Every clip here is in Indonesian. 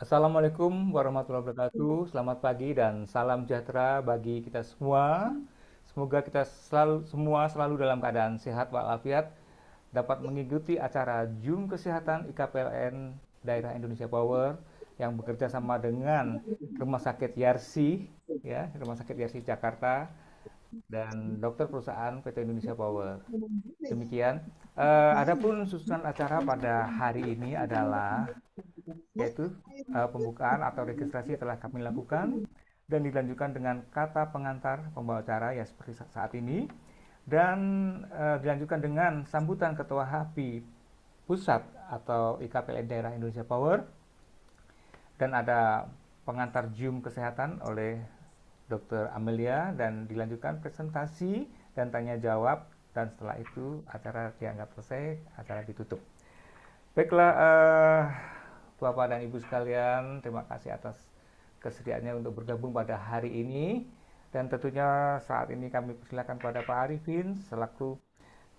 Assalamualaikum warahmatullahi wabarakatuh. Selamat pagi dan salam sejahtera bagi kita semua. Semoga kita selalu semua selalu dalam keadaan sehat walafiat dapat mengikuti acara Zoom Kesehatan IKPLN Daerah Indonesia Power yang bekerja sama dengan Rumah Sakit Yarsi ya, Rumah Sakit Yarsi Jakarta dan dokter perusahaan PT Indonesia Power. Demikian. Uh, adapun susunan acara pada hari ini adalah yaitu uh, pembukaan atau registrasi telah kami lakukan dan dilanjutkan dengan kata pengantar pembawa acara ya seperti saat ini dan uh, dilanjutkan dengan sambutan ketua HPI pusat atau IKPLN e daerah Indonesia Power dan ada pengantar zoom kesehatan oleh Dr. Amelia dan dilanjutkan presentasi dan tanya jawab dan setelah itu acara dianggap selesai acara ditutup baiklah uh, Bapak dan Ibu sekalian, terima kasih atas kesediaannya untuk bergabung pada hari ini. Dan tentunya saat ini kami persilakan pada Pak Arifin selaku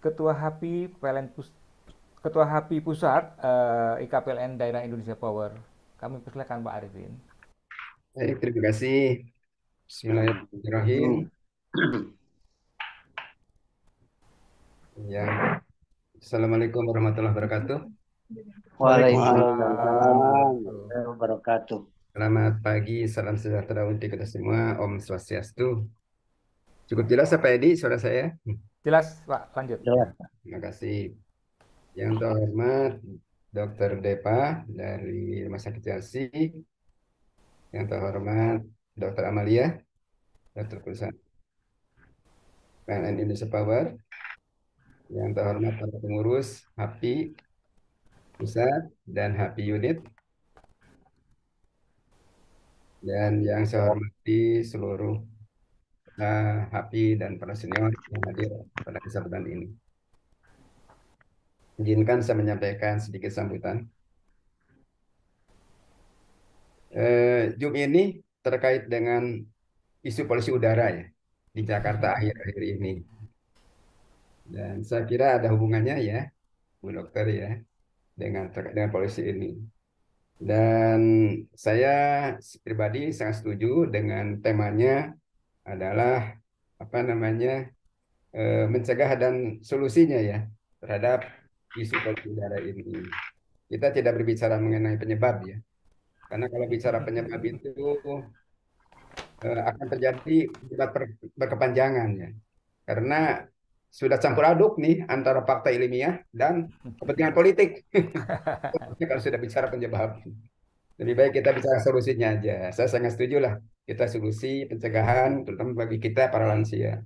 Ketua HAPI PLN Pus Ketua HAPI Pusat eh, IKPLN Daerah Indonesia Power. Kami persilakan Pak Arifin. Baik, terima kasih. Bismillahirrahmanirrahim. Ya. Assalamualaikum warahmatullahi wabarakatuh. Waalaikumsalam wabarakatuh. Selamat pagi, salam sejahtera untuk kita semua. Om Swastiastu. Cukup jelas apa Pak Edi suara saya? Jelas Pak, lanjut. Jelas. Terima kasih. Yang terhormat Dr. Depa dari Rumah Sakit Jasi. Yang terhormat Dr. Amalia, Dr. Perusahaan PLN Indonesia Power. Yang terhormat para pengurus HAPI, pusat dan Happy unit dan yang saya hormati seluruh uh, eh, HP dan para senior yang hadir pada kesempatan ini. Izinkan saya menyampaikan sedikit sambutan. Uh, ini terkait dengan isu polisi udara ya di Jakarta akhir-akhir ini. Dan saya kira ada hubungannya ya, Bu Dokter ya, dengan terkait dengan polisi ini. Dan saya pribadi sangat setuju dengan temanya adalah apa namanya e, mencegah dan solusinya ya terhadap isu polusi udara ini. Kita tidak berbicara mengenai penyebab ya, karena kalau bicara penyebab itu e, akan terjadi akibat berkepanjangan ya. Karena sudah campur aduk nih antara fakta ilmiah dan kepentingan politik. Kalau sudah bicara penyebab, lebih baik kita bicara solusinya aja. Saya sangat setuju lah kita solusi pencegahan terutama bagi kita para lansia.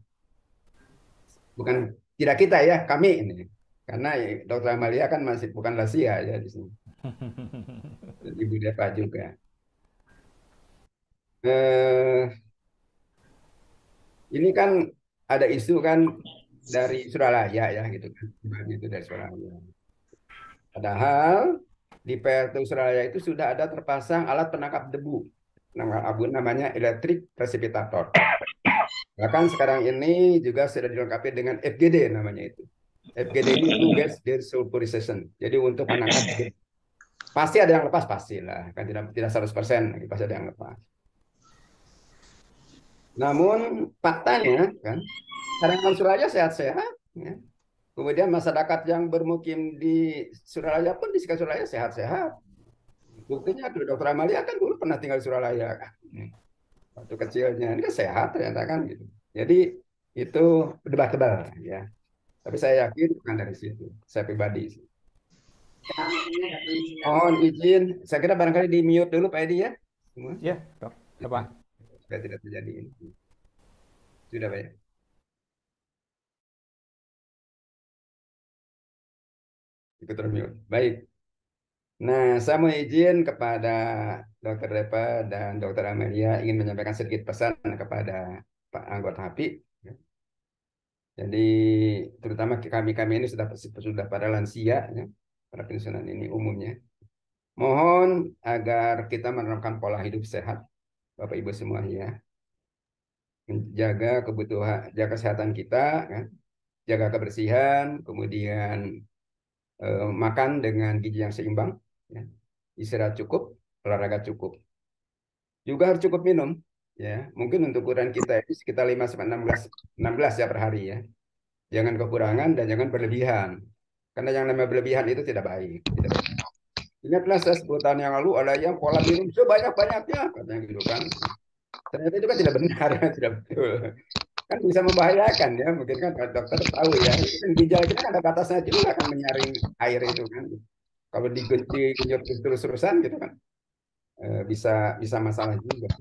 Bukan tidak kita ya, kami ini. Karena Dokter Amalia kan masih bukan lansia ya di sini. Ibu Depa juga. Eh, ini kan ada isu kan dari Suralaya ya gitu kan. Itu dari Suralaya. Padahal di PLTU Suralaya itu sudah ada terpasang alat penangkap debu. Nama abu namanya elektrik precipitator. Bahkan sekarang ini juga sudah dilengkapi dengan FGD namanya itu. FGD ini itu gas desulfurization. Jadi untuk menangkap pasti ada yang lepas pasti lah, kan tidak tidak 100% gitu, pasti ada yang lepas. Namun faktanya kan Karangan Suraya sehat-sehat. Ya. Kemudian masyarakat yang bermukim di Suraya pun di sekitar Suraya sehat-sehat. Buktinya tuh Dokter Amalia kan dulu pernah tinggal di Suraya kan? ya. Waktu kecilnya ini kan sehat ternyata kan gitu. Jadi itu debat-debat ya. Tapi saya yakin bukan dari situ. Saya pribadi. Mohon izin, saya kira barangkali di mute dulu Pak Edi ya. Iya, Ya, Pak. Saya tidak terjadi ini. Sudah Pak ya? ikut review. Baik. Nah, saya mau izin kepada Dr. Repa dan Dr. Amelia ingin menyampaikan sedikit pesan kepada Pak anggota HAPI. Jadi terutama kami-kami ini sudah sudah pada lansia, ya, para pensiunan ini umumnya. Mohon agar kita menerapkan pola hidup sehat, Bapak Ibu semua ya. Menjaga kebutuhan, jaga kesehatan kita, kan? jaga kebersihan, kemudian Eh, makan dengan gizi yang seimbang, ya. istirahat cukup, olahraga cukup. Juga harus cukup minum, ya. Mungkin untuk ukuran kita itu sekitar 5 sampai enam belas ya per hari ya. Jangan kekurangan dan jangan berlebihan. Karena yang namanya berlebihan itu tidak baik. Tidak baik. Ingatlah saya 10 tahun yang lalu ada yang pola minum sebanyak-banyaknya katanya gitu kan. Ternyata itu kan tidak benar, tidak betul kan bisa membahayakan ya mungkin kan dokter tahu ya kan ginjal kita kan ada batasnya juga kan menyaring air itu kan kalau digenjot terus-terusan gitu kan eh, bisa bisa masalah juga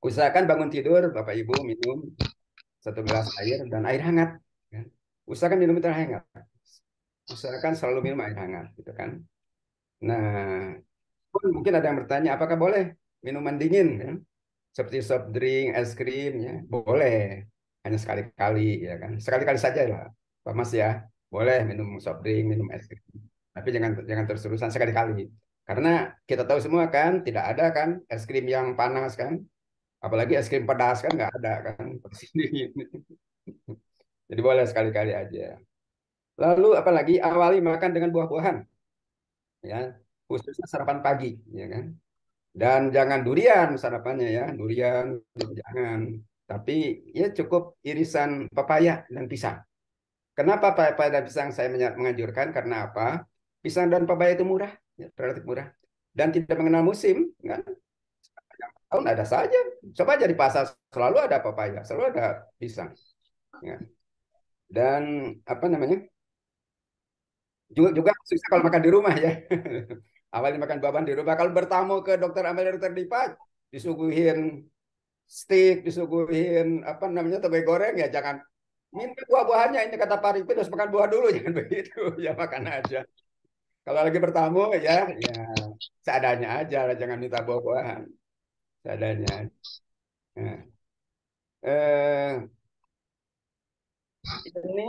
usahakan bangun tidur bapak ibu minum satu gelas air dan air hangat kan? usahakan minum air hangat usahakan selalu minum air hangat gitu kan nah mungkin ada yang bertanya apakah boleh minuman dingin kan? seperti soft drink, es krim, ya boleh hanya sekali-kali ya kan, sekali-kali saja lah, Pak Mas ya, boleh minum soft drink, minum es krim, tapi jangan jangan terus-terusan sekali-kali, karena kita tahu semua kan, tidak ada kan es krim yang panas kan, apalagi es krim pedas kan nggak ada kan, jadi boleh sekali-kali aja. Lalu apalagi awali makan dengan buah-buahan, ya khususnya sarapan pagi, ya kan dan jangan durian sarapannya ya, durian jangan. Tapi ya cukup irisan pepaya dan pisang. Kenapa pepaya dan pisang saya menganjurkan? Karena apa? Pisang dan pepaya itu murah, ya, relatif murah. Dan tidak mengenal musim, kan? tahun ada saja. Coba jadi di pasar selalu ada pepaya, selalu ada pisang. Ya. Dan apa namanya? Juga juga susah kalau makan di rumah ya. awalnya makan baban dulu, di rumah. Kalau bertamu ke dokter Amelia dokter Dipa, disuguhin steak, disuguhin apa namanya tebe goreng ya jangan minta buah-buahannya ini kata Pak Ripin harus makan buah dulu jangan begitu ya makan aja kalau lagi bertamu ya ya seadanya aja jangan minta buah-buahan seadanya nah. eh, ini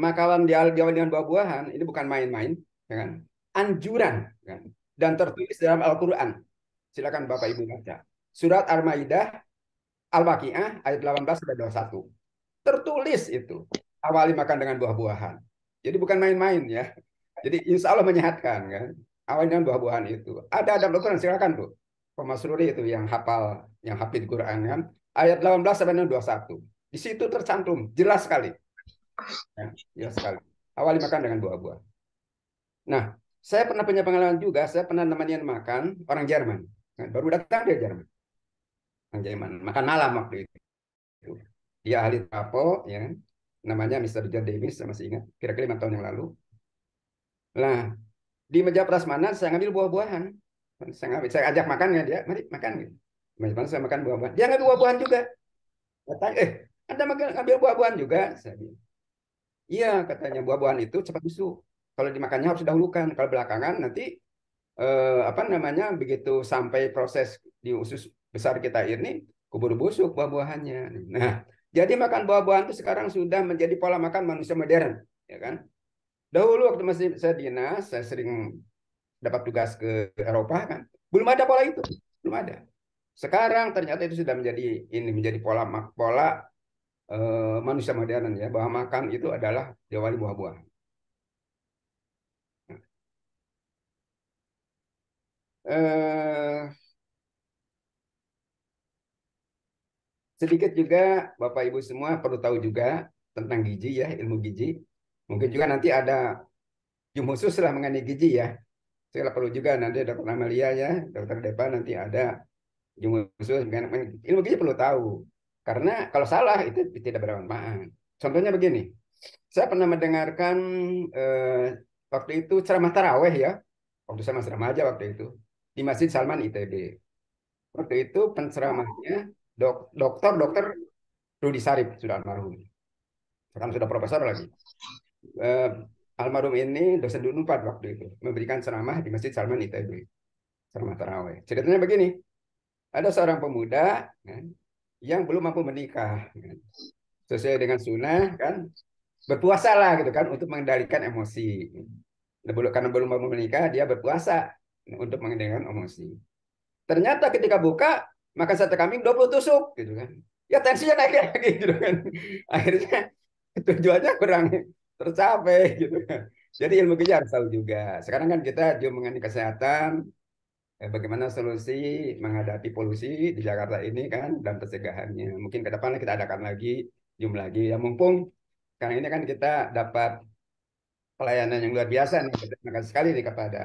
makalan diawali dengan buah-buahan ini bukan main-main ya kan? anjuran ya kan? dan tertulis dalam Al-Quran. Silakan Bapak Ibu baca. Surat Al-Maidah Al-Waqiah ayat 18 sampai 21. Tertulis itu. Awali makan dengan buah-buahan. Jadi bukan main-main ya. Jadi insya Allah menyehatkan kan. Awali dengan buah-buahan itu. Ada ada Al-Quran silakan Bu. Pemasruri itu yang hafal, yang hafid Quran ya kan. Ayat 18 sampai 21. Di situ tercantum jelas sekali. Ya, jelas sekali. Awali makan dengan buah-buahan. Nah, saya pernah punya pengalaman juga, saya pernah namanya makan orang Jerman. Nah, baru datang dia Jerman. Orang Jerman, makan malam waktu itu. Dia ahli trapo, ya. Namanya Mr. John Davis, saya masih ingat. Kira-kira lima tahun yang lalu. Nah, di meja prasmanan saya ngambil buah-buahan. Saya, ngambil, saya ajak makan ya dia, mari makan. Gitu. Meja saya makan buah-buahan. Dia ngambil buah-buahan juga. Datang, eh, Anda ngambil buah-buahan juga? Saya bilang. Iya, katanya buah-buahan itu cepat busuk kalau dimakannya harus didahulukan. Kalau belakangan nanti eh, apa namanya begitu sampai proses di usus besar kita ini kubur busuk buah-buahannya. Nah, jadi makan buah-buahan itu sekarang sudah menjadi pola makan manusia modern, ya kan? Dahulu waktu masih saya dinas, saya sering dapat tugas ke Eropa kan, belum ada pola itu, belum ada. Sekarang ternyata itu sudah menjadi ini menjadi pola pola uh, manusia modern ya bahwa makan itu adalah diawali buah-buahan. Eh, sedikit juga Bapak Ibu semua perlu tahu juga tentang gizi ya, ilmu gizi. Mungkin juga nanti ada jum khusus lah mengenai gizi ya. Saya perlu juga nanti dokter Amalia ya, dokter Depa nanti ada jum khusus ilmu gizi perlu tahu. Karena kalau salah itu tidak bermanfaat. Contohnya begini, saya pernah mendengarkan eh, waktu itu ceramah taraweh ya, waktu saya masih remaja waktu itu di Masjid Salman ITB. Waktu itu penceramahnya dok, dokter dokter Rudi Sarip sudah almarhum. Sekarang sudah profesor lagi. Uh, almarhum ini dosen dulu empat waktu itu memberikan ceramah di Masjid Salman ITB. Ceramah tarawih. Ceritanya begini. Ada seorang pemuda kan, yang belum mampu menikah. Kan. Sesuai dengan sunnah kan berpuasa lah gitu kan untuk mengendalikan emosi. Karena belum mampu menikah dia berpuasa untuk mengendalikan emosi. Ternyata ketika buka, makan sate kambing 20 tusuk gitu kan. Ya tensinya naik lagi gitu kan. Akhirnya tujuannya kurang tercapai gitu kan. Jadi ilmu kita harus tahu juga. Sekarang kan kita juga mengenai kesehatan, eh, bagaimana solusi menghadapi polusi di Jakarta ini kan dan pencegahannya. Mungkin ke depan kita adakan lagi jumlah lagi ya mumpung karena ini kan kita dapat pelayanan yang luar biasa nih. Terima kasih sekali nih kepada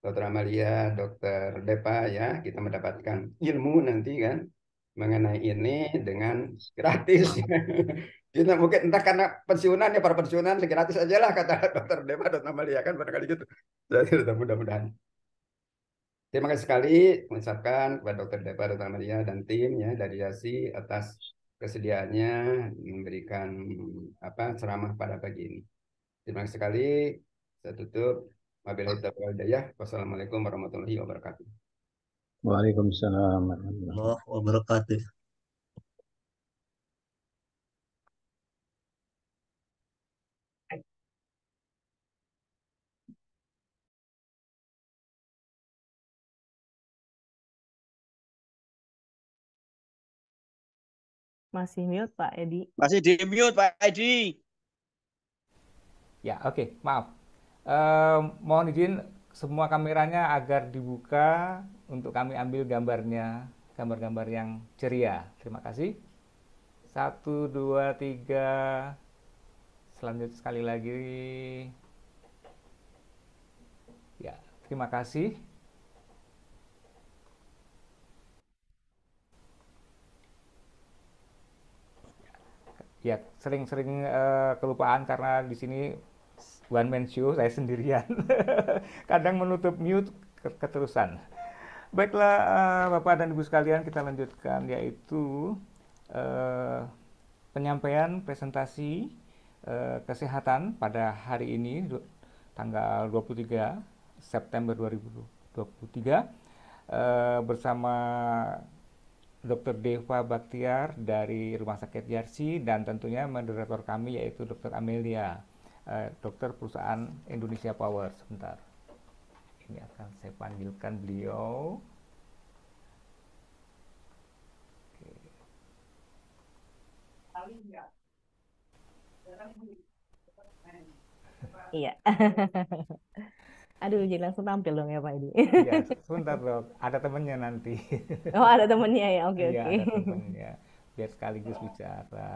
Dr. Amalia, Dr. Depa ya, kita mendapatkan ilmu nanti kan mengenai ini dengan gratis. kita mungkin entah karena pensiunan ya para pensiunan gratis aja lah kata Dr. Depa, Dokter Amalia kan barangkali gitu. Jadi mudah-mudahan. Terima kasih sekali mengucapkan kepada Dr. Depa, Dr. Amalia dan tim ya dari Yasi atas kesediaannya memberikan apa ceramah pada pagi ini. Terima kasih sekali. Saya tutup. Wabillahi taufiq wal hidayah. Wassalamualaikum warahmatullahi wabarakatuh. Waalaikumsalam warahmatullahi wabarakatuh. Masih mute Pak Edi. Masih di mute Pak Edi. Ya, oke, okay. maaf. Eh, mohon izin semua kameranya agar dibuka untuk kami ambil gambarnya, gambar-gambar yang ceria. Terima kasih. Satu, dua, tiga. Selanjutnya sekali lagi. Ya, terima kasih. ya sering-sering uh, kelupaan karena di sini one man show saya sendirian kadang menutup mute keterusan baiklah uh, bapak dan ibu sekalian kita lanjutkan yaitu uh, penyampaian presentasi uh, kesehatan pada hari ini tanggal 23 September 2023 uh, bersama Dr. Deva Baktiar dari Rumah Sakit Yarsi dan tentunya moderator kami yaitu Dr. Amelia eh, dokter perusahaan Indonesia Power sebentar ini akan saya panggilkan beliau Oke. iya Aduh, jadi langsung tampil dong ya Pak ini. Iya, sebentar dok. Ada temennya nanti. Oh, ada temennya ya. Oke, okay, iya, oke. Iya, okay. ada temennya. Biar sekaligus bicara.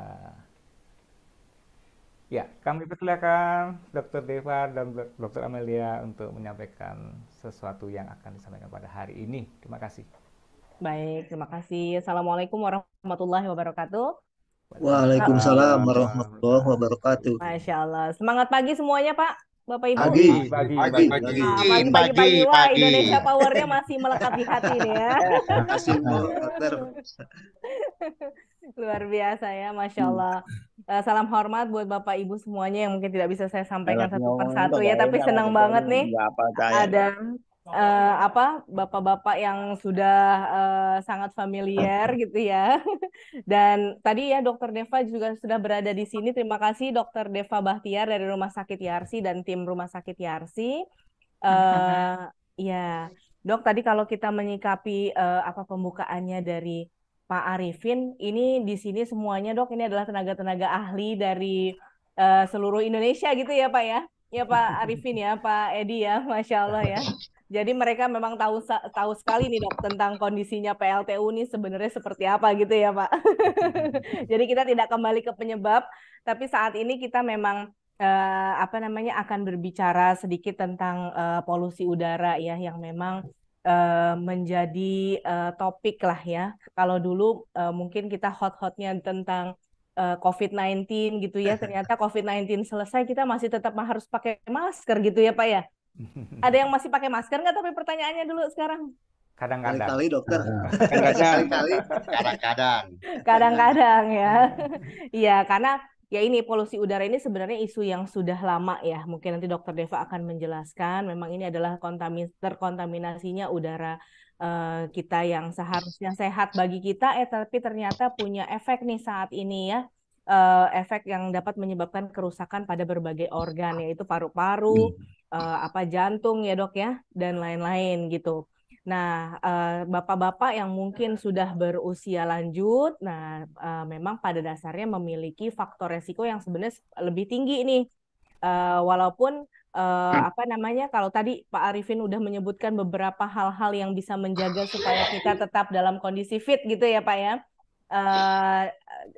Ya, kami persilakan Dr. Deva dan Dr. Amelia untuk menyampaikan sesuatu yang akan disampaikan pada hari ini. Terima kasih. Baik, terima kasih. Assalamualaikum warahmatullahi wabarakatuh. Waalaikumsalam warahmatullahi wabarakatuh. Masya Allah. Semangat pagi semuanya, Pak. Bapak Ibu. Pagi, pagi, pagi, pagi, nah, pagi, pagi, pagi, Wah, pagi. Indonesia powernya masih melekat di hati nih ya. Masih melekat. Luar biasa ya, Masya Allah. Eh, salam hormat buat Bapak Ibu semuanya yang mungkin tidak bisa saya sampaikan per satu persatu ya, tapi senang banget nih ada uh, apa bapak-bapak yang sudah uh, sangat familiar gitu ya. Dan tadi ya Dokter Deva juga sudah berada di sini. Terima kasih Dokter Deva Bahtiar dari Rumah Sakit Yarsi dan tim Rumah Sakit Yarsi. Uh, ya, Dok. Tadi kalau kita menyikapi uh, apa pembukaannya dari Pak Arifin. Ini di sini semuanya dok, ini adalah tenaga-tenaga ahli dari uh, seluruh Indonesia gitu ya Pak ya? Ya Pak Arifin ya, Pak Edi ya, Masya Allah ya. Jadi mereka memang tahu tahu sekali nih dok tentang kondisinya PLTU ini sebenarnya seperti apa gitu ya Pak. Jadi kita tidak kembali ke penyebab, tapi saat ini kita memang eh, apa namanya akan berbicara sedikit tentang eh, polusi udara ya yang memang Eh, menjadi uh, topik lah ya. Kalau dulu uh, mungkin kita hot-hotnya tentang uh, COVID-19 gitu ya, ternyata COVID-19 selesai kita masih tetap harus pakai masker gitu ya Pak ya. Ada yang masih pakai masker nggak? Tapi pertanyaannya dulu sekarang. Kadang-kadang. Kali dokter. Kadang-kadang. Kadang-kadang. Kadang-kadang ya. Iya, iya karena ya ini polusi udara ini sebenarnya isu yang sudah lama ya. Mungkin nanti Dokter Deva akan menjelaskan. Memang ini adalah terkontaminasinya udara uh, kita yang seharusnya sehat bagi kita, eh tapi ternyata punya efek nih saat ini ya. Uh, efek yang dapat menyebabkan kerusakan pada berbagai organ yaitu paru-paru, uh, apa jantung ya dok ya dan lain-lain gitu. Nah, eh, bapak-bapak yang mungkin sudah berusia lanjut, nah eh, memang pada dasarnya memiliki faktor resiko yang sebenarnya lebih tinggi nih. Eh, walaupun apa namanya, kalau tadi Pak Arifin udah menyebutkan beberapa hal-hal yang bisa menjaga supaya kita tetap dalam kondisi fit gitu ya Pak ya. Uh,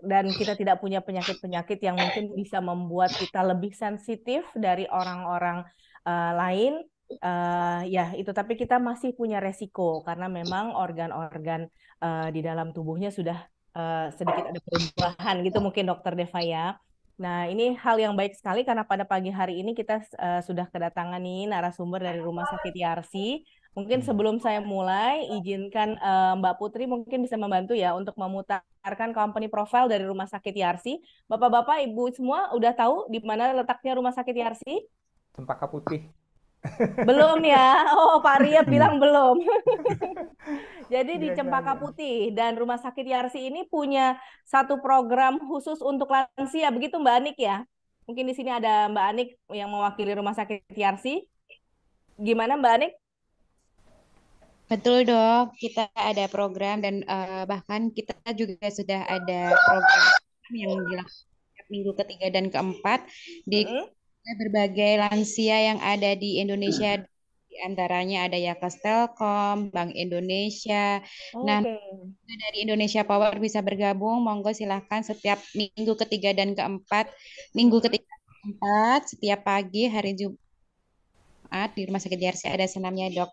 dan kita tidak punya penyakit-penyakit yang mungkin bisa membuat kita lebih sensitif dari orang-orang uh, lain uh, ya itu tapi kita masih punya resiko karena memang organ-organ uh, di dalam tubuhnya sudah uh, sedikit ada perubahan gitu mungkin dokter Deva ya. Nah ini hal yang baik sekali karena pada pagi hari ini kita uh, sudah kedatangan nih narasumber dari Rumah Sakit Yarsi. Mungkin hmm. sebelum saya mulai, izinkan uh, Mbak Putri mungkin bisa membantu ya untuk memutarkan company profile dari Rumah Sakit Yarsi. Bapak-bapak, Ibu semua udah tahu di mana letaknya Rumah Sakit Yarsi? Cempaka Putih belum ya. Oh, Pak Ria hmm. bilang belum. Jadi di iya, iya, Cempaka iya. Putih dan Rumah Sakit Yarsi ini punya satu program khusus untuk lansia, begitu Mbak Anik ya? Mungkin di sini ada Mbak Anik yang mewakili Rumah Sakit Yarsi. Gimana Mbak Anik? Betul dok, kita ada program dan uh, bahkan kita juga sudah ada program yang dilakukan minggu ketiga dan keempat di berbagai lansia yang ada di Indonesia hmm. di antaranya ada ya Telkom, Bank Indonesia. Okay. Nah, dari Indonesia Power bisa bergabung, monggo silahkan setiap minggu ketiga dan keempat, minggu ketiga dan keempat, setiap pagi hari Jumat di Rumah Sakit JRC ada senamnya dok.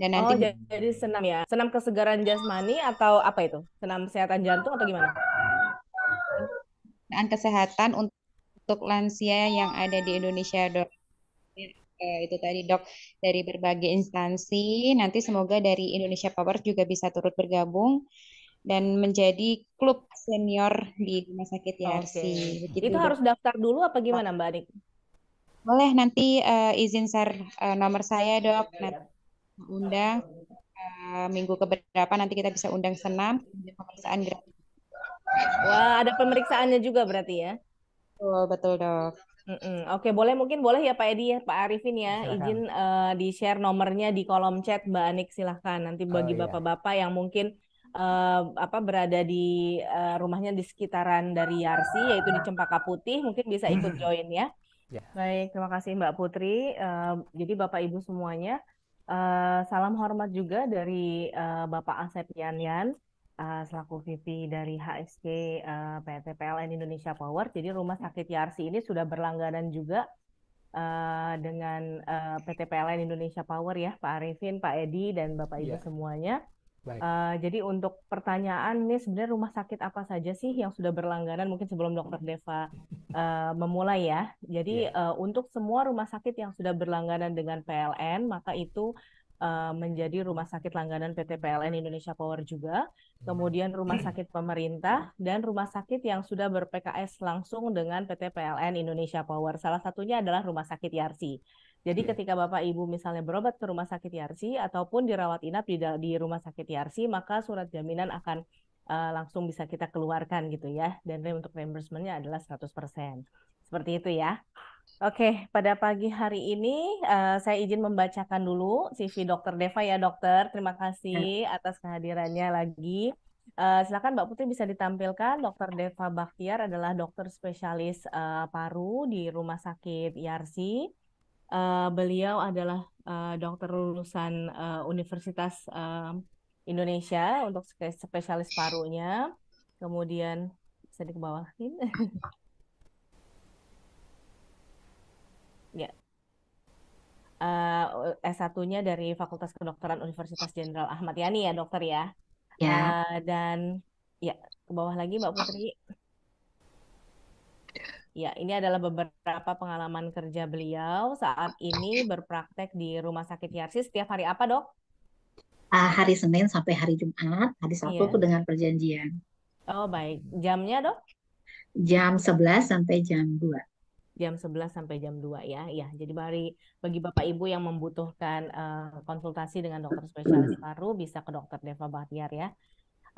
Dan nanti... Oh, jadi senam ya? Senam kesegaran jasmani atau apa itu? Senam kesehatan jantung atau gimana? Kesehatan untuk untuk lansia yang ada di Indonesia dok itu tadi dok dari berbagai instansi nanti semoga dari Indonesia Power juga bisa turut bergabung dan menjadi klub senior di rumah sakit YRC. Okay. itu harus daftar dulu apa gimana Mbak Anik? Boleh nanti uh, izin share uh, nomor saya dok. Nanti undang uh, minggu keberapa nanti kita bisa undang senam pemeriksaan gratis. Wah ada pemeriksaannya juga berarti ya? Betul, betul dok. Mm-mm. Oke, boleh mungkin boleh ya Pak Edi ya, Pak Arifin ya, silahkan. izin uh, eh, di share nomornya di kolom chat Mbak Anik silahkan. Nanti oh, bagi oh, iya. bapak-bapak yang mungkin uh, apa berada di uh, rumahnya di sekitaran dari Yarsi, yaitu di Cempaka Putih, mungkin bisa ikut join ya. Yeah. Baik, terima kasih Mbak Putri. Uh, jadi Bapak Ibu semuanya, uh, salam hormat juga dari uh, Bapak Asep Yan Eh, selaku VP dari HSK uh, eh, PT PLN Indonesia Power. Jadi Rumah Sakit Yarsi ini sudah berlangganan juga uh, dengan uh, PT PLN Indonesia Power ya, Pak Arifin, Pak Edi, dan Bapak Ibu yeah. semuanya. Uh, jadi untuk pertanyaan ini sebenarnya rumah sakit apa saja sih yang sudah berlangganan mungkin sebelum Dokter Deva uh, memulai ya. Jadi yeah. Iya. uh, untuk semua rumah sakit yang sudah berlangganan dengan PLN maka itu Eh, menjadi rumah sakit langganan PT PLN Indonesia Power juga, kemudian rumah hmm. sakit pemerintah dan rumah sakit yang sudah berPKS langsung dengan PT PLN Indonesia Power. Salah satunya adalah rumah sakit Yarsi. Jadi iya. ketika Bapak Ibu misalnya berobat ke rumah sakit Yarsi ataupun dirawat inap di, di rumah sakit Yarsi, maka surat jaminan akan eh, langsung bisa kita keluarkan gitu ya. Dan untuk reimbursement-nya adalah 100%. Seperti itu ya. Oke, pada pagi hari ini uh, saya izin membacakan dulu CV Dokter Deva ya Dokter. Terima kasih ya. atas kehadirannya lagi. Uh, silakan Mbak Putri bisa ditampilkan. Dokter Deva Baktiar adalah dokter spesialis uh, paru di Rumah Sakit Yarsi. Uh, beliau adalah uh, dokter lulusan uh, Universitas uh, Indonesia untuk spesialis parunya. Kemudian bisa dikebawahin. Ya. Uh, eh, eh, S1-nya dari Fakultas Kedokteran Universitas Jenderal Ahmad Yani ya dokter ya. Ya. Uh, dan ya ke bawah lagi Mbak Putri. Ya, ini adalah beberapa pengalaman kerja beliau saat ini berpraktek di Rumah Sakit Yarsi setiap hari apa, Dok? Uh, hari Senin sampai hari Jumat, hari Sabtu yeah. itu dengan perjanjian. Oh, baik. Jamnya, Dok? Jam 11 sampai jam 2 jam 11 sampai jam 2 ya. Ya, jadi bagi bagi Bapak Ibu yang membutuhkan uh, konsultasi dengan dokter spesialis paru bisa ke dokter Deva Bahtiar ya.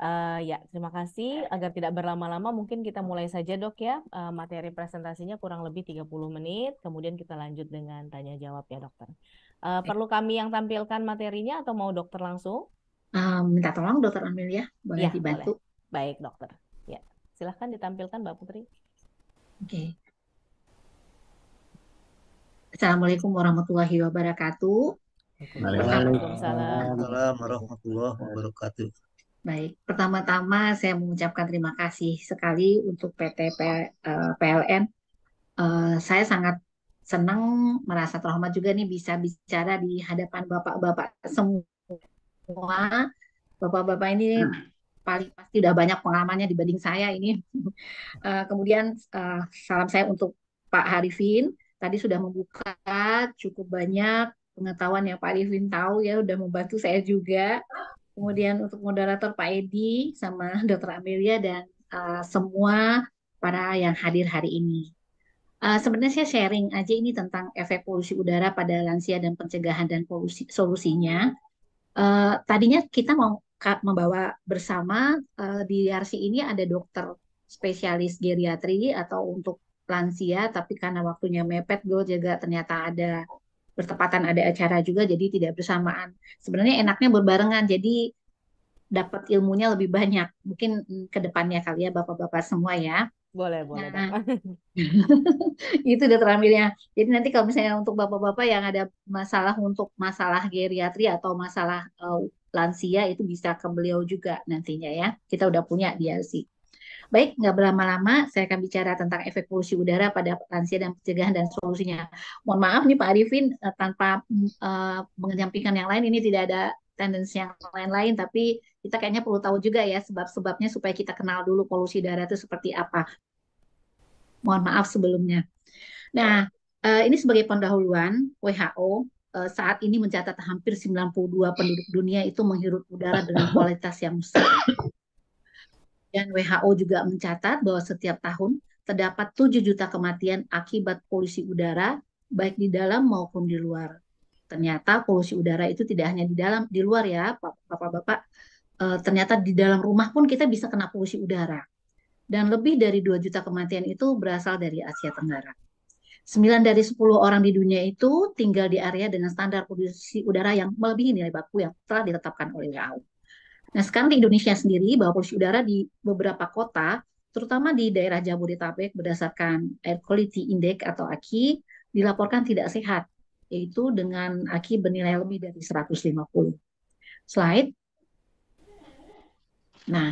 Uh, ya, terima kasih. Agar tidak berlama-lama mungkin kita mulai saja dok ya. Uh, materi presentasinya kurang lebih 30 menit, kemudian kita lanjut dengan tanya jawab ya dokter. Uh, perlu kami yang tampilkan materinya atau mau dokter langsung? Uh, minta tolong dokter Amelia, boleh ya, dibantu. Boleh. Baik dokter. Ya, silahkan ditampilkan Mbak Putri. Oke. Okay. Assalamualaikum warahmatullahi wabarakatuh. Waalaikumsalam warahmatullahi wabarakatuh. Baik, pertama-tama saya mengucapkan terima kasih sekali untuk PT PLN. Eh, eh, saya sangat senang merasa terhormat juga nih bisa bicara di hadapan bapak-bapak semua. Bapak-bapak ini hmm. paling pasti udah banyak pengalamannya dibanding saya ini. Eh, kemudian salam saya untuk Pak Harifin tadi sudah membuka cukup banyak pengetahuan yang Pak Arifin tahu ya sudah membantu saya juga. Kemudian untuk moderator Pak Edi sama Dr. Amelia dan uh, semua para yang hadir hari ini. Uh, sebenarnya saya sharing aja ini tentang efek polusi udara pada lansia dan pencegahan dan polusi solusinya. Uh, tadinya kita mau membawa bersama uh, di DRC ini ada dokter spesialis geriatri atau untuk lansia tapi karena waktunya mepet gue juga ternyata ada bertepatan ada acara juga jadi tidak bersamaan sebenarnya enaknya berbarengan jadi dapat ilmunya lebih banyak mungkin mm, kedepannya kali ya bapak-bapak semua ya boleh boleh nah, itu udah terambilnya jadi nanti kalau misalnya untuk bapak-bapak yang ada masalah untuk masalah geriatri atau masalah uh, lansia itu bisa ke beliau juga nantinya ya kita udah punya dia sih Baik, nggak berlama-lama saya akan bicara tentang efek polusi udara pada lansia dan pencegahan dan solusinya. Mohon maaf nih Pak Arifin, eh, tanpa uh, eh, menyampingkan yang lain ini tidak ada tendensi yang lain-lain, tapi kita kayaknya perlu tahu juga ya sebab-sebabnya supaya kita kenal dulu polusi udara itu seperti apa. Mohon maaf sebelumnya. Nah, uh, ini sebagai pendahuluan WHO saat ini mencatat hampir 92 penduduk dunia itu menghirup udara dengan kualitas yang besar. Dan WHO juga mencatat bahwa setiap tahun terdapat 7 juta kematian akibat polusi udara baik di dalam maupun di luar. Ternyata polusi udara itu tidak hanya di dalam di luar ya, Bapak-bapak. E, ternyata di dalam rumah pun kita bisa kena polusi udara. Dan lebih dari 2 juta kematian itu berasal dari Asia Tenggara. 9 dari 10 orang di dunia itu tinggal di area dengan standar polusi udara yang melebihi nilai baku yang telah ditetapkan oleh WHO. Nah, sekarang di Indonesia sendiri, bahwa polusi udara di beberapa kota, terutama di daerah Jabodetabek berdasarkan Air Quality Index atau AQI, dilaporkan tidak sehat, yaitu dengan AQI bernilai lebih dari 150. Slide. Nah,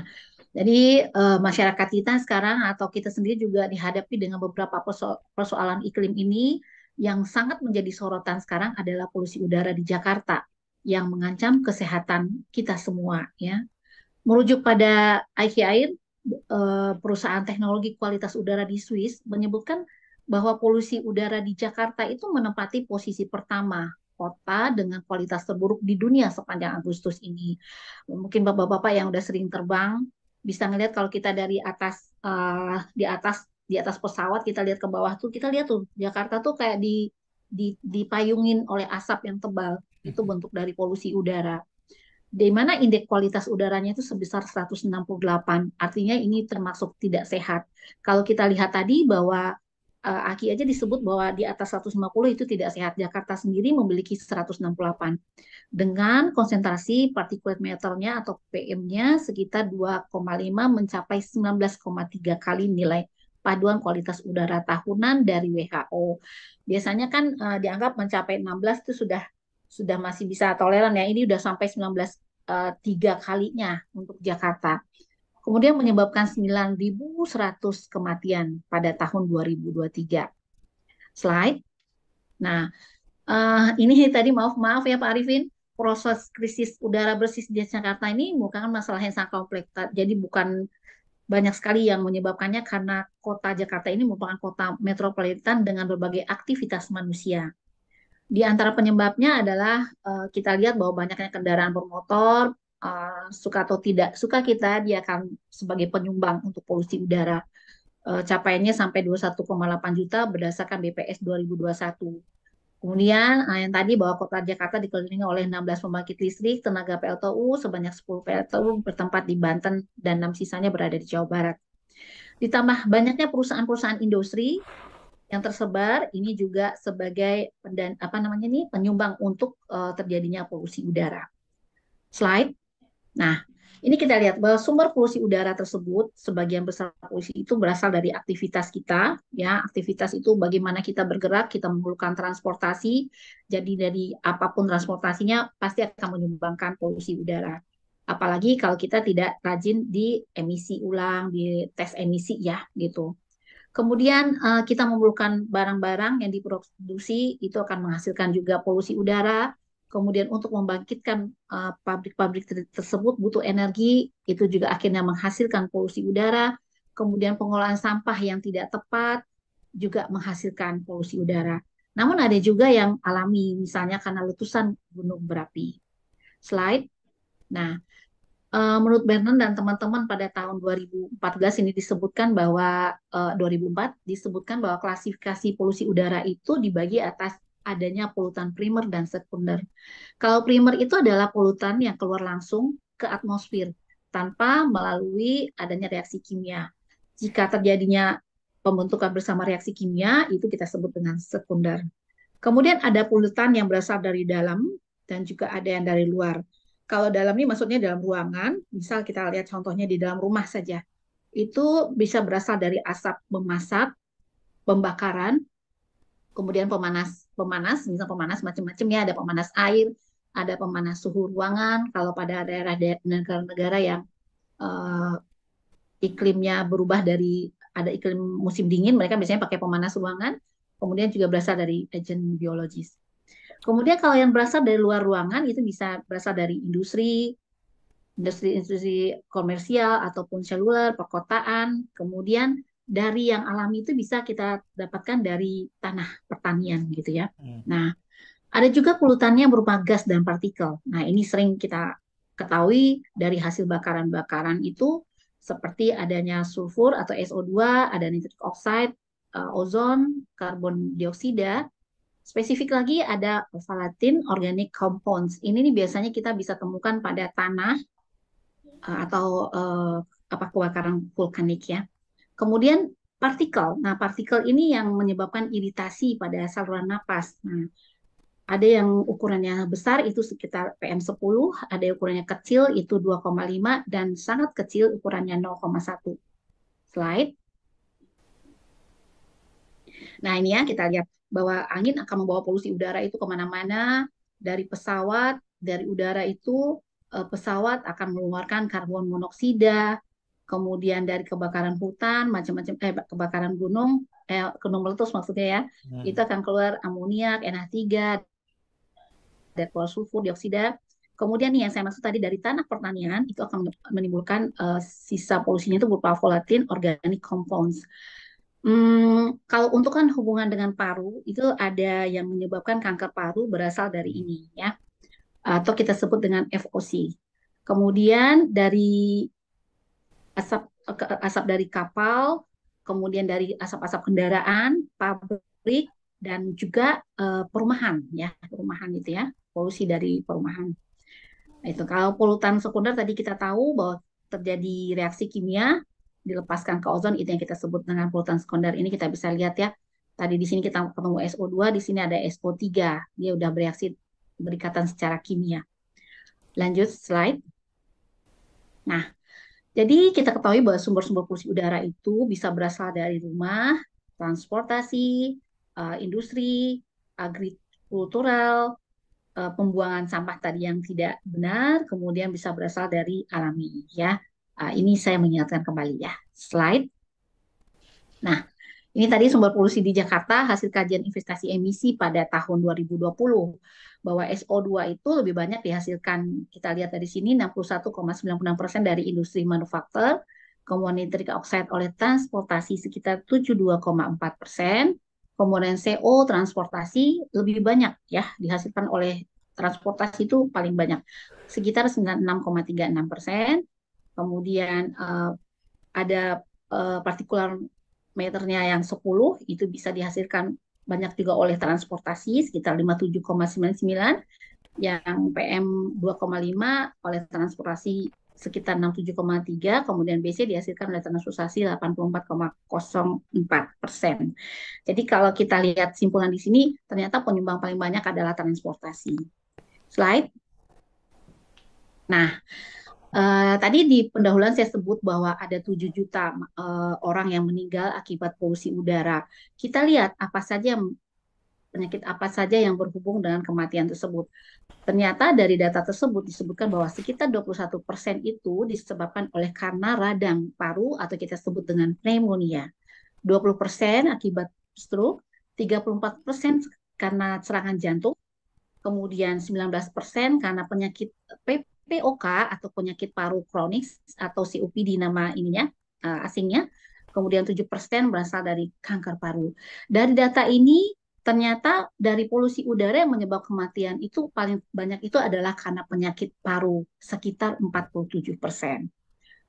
jadi uh, masyarakat kita sekarang atau kita sendiri juga dihadapi dengan beberapa perso persoalan iklim ini yang sangat menjadi sorotan sekarang adalah polusi udara di Jakarta yang mengancam kesehatan kita semua ya. Merujuk pada Air, eh, perusahaan teknologi kualitas udara di Swiss menyebutkan bahwa polusi udara di Jakarta itu menempati posisi pertama kota dengan kualitas terburuk di dunia sepanjang Agustus ini. Mungkin bapak-bapak yang udah sering terbang bisa ngelihat kalau kita dari atas uh, di atas di atas pesawat kita lihat ke bawah tuh kita lihat tuh Jakarta tuh kayak di, di dipayungin oleh asap yang tebal itu bentuk dari polusi udara. Di mana indeks kualitas udaranya itu sebesar 168, artinya ini termasuk tidak sehat. Kalau kita lihat tadi bahwa uh, Aki aja disebut bahwa di atas 150 itu tidak sehat. Jakarta sendiri memiliki 168 dengan konsentrasi partikulat meternya atau PM-nya sekitar 2,5 mencapai 19,3 kali nilai paduan kualitas udara tahunan dari WHO. Biasanya kan uh, dianggap mencapai 16 itu sudah sudah masih bisa toleran ya. Ini sudah sampai 19 eh, tiga kalinya untuk Jakarta. Kemudian menyebabkan 9.100 kematian pada tahun 2023. Slide. Nah, uh, ini tadi maaf maaf ya Pak Arifin, proses krisis udara bersih di Jakarta ini bukan masalah yang sangat kompleks. Jadi bukan banyak sekali yang menyebabkannya karena kota Jakarta ini merupakan kota metropolitan dengan berbagai aktivitas manusia. Di antara penyebabnya adalah uh, kita lihat bahwa banyaknya kendaraan bermotor, uh, suka atau tidak suka kita, dia akan sebagai penyumbang untuk polusi udara. Uh, capaiannya sampai 21,8 juta berdasarkan BPS 2021. Kemudian yang tadi bahwa kota Jakarta dikelilingi oleh 16 pembangkit listrik, tenaga PLTU sebanyak 10 PLTU bertempat di Banten dan 6 sisanya berada di Jawa Barat. Ditambah banyaknya perusahaan-perusahaan industri yang tersebar ini juga sebagai pendan, apa namanya nih penyumbang untuk uh, terjadinya polusi udara. Slide. Nah, ini kita lihat bahwa sumber polusi udara tersebut sebagian besar polusi itu berasal dari aktivitas kita, ya aktivitas itu bagaimana kita bergerak, kita memerlukan transportasi, jadi dari apapun transportasinya pasti akan menyumbangkan polusi udara. Apalagi kalau kita tidak rajin di emisi ulang, di tes emisi ya gitu. Kemudian uh, kita memerlukan barang-barang yang diproduksi itu akan menghasilkan juga polusi udara. Kemudian untuk membangkitkan eh, pabrik-pabrik uh, tersebut butuh energi, itu juga akhirnya menghasilkan polusi udara. Kemudian pengolahan sampah yang tidak tepat juga menghasilkan polusi udara. Namun ada juga yang alami, misalnya karena letusan gunung berapi. Slide. Nah, uh, menurut Bernan dan teman-teman pada tahun 2014 ini disebutkan bahwa uh, eh, 2004 disebutkan bahwa klasifikasi polusi udara itu dibagi atas adanya polutan primer dan sekunder. Kalau primer itu adalah polutan yang keluar langsung ke atmosfer tanpa melalui adanya reaksi kimia. Jika terjadinya pembentukan bersama reaksi kimia itu kita sebut dengan sekunder. Kemudian ada polutan yang berasal dari dalam dan juga ada yang dari luar. Kalau dalam ini maksudnya dalam ruangan, misal kita lihat contohnya di dalam rumah saja. Itu bisa berasal dari asap memasak, pembakaran, kemudian pemanas, pemanas, misal pemanas macam-macam ya, ada pemanas air, ada pemanas suhu ruangan. Kalau pada daerah negara-negara yang uh, iklimnya berubah dari ada iklim musim dingin, mereka biasanya pakai pemanas ruangan. Kemudian juga berasal dari agen biologis. Kemudian kalau yang berasal dari luar ruangan itu bisa berasal dari industri, industri-industri komersial ataupun seluler, perkotaan. Kemudian dari yang alami itu bisa kita dapatkan dari tanah pertanian gitu ya. Hmm. Nah, ada juga polutannya berupa gas dan partikel. Nah, ini sering kita ketahui dari hasil bakaran-bakaran itu seperti adanya sulfur atau SO2, ada nitrik oxide, eh, ozon, karbon dioksida, Spesifik lagi ada volatile organic compounds. Ini nih biasanya kita bisa temukan pada tanah eh, atau eh, apa kebakaran vulkanik ya. Kemudian partikel. Nah, partikel ini yang menyebabkan iritasi pada saluran napas. Nah, ada yang ukurannya besar itu sekitar PM10, ada yang ukurannya kecil itu 2,5 dan sangat kecil ukurannya 0,1. Slide. Nah, ini ya kita lihat bahwa angin akan membawa polusi udara itu kemana-mana dari pesawat dari udara itu eh, pesawat akan mengeluarkan karbon monoksida kemudian dari kebakaran hutan macam-macam eh kebakaran gunung eh gunung meletus maksudnya ya hmm. itu akan keluar amoniak NH3 dan sulfur dioksida kemudian nih yang saya maksud tadi dari tanah pertanian itu akan menimbulkan uh, sisa polusinya itu berupa volatil organic compounds Hmm, kalau untuk kan hubungan dengan paru itu ada yang menyebabkan kanker paru berasal dari hmm. ini ya, atau kita sebut dengan FOC. Kemudian dari asap asap dari kapal, kemudian dari asap-asap kendaraan, pabrik dan juga uh, perumahan ya, perumahan itu ya, polusi dari perumahan. Nah, itu kalau polutan sekunder tadi kita tahu bahwa terjadi reaksi kimia dilepaskan ke ozon itu yang kita sebut dengan polutan sekunder ini kita bisa lihat ya tadi di sini kita ketemu SO2 di sini ada SO3 dia udah bereaksi berikatan secara kimia lanjut slide nah jadi kita ketahui bahwa sumber-sumber polusi udara itu bisa berasal dari rumah transportasi eh, industri agrikultural eh, pembuangan sampah tadi yang tidak benar kemudian bisa berasal dari alami ya Uh, ini saya mengingatkan kembali ya. Slide. Nah, ini tadi sumber polusi di Jakarta hasil kajian investasi emisi pada tahun 2020 bahwa SO2 itu lebih banyak dihasilkan kita lihat dari sini 61,96 persen dari industri manufaktur, kemudian nitrik oxide oleh transportasi sekitar 72,4 persen, kemudian CO transportasi lebih banyak ya dihasilkan oleh transportasi itu paling banyak sekitar 96,36 persen, kemudian uh, ada uh, partikular meternya yang 10 itu bisa dihasilkan banyak juga oleh transportasi sekitar 57,99 yang PM 2,5 oleh transportasi sekitar 67,3 kemudian BC dihasilkan oleh transportasi 84,04 persen. Jadi kalau kita lihat simpulan di sini ternyata penyumbang paling banyak adalah transportasi. Slide. Nah, Uh, tadi di pendahuluan saya sebut bahwa ada 7 juta uh, orang yang meninggal akibat polusi udara. Kita lihat apa saja penyakit apa saja yang berhubung dengan kematian tersebut. Ternyata dari data tersebut disebutkan bahwa sekitar 21% itu disebabkan oleh karena radang paru atau kita sebut dengan pneumonia. 20% akibat stroke, 34% karena serangan jantung, kemudian 19% karena penyakit PP PPOK atau penyakit paru kronis atau COPD nama ininya uh, asingnya. Kemudian 7% berasal dari kanker paru. Dari data ini ternyata dari polusi udara yang menyebabkan kematian itu paling banyak itu adalah karena penyakit paru sekitar 47%.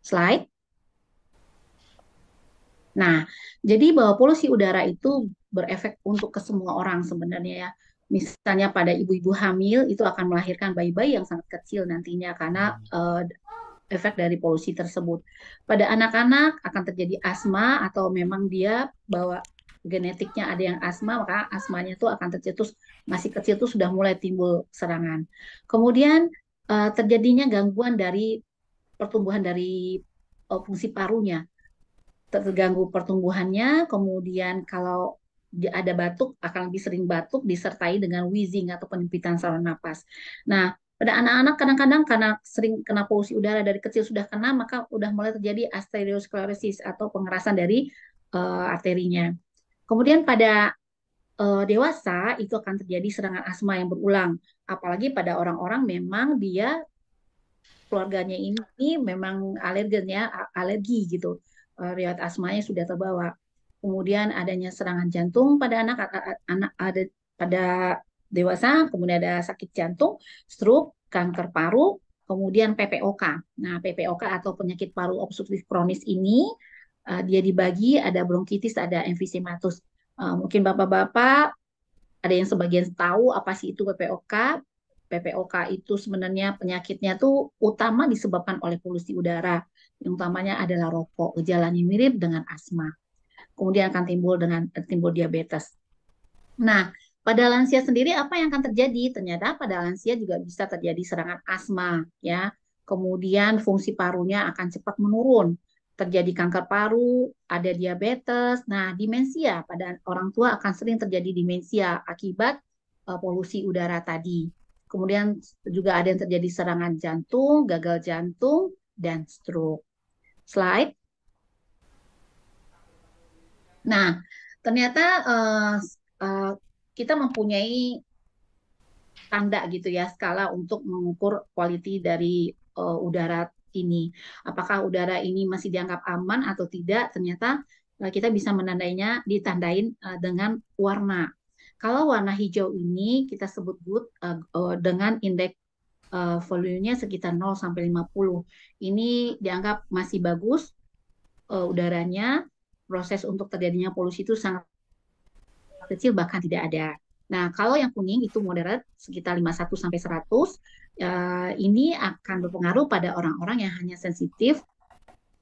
Slide. Nah, jadi bahwa polusi udara itu berefek untuk ke semua orang sebenarnya ya misalnya pada ibu-ibu hamil itu akan melahirkan bayi-bayi yang sangat kecil nantinya karena uh, efek dari polusi tersebut. Pada anak-anak akan terjadi asma atau memang dia bawa genetiknya ada yang asma maka asmanya itu akan tercetus masih kecil itu sudah mulai timbul serangan. Kemudian uh, terjadinya gangguan dari pertumbuhan dari uh, fungsi parunya terganggu pertumbuhannya, kemudian kalau ada batuk akan lebih sering batuk disertai dengan wheezing atau penyempitan saluran napas. Nah, pada anak-anak kadang-kadang karena sering kena polusi udara dari kecil sudah kena maka udah mulai terjadi arteriosklerosis atau pengerasan dari uh, arterinya. Kemudian pada uh, dewasa itu akan terjadi serangan asma yang berulang, apalagi pada orang-orang memang dia keluarganya ini memang alergennya alergi gitu. Uh, riwayat asmanya sudah terbawa kemudian adanya serangan jantung pada anak anak ada pada dewasa, kemudian ada sakit jantung, stroke, kanker paru, kemudian PPOK. Nah, PPOK atau penyakit paru obstruktif kronis ini uh, dia dibagi ada bronkitis, ada emfisematus. Uh, e, mungkin bapak-bapak ada yang sebagian tahu apa sih itu PPOK. PPOK itu sebenarnya penyakitnya tuh utama disebabkan oleh polusi udara. Yang utamanya adalah rokok. Gejalanya mirip dengan asma kemudian akan timbul dengan timbul diabetes. Nah, pada lansia sendiri apa yang akan terjadi? Ternyata pada lansia juga bisa terjadi serangan asma ya. Kemudian fungsi parunya akan cepat menurun terjadi kanker paru, ada diabetes. Nah, demensia pada orang tua akan sering terjadi demensia akibat uh, polusi udara tadi. Kemudian juga ada yang terjadi serangan jantung, gagal jantung, dan stroke. Slide. Nah, ternyata uh, uh, kita mempunyai tanda gitu ya skala untuk mengukur quality dari uh, udara ini. Apakah udara ini masih dianggap aman atau tidak? Ternyata uh, kita bisa menandainya ditandain uh, dengan warna. Kalau warna hijau ini kita sebut good uh, uh, dengan indeks uh, volumenya sekitar 0 sampai 50. Ini dianggap masih bagus uh, udaranya proses untuk terjadinya polusi itu sangat kecil bahkan tidak ada. Nah, kalau yang kuning itu moderat sekitar 51 sampai 100 eh, ya, ini akan berpengaruh pada orang-orang yang hanya sensitif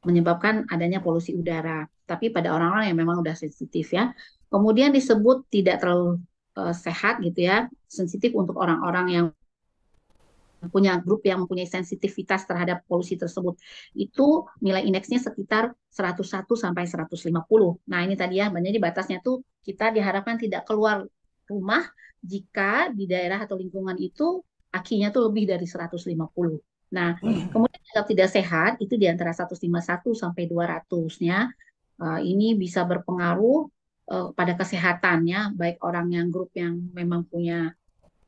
menyebabkan adanya polusi udara. Tapi pada orang-orang yang memang sudah sensitif ya. Kemudian disebut tidak terlalu eh, sehat gitu ya, sensitif untuk orang-orang yang punya grup yang mempunyai sensitivitas terhadap polusi tersebut itu nilai indeksnya sekitar 101 sampai 150. Nah, ini tadi ya, menjadi batasnya tuh kita diharapkan tidak keluar rumah jika di daerah atau lingkungan itu akinya tuh lebih dari 150. Nah, hmm. kemudian dianggap tidak sehat itu di antara 151 sampai 200 nya Uh, ini bisa berpengaruh uh, pada kesehatannya baik orang yang grup yang memang punya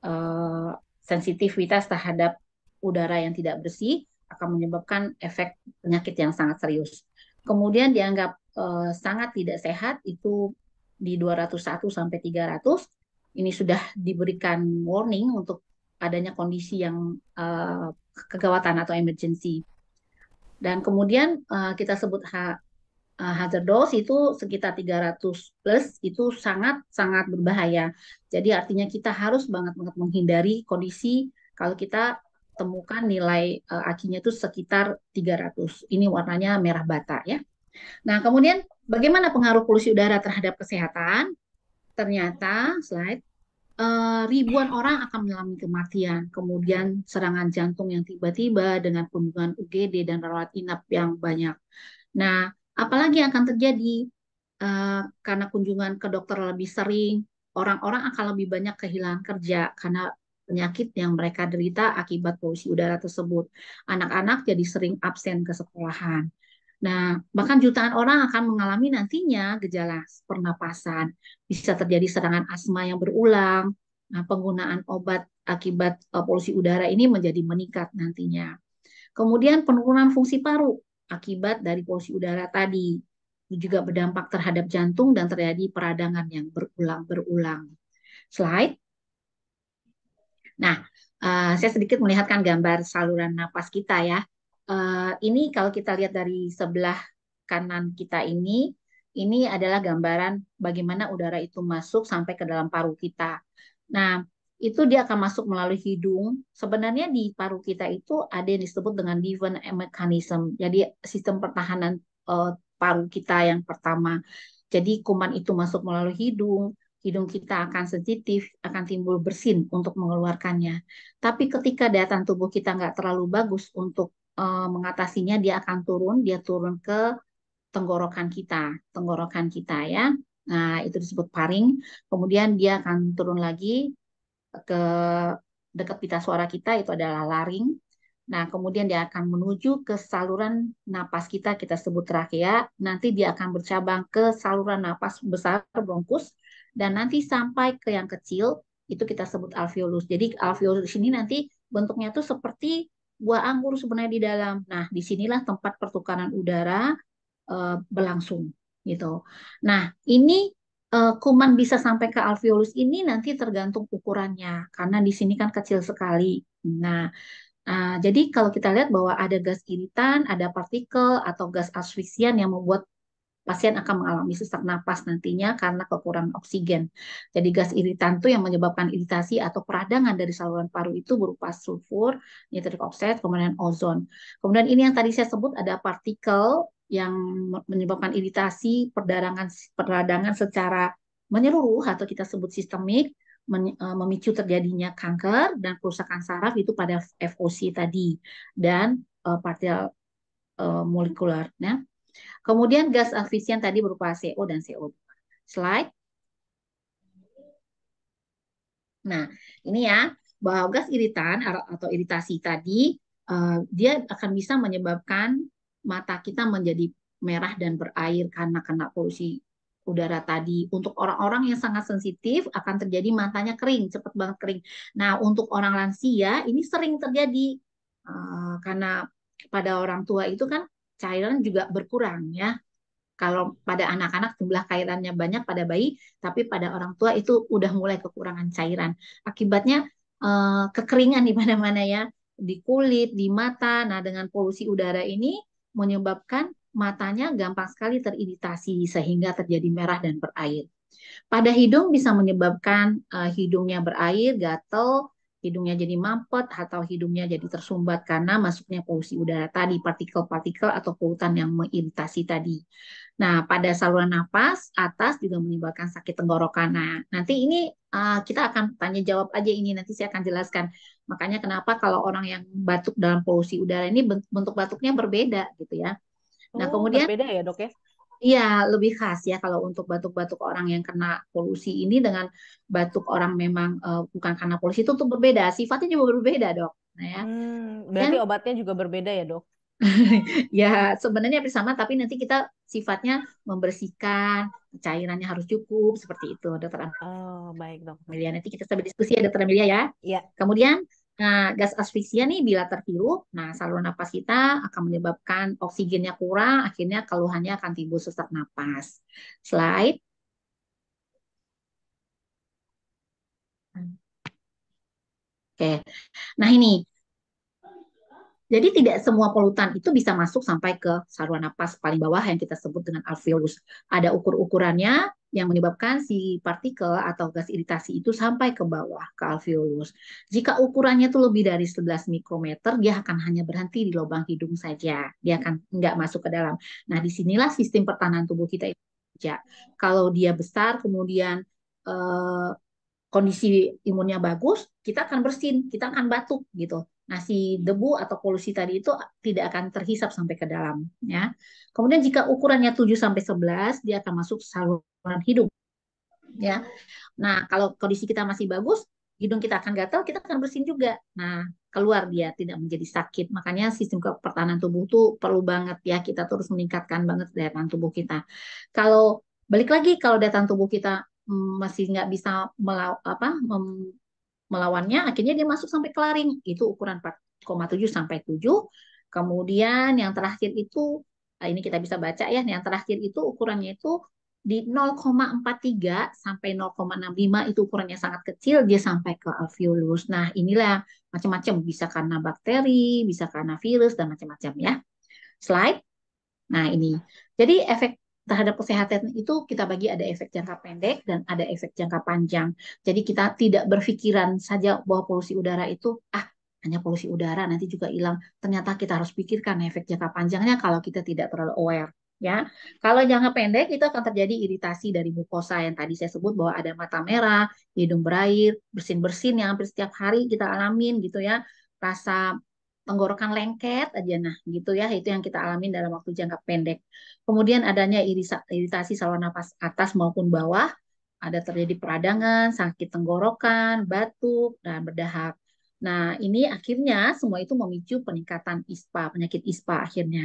uh, sensitivitas terhadap udara yang tidak bersih akan menyebabkan efek penyakit yang sangat serius. Kemudian dianggap eh, sangat tidak sehat itu di 201 sampai 300 ini sudah diberikan warning untuk adanya kondisi yang eh, kegawatan atau emergency. Dan kemudian eh, kita sebut Eh, hazard dose itu sekitar 300 plus itu sangat sangat berbahaya. Jadi artinya kita harus banget banget menghindari kondisi kalau kita temukan nilai uh, akinya itu sekitar 300. Ini warnanya merah bata ya. Nah, kemudian bagaimana pengaruh polusi udara terhadap kesehatan? Ternyata slide eh, ribuan orang akan mengalami kematian, kemudian serangan jantung yang tiba-tiba dengan kunjungan UGD dan rawat inap yang banyak. Nah, Apalagi yang akan terjadi uh, karena kunjungan ke dokter lebih sering, orang-orang akan lebih banyak kehilangan kerja karena penyakit yang mereka derita akibat polusi udara tersebut. Anak-anak jadi sering absen ke sekolahan. Nah, bahkan jutaan orang akan mengalami nantinya gejala pernapasan. Bisa terjadi serangan asma yang berulang. Nah, penggunaan obat akibat eh, polusi udara ini menjadi meningkat nantinya. Kemudian penurunan fungsi paru akibat dari polusi udara tadi. Ini juga berdampak terhadap jantung dan terjadi peradangan yang berulang-berulang. Slide. Nah, uh, saya sedikit melihatkan gambar saluran napas kita ya. Uh, ini kalau kita lihat dari sebelah kanan kita ini, ini adalah gambaran bagaimana udara itu masuk sampai ke dalam paru kita. Nah, itu dia akan masuk melalui hidung. Sebenarnya di paru kita itu ada yang disebut dengan defense mechanism. Jadi sistem pertahanan uh, paru kita yang pertama. Jadi kuman itu masuk melalui hidung, hidung kita akan sensitif, akan timbul bersin untuk mengeluarkannya. Tapi ketika daya tahan tubuh kita nggak terlalu bagus untuk uh, mengatasinya, dia akan turun, dia turun ke tenggorokan kita, tenggorokan kita ya. Nah, itu disebut paring. Kemudian dia akan turun lagi ke dekat pita suara kita itu adalah laring. Nah, kemudian dia akan menuju ke saluran napas kita, kita sebut trakea. Nanti dia akan bercabang ke saluran napas besar bronkus dan nanti sampai ke yang kecil itu kita sebut alveolus. Jadi alveolus ini nanti bentuknya tuh seperti buah anggur sebenarnya di dalam. Nah, disinilah tempat pertukaran udara e, berlangsung gitu. Nah, ini uh, kuman bisa sampai ke alveolus ini nanti tergantung ukurannya karena di sini kan kecil sekali. Nah, uh, jadi kalau kita lihat bahwa ada gas iritan, ada partikel atau gas asfiksian yang membuat pasien akan mengalami sesak napas nantinya karena kekurangan oksigen. Jadi gas iritan itu yang menyebabkan iritasi atau peradangan dari saluran paru itu berupa sulfur, nitrik oksida, kemudian ozon. Kemudian ini yang tadi saya sebut ada partikel yang menyebabkan iritasi, perdarangan, peradangan secara menyeluruh atau kita sebut sistemik e, memicu terjadinya kanker dan kerusakan saraf itu pada FOC tadi dan uh, e, partikel uh, e, molekulernya. Kemudian gas efisien tadi berupa CO dan CO2. Slide. Nah, ini ya bahwa gas iritan atau iritasi tadi uh, dia akan bisa menyebabkan mata kita menjadi merah dan berair karena kena polusi udara tadi. Untuk orang-orang yang sangat sensitif akan terjadi matanya kering, cepat banget kering. Nah, untuk orang lansia ini sering terjadi uh, karena pada orang tua itu kan cairan juga berkurang ya. Kalau pada anak-anak jumlah cairannya banyak pada bayi, tapi pada orang tua itu udah mulai kekurangan cairan. Akibatnya uh, kekeringan di mana-mana ya, di kulit, di mata. Nah, dengan polusi udara ini menyebabkan matanya gampang sekali teriritasi sehingga terjadi merah dan berair. Pada hidung bisa menyebabkan uh, hidungnya berair, gatel, hidungnya jadi mampet atau hidungnya jadi tersumbat karena masuknya polusi udara tadi, partikel-partikel atau polutan yang mengiritasi tadi. Nah, pada saluran nafas atas juga menyebabkan sakit tenggorokan. Nah, nanti ini uh, kita akan tanya jawab aja ini nanti saya akan jelaskan. Makanya kenapa kalau orang yang batuk dalam polusi udara ini bentuk batuknya berbeda gitu ya. Nah, oh, kemudian berbeda ya, Dok ya? Iya, lebih khas ya kalau untuk batuk-batuk orang yang kena polusi ini dengan batuk orang memang uh, bukan karena polusi itu tuh berbeda, sifatnya juga berbeda, Dok. Nah, ya. Hmm, berarti Dan, obatnya juga berbeda ya, Dok? ya sebenarnya hampir sama tapi nanti kita sifatnya membersihkan cairannya harus cukup seperti itu dokter Amelia. Oh baik dok. Amelia nanti kita sampai diskusi ya dokter Amelia ya. Iya. Kemudian Nah, gas asfiksia nih bila terhirup, nah saluran napas kita akan menyebabkan oksigennya kurang, akhirnya keluhannya akan timbul sesak napas. Slide. Oke. Nah, ini jadi tidak semua polutan itu bisa masuk sampai ke saluran napas paling bawah yang kita sebut dengan alveolus. Ada ukur-ukurannya yang menyebabkan si partikel atau gas iritasi itu sampai ke bawah ke alveolus. Jika ukurannya itu lebih dari 11 mikrometer, dia akan hanya berhenti di lubang hidung saja. Dia akan nggak masuk ke dalam. Nah, disinilah sistem pertahanan tubuh kita itu Ya. Kalau dia besar, kemudian eh, kondisi imunnya bagus, kita akan bersin, kita akan batuk gitu. Nah, si debu atau polusi tadi itu tidak akan terhisap sampai ke dalam. Ya. Kemudian jika ukurannya 7 sampai 11, dia akan masuk saluran hidung. Ya. Nah, kalau kondisi kita masih bagus, hidung kita akan gatal, kita akan bersin juga. Nah, keluar dia tidak menjadi sakit. Makanya sistem pertahanan tubuh itu perlu banget ya kita terus meningkatkan banget daya tahan tubuh kita. Kalau balik lagi kalau daya tahan tubuh kita mm, masih nggak bisa melau, apa mem, melawannya akhirnya dia masuk sampai kelaring itu ukuran 4,7 sampai 7 kemudian yang terakhir itu ah, ini kita bisa baca ya yang terakhir itu ukurannya itu di 0,43 sampai 0,65 itu ukurannya sangat kecil dia sampai ke alveolus. Nah, inilah macam-macam bisa karena bakteri, bisa karena virus dan macam-macam ya. Slide. Nah, ini. Jadi efek terhadap kesehatan itu kita bagi ada efek jangka pendek dan ada efek jangka panjang. Jadi kita tidak berpikiran saja bahwa polusi udara itu ah hanya polusi udara nanti juga hilang. Ternyata kita harus pikirkan efek jangka panjangnya kalau kita tidak terlalu aware ya. Kalau jangka pendek itu akan terjadi iritasi dari mukosa yang tadi saya sebut bahwa ada mata merah, hidung berair, bersin-bersin yang hampir setiap hari kita alamin gitu ya. Rasa tenggorokan lengket aja nah gitu ya itu yang kita alami dalam waktu jangka pendek kemudian adanya irisa, iritasi saluran nafas atas maupun bawah ada terjadi peradangan sakit tenggorokan batuk dan berdahak nah ini akhirnya semua itu memicu peningkatan ISPA penyakit ISPA akhirnya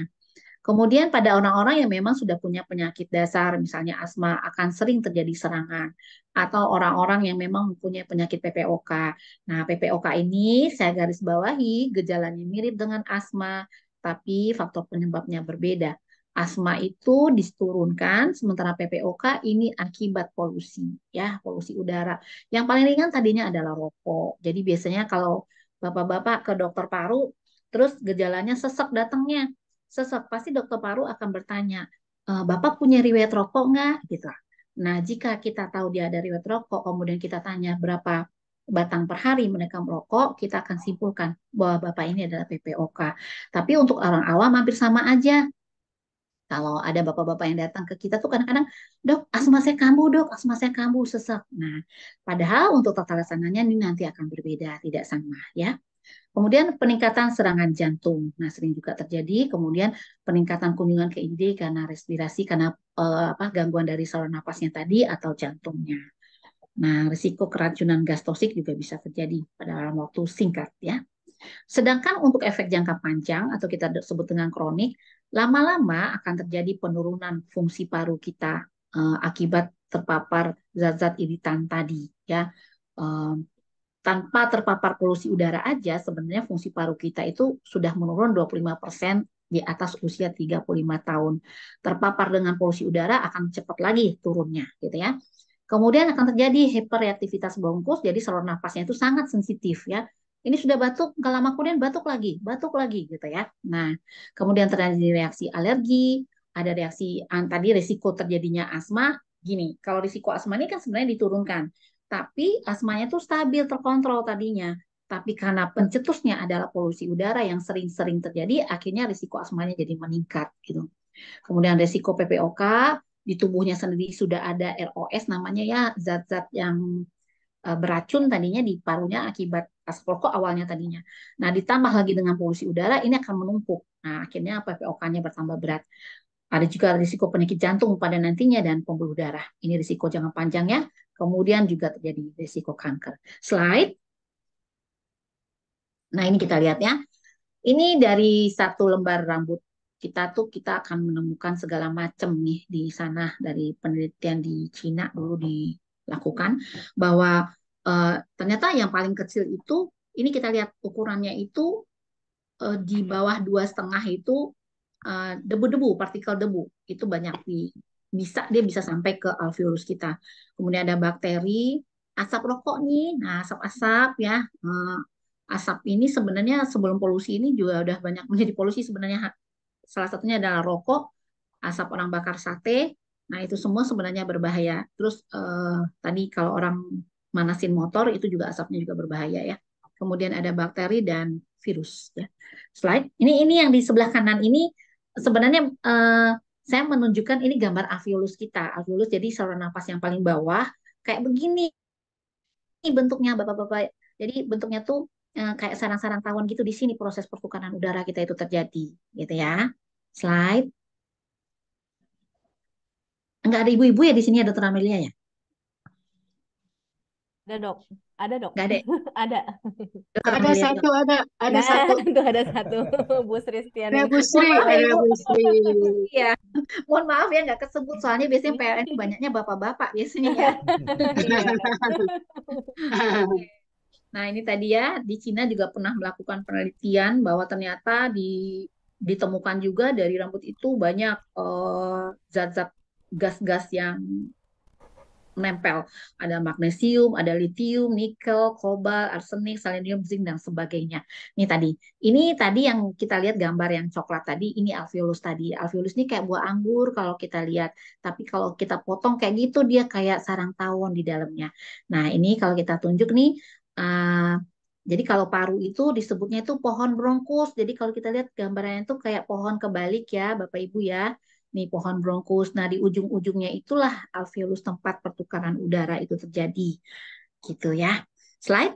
Kemudian pada orang-orang yang memang sudah punya penyakit dasar, misalnya asma, akan sering terjadi serangan. Atau orang-orang yang memang mempunyai penyakit PPOK. Nah, PPOK ini saya garis bawahi, gejalanya mirip dengan asma, tapi faktor penyebabnya berbeda. Asma itu diturunkan, sementara PPOK ini akibat polusi, ya polusi udara. Yang paling ringan tadinya adalah rokok. Jadi biasanya kalau bapak-bapak ke dokter paru, terus gejalanya sesek datangnya, sesak pasti dokter paru akan bertanya, e, Bapak punya riwayat rokok nggak? Gitu. Nah, jika kita tahu dia ada riwayat rokok, kemudian kita tanya berapa batang per hari mereka merokok, kita akan simpulkan bahwa Bapak ini adalah PPOK. Tapi untuk orang awam hampir sama aja. Kalau ada bapak-bapak yang datang ke kita tuh kadang-kadang, dok, asma saya kambuh, dok, asma saya kambuh, sesak. Nah, padahal untuk tata laksananya ini nanti akan berbeda, tidak sama ya. Kemudian peningkatan serangan jantung, nah sering juga terjadi. Kemudian peningkatan kunjungan ke IGD karena respirasi, karena eh, apa gangguan dari saluran napasnya tadi atau jantungnya. Nah risiko keracunan gas toksik juga bisa terjadi pada dalam waktu singkat ya. Sedangkan untuk efek jangka panjang atau kita sebut dengan kronik, lama-lama akan terjadi penurunan fungsi paru kita eh, akibat terpapar zat-zat iritan tadi ya. Eh, tanpa terpapar polusi udara aja sebenarnya fungsi paru kita itu sudah menurun 25% di atas usia 35 tahun. Terpapar dengan polusi udara akan cepat lagi turunnya gitu ya. Kemudian akan terjadi hiperreaktivitas bronkus jadi saluran nafasnya itu sangat sensitif ya. Ini sudah batuk, nggak lama kemudian batuk lagi, batuk lagi gitu ya. Nah, kemudian terjadi reaksi alergi, ada reaksi tadi risiko terjadinya asma gini, kalau risiko asma ini kan sebenarnya diturunkan tapi asmanya itu stabil terkontrol tadinya. Tapi karena pencetusnya adalah polusi udara yang sering-sering terjadi, akhirnya risiko asmanya jadi meningkat gitu. Kemudian risiko PPOK di tubuhnya sendiri sudah ada ROS namanya ya zat-zat yang eh, beracun tadinya di parunya akibat asap rokok awalnya tadinya. Nah, ditambah lagi dengan polusi udara ini akan menumpuk. Nah, akhirnya PPOK-nya bertambah berat. Ada juga risiko penyakit jantung pada nantinya dan pembuluh darah. Ini risiko jangka panjangnya Kemudian juga terjadi risiko kanker. Slide. Nah, ini kita lihat ya. Ini dari satu lembar rambut kita tuh kita akan menemukan segala macam nih di sana dari penelitian di Cina dulu dilakukan bahwa uh, ternyata yang paling kecil itu ini kita lihat ukurannya itu uh, di bawah dua setengah itu eh, debu-debu, uh, partikel debu itu banyak di bisa dia bisa sampai ke alveolus uh, kita. Kemudian ada bakteri, asap rokok nih. Nah, asap-asap ya. Uh, asap ini sebenarnya sebelum polusi ini juga udah banyak menjadi polusi sebenarnya. Salah satunya adalah rokok, asap orang bakar sate. Nah, itu semua sebenarnya berbahaya. Terus eh, tadi kalau orang manasin motor itu juga asapnya juga berbahaya ya. Kemudian ada bakteri dan virus ya. Slide. Ini ini yang di sebelah kanan ini sebenarnya eh, saya menunjukkan ini gambar alveolus kita. Alveolus jadi saluran nafas yang paling bawah kayak begini. Ini bentuknya Bapak-bapak. Jadi bentuknya tuh eh, kayak sarang-sarang tawon gitu di sini proses pertukaran udara kita itu terjadi gitu ya. Slide. Enggak ada ibu-ibu ya di sini ada Dr. Amelia ya? Ada dok, ada dok. Gak ya? ada. ada. Ada satu, ada, ada nah, satu. Itu ada satu. Bu Sri Stian. Ya, Bu Sri, ya Bu Sri. Iya. Mohon maaf ya nggak kesebut soalnya biasanya PLN itu banyaknya bapak-bapak biasanya ya. nah ini tadi ya di Cina juga pernah melakukan penelitian bahwa ternyata di ditemukan juga dari rambut itu banyak eh, zat-zat uh, gas-gas yang menempel. Ada magnesium, ada litium, nikel, kobalt, arsenik, selenium, zinc dan sebagainya. Ini tadi. Ini tadi yang kita lihat gambar yang coklat tadi, ini alveolus tadi. Alveolus ini kayak buah anggur kalau kita lihat, tapi kalau kita potong kayak gitu dia kayak sarang tawon di dalamnya. Nah, ini kalau kita tunjuk nih uh, jadi kalau paru itu disebutnya itu pohon bronkus. Jadi kalau kita lihat gambarannya itu kayak pohon kebalik ya, Bapak Ibu ya nih pohon bronkus. Nah, di ujung-ujungnya itulah alveolus tempat pertukaran udara itu terjadi. Gitu ya. Slide.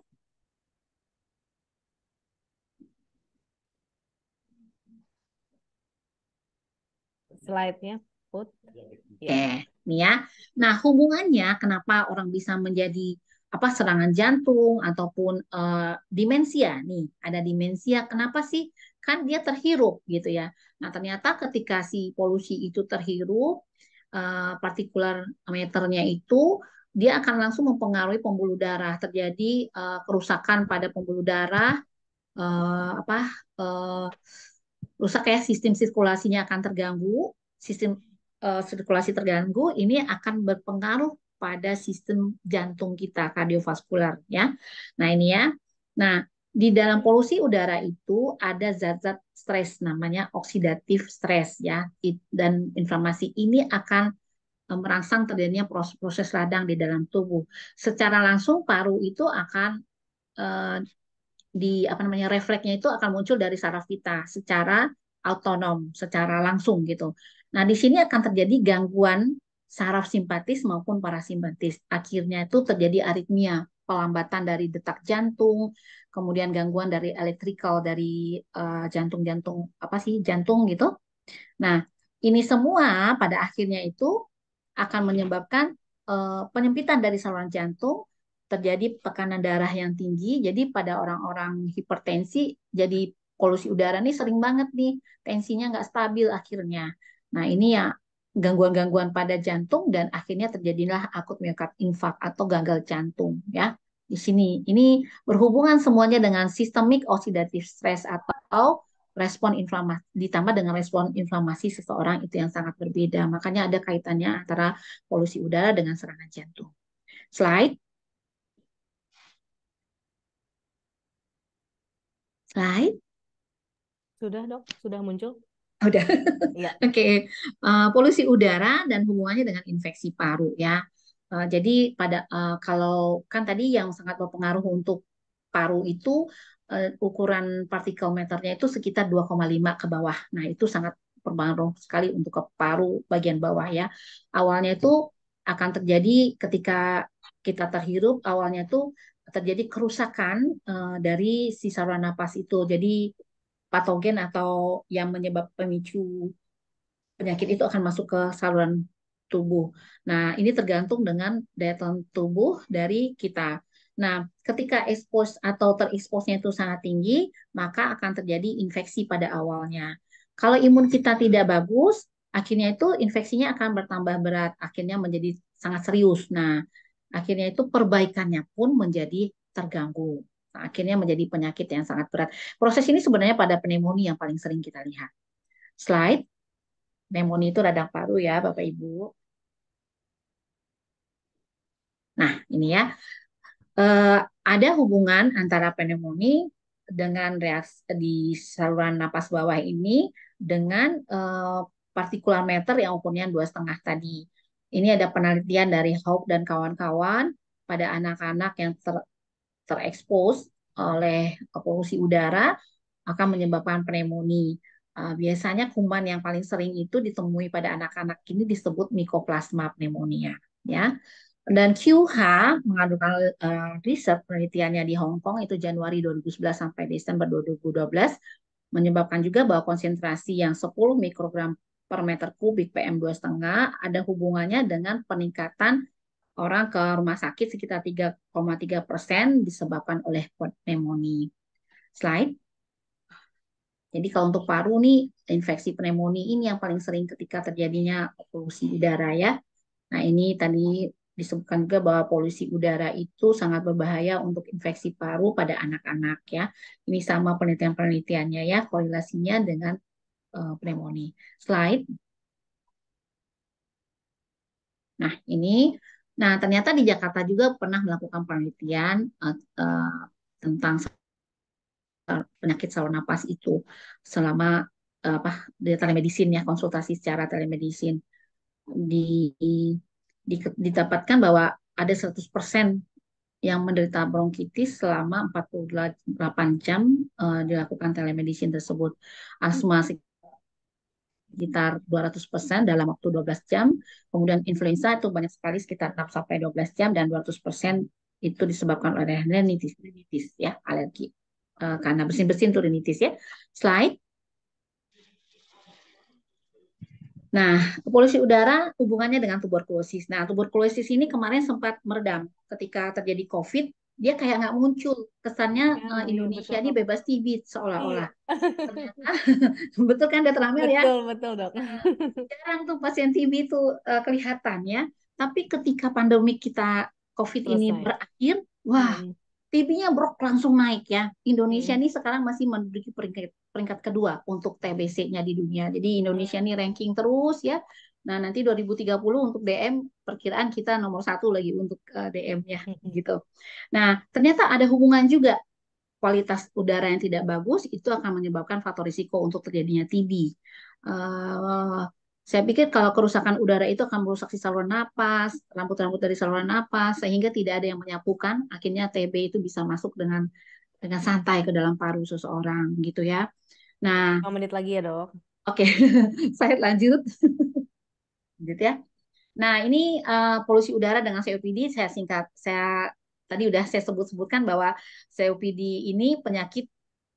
Slide-nya, Put. Oke, nih ya. Nah, hubungannya kenapa orang bisa menjadi apa serangan jantung ataupun uh, demensia nih ada demensia kenapa sih kan dia terhirup gitu ya Nah, ternyata ketika si polusi itu terhirup, eh, partikular meternya itu dia akan langsung mempengaruhi pembuluh darah. Terjadi uh, kerusakan pada pembuluh darah uh, apa uh, rusak ya sistem sirkulasinya akan terganggu, sistem uh, sirkulasi terganggu ini akan berpengaruh pada sistem jantung kita kardiovaskular ya. Nah, ini ya. Nah, di dalam polusi udara itu ada zat-zat stres namanya oksidatif stres ya dan inflamasi ini akan eh, merangsang terjadinya proses-proses radang di dalam tubuh. Secara langsung paru itu akan eh, di apa namanya refleksnya itu akan muncul dari saraf kita secara autonom, secara langsung gitu. Nah, di sini akan terjadi gangguan saraf simpatis maupun parasimpatis. Akhirnya itu terjadi aritmia, pelambatan dari detak jantung, kemudian gangguan dari elektrikal dari eh, jantung-jantung uh, apa sih jantung gitu. Nah, ini semua pada akhirnya itu akan menyebabkan uh, penyempitan dari saluran jantung, terjadi tekanan darah yang tinggi. Jadi pada orang-orang hipertensi jadi polusi udara nih sering banget nih tensinya nggak stabil akhirnya. Nah, ini ya gangguan-gangguan pada jantung dan akhirnya terjadilah akut miokard infark atau gagal jantung ya di sini. Ini berhubungan semuanya dengan sistemik oksidatif stres atau respon inflamasi ditambah dengan respon inflamasi seseorang itu yang sangat berbeda. Makanya ada kaitannya antara polusi udara dengan serangan jantung. Slide. Slide. Sudah dok, sudah muncul. Sudah. Iya. Oke. Okay. Uh, eh, polusi udara dan hubungannya dengan infeksi paru ya. Uh, jadi pada uh, kalau kan tadi yang sangat berpengaruh untuk paru itu uh, ukuran partikel meternya itu sekitar 2,5 ke bawah. Nah, itu sangat berpengaruh sekali untuk ke paru bagian bawah ya. Awalnya itu akan terjadi ketika kita terhirup awalnya itu terjadi kerusakan uh, dari si saluran napas itu. Jadi patogen atau yang menyebab pemicu penyakit itu akan masuk ke saluran tubuh. Nah, ini tergantung dengan daya tahan tubuh dari kita. Nah, ketika expose atau tereksposnya itu sangat tinggi, maka akan terjadi infeksi pada awalnya. Kalau imun kita tidak bagus, akhirnya itu infeksinya akan bertambah berat, akhirnya menjadi sangat serius. Nah, akhirnya itu perbaikannya pun menjadi terganggu. Nah, akhirnya menjadi penyakit yang sangat berat. Proses ini sebenarnya pada pneumonia yang paling sering kita lihat. Slide. Pneumonia itu radang paru ya, Bapak Ibu. Nah, ini ya. Uh, ada hubungan antara pneumonia dengan reaksi di saluran napas bawah ini dengan uh, partikular meter yang ukurnya dua setengah tadi. Ini ada penelitian dari Hope dan kawan-kawan pada anak-anak yang ter terekspos oleh polusi udara akan menyebabkan pneumonia. Uh, biasanya kuman yang paling sering itu ditemui pada anak-anak ini disebut mikoplasma pneumonia, ya. Dan QH mengadukan uh, eh, riset penelitiannya di Hong Kong itu Januari 2011 sampai Desember 2012 menyebabkan juga bahwa konsentrasi yang 10 mikrogram per meter kubik PM2,5 ada hubungannya dengan peningkatan orang ke rumah sakit sekitar 3,3 persen disebabkan oleh pneumonia. Slide. Jadi kalau untuk paru nih, infeksi pneumonia ini yang paling sering ketika terjadinya polusi udara ya. Nah ini tadi disebutkan juga bahwa polusi udara itu sangat berbahaya untuk infeksi paru pada anak-anak ya. Ini sama penelitian-penelitiannya ya korelasinya dengan uh, pneumonia. Slide. Nah, ini nah ternyata di Jakarta juga pernah melakukan penelitian uh, uh, tentang penyakit saluran napas itu selama uh, apa telemedicine ya konsultasi secara telemedicine di didapatkan bahwa ada 100% yang menderita bronkitis selama 48 jam uh, dilakukan telemedicine tersebut. Asma hmm. sekitar 200% dalam waktu 12 jam. Kemudian influenza itu banyak sekali sekitar 6 sampai 12 jam dan 200% itu disebabkan oleh rinitis, rinitis ya, alergi uh, karena bersin-bersin tuh rinitis ya. Slide Nah, polusi udara hubungannya dengan tuberkulosis. Nah, tuberkulosis ini kemarin sempat meredam ketika terjadi COVID, dia kayak nggak muncul. Kesannya ya, uh, Indonesia betul, ini bebas TB seolah-olah. Iya. Ternyata betul kan Dr. Amel ya? Betul, betul, Dok. Nah, jarang tuh pasien TB itu uh, eh, kelihatan ya. Tapi ketika pandemi kita COVID Selesai. ini berakhir, wah, hmm. TB-nya brok langsung naik ya. Indonesia hmm. ini sekarang masih menduduki peringkat peringkat kedua untuk TBC-nya di dunia. Jadi Indonesia ini iya. ranking terus ya. Nah nanti 2030 untuk DM perkiraan kita nomor satu lagi untuk uh, eh, DM nya gitu. Nah ternyata ada hubungan juga kualitas udara yang tidak bagus itu akan menyebabkan faktor risiko untuk terjadinya TB. Uh, eh, saya pikir kalau kerusakan udara itu akan merusak si saluran napas, rambut-rambut dari saluran napas, sehingga tidak ada yang menyapukan, akhirnya TB itu bisa masuk dengan dengan santai ke dalam paru seseorang gitu ya. Nah, 5 menit lagi ya, Dok. Oke, okay. saya lanjut. lanjut ya. Nah, ini uh, polusi udara dengan COPD saya singkat saya tadi udah saya sebut-sebutkan bahwa COPD ini penyakit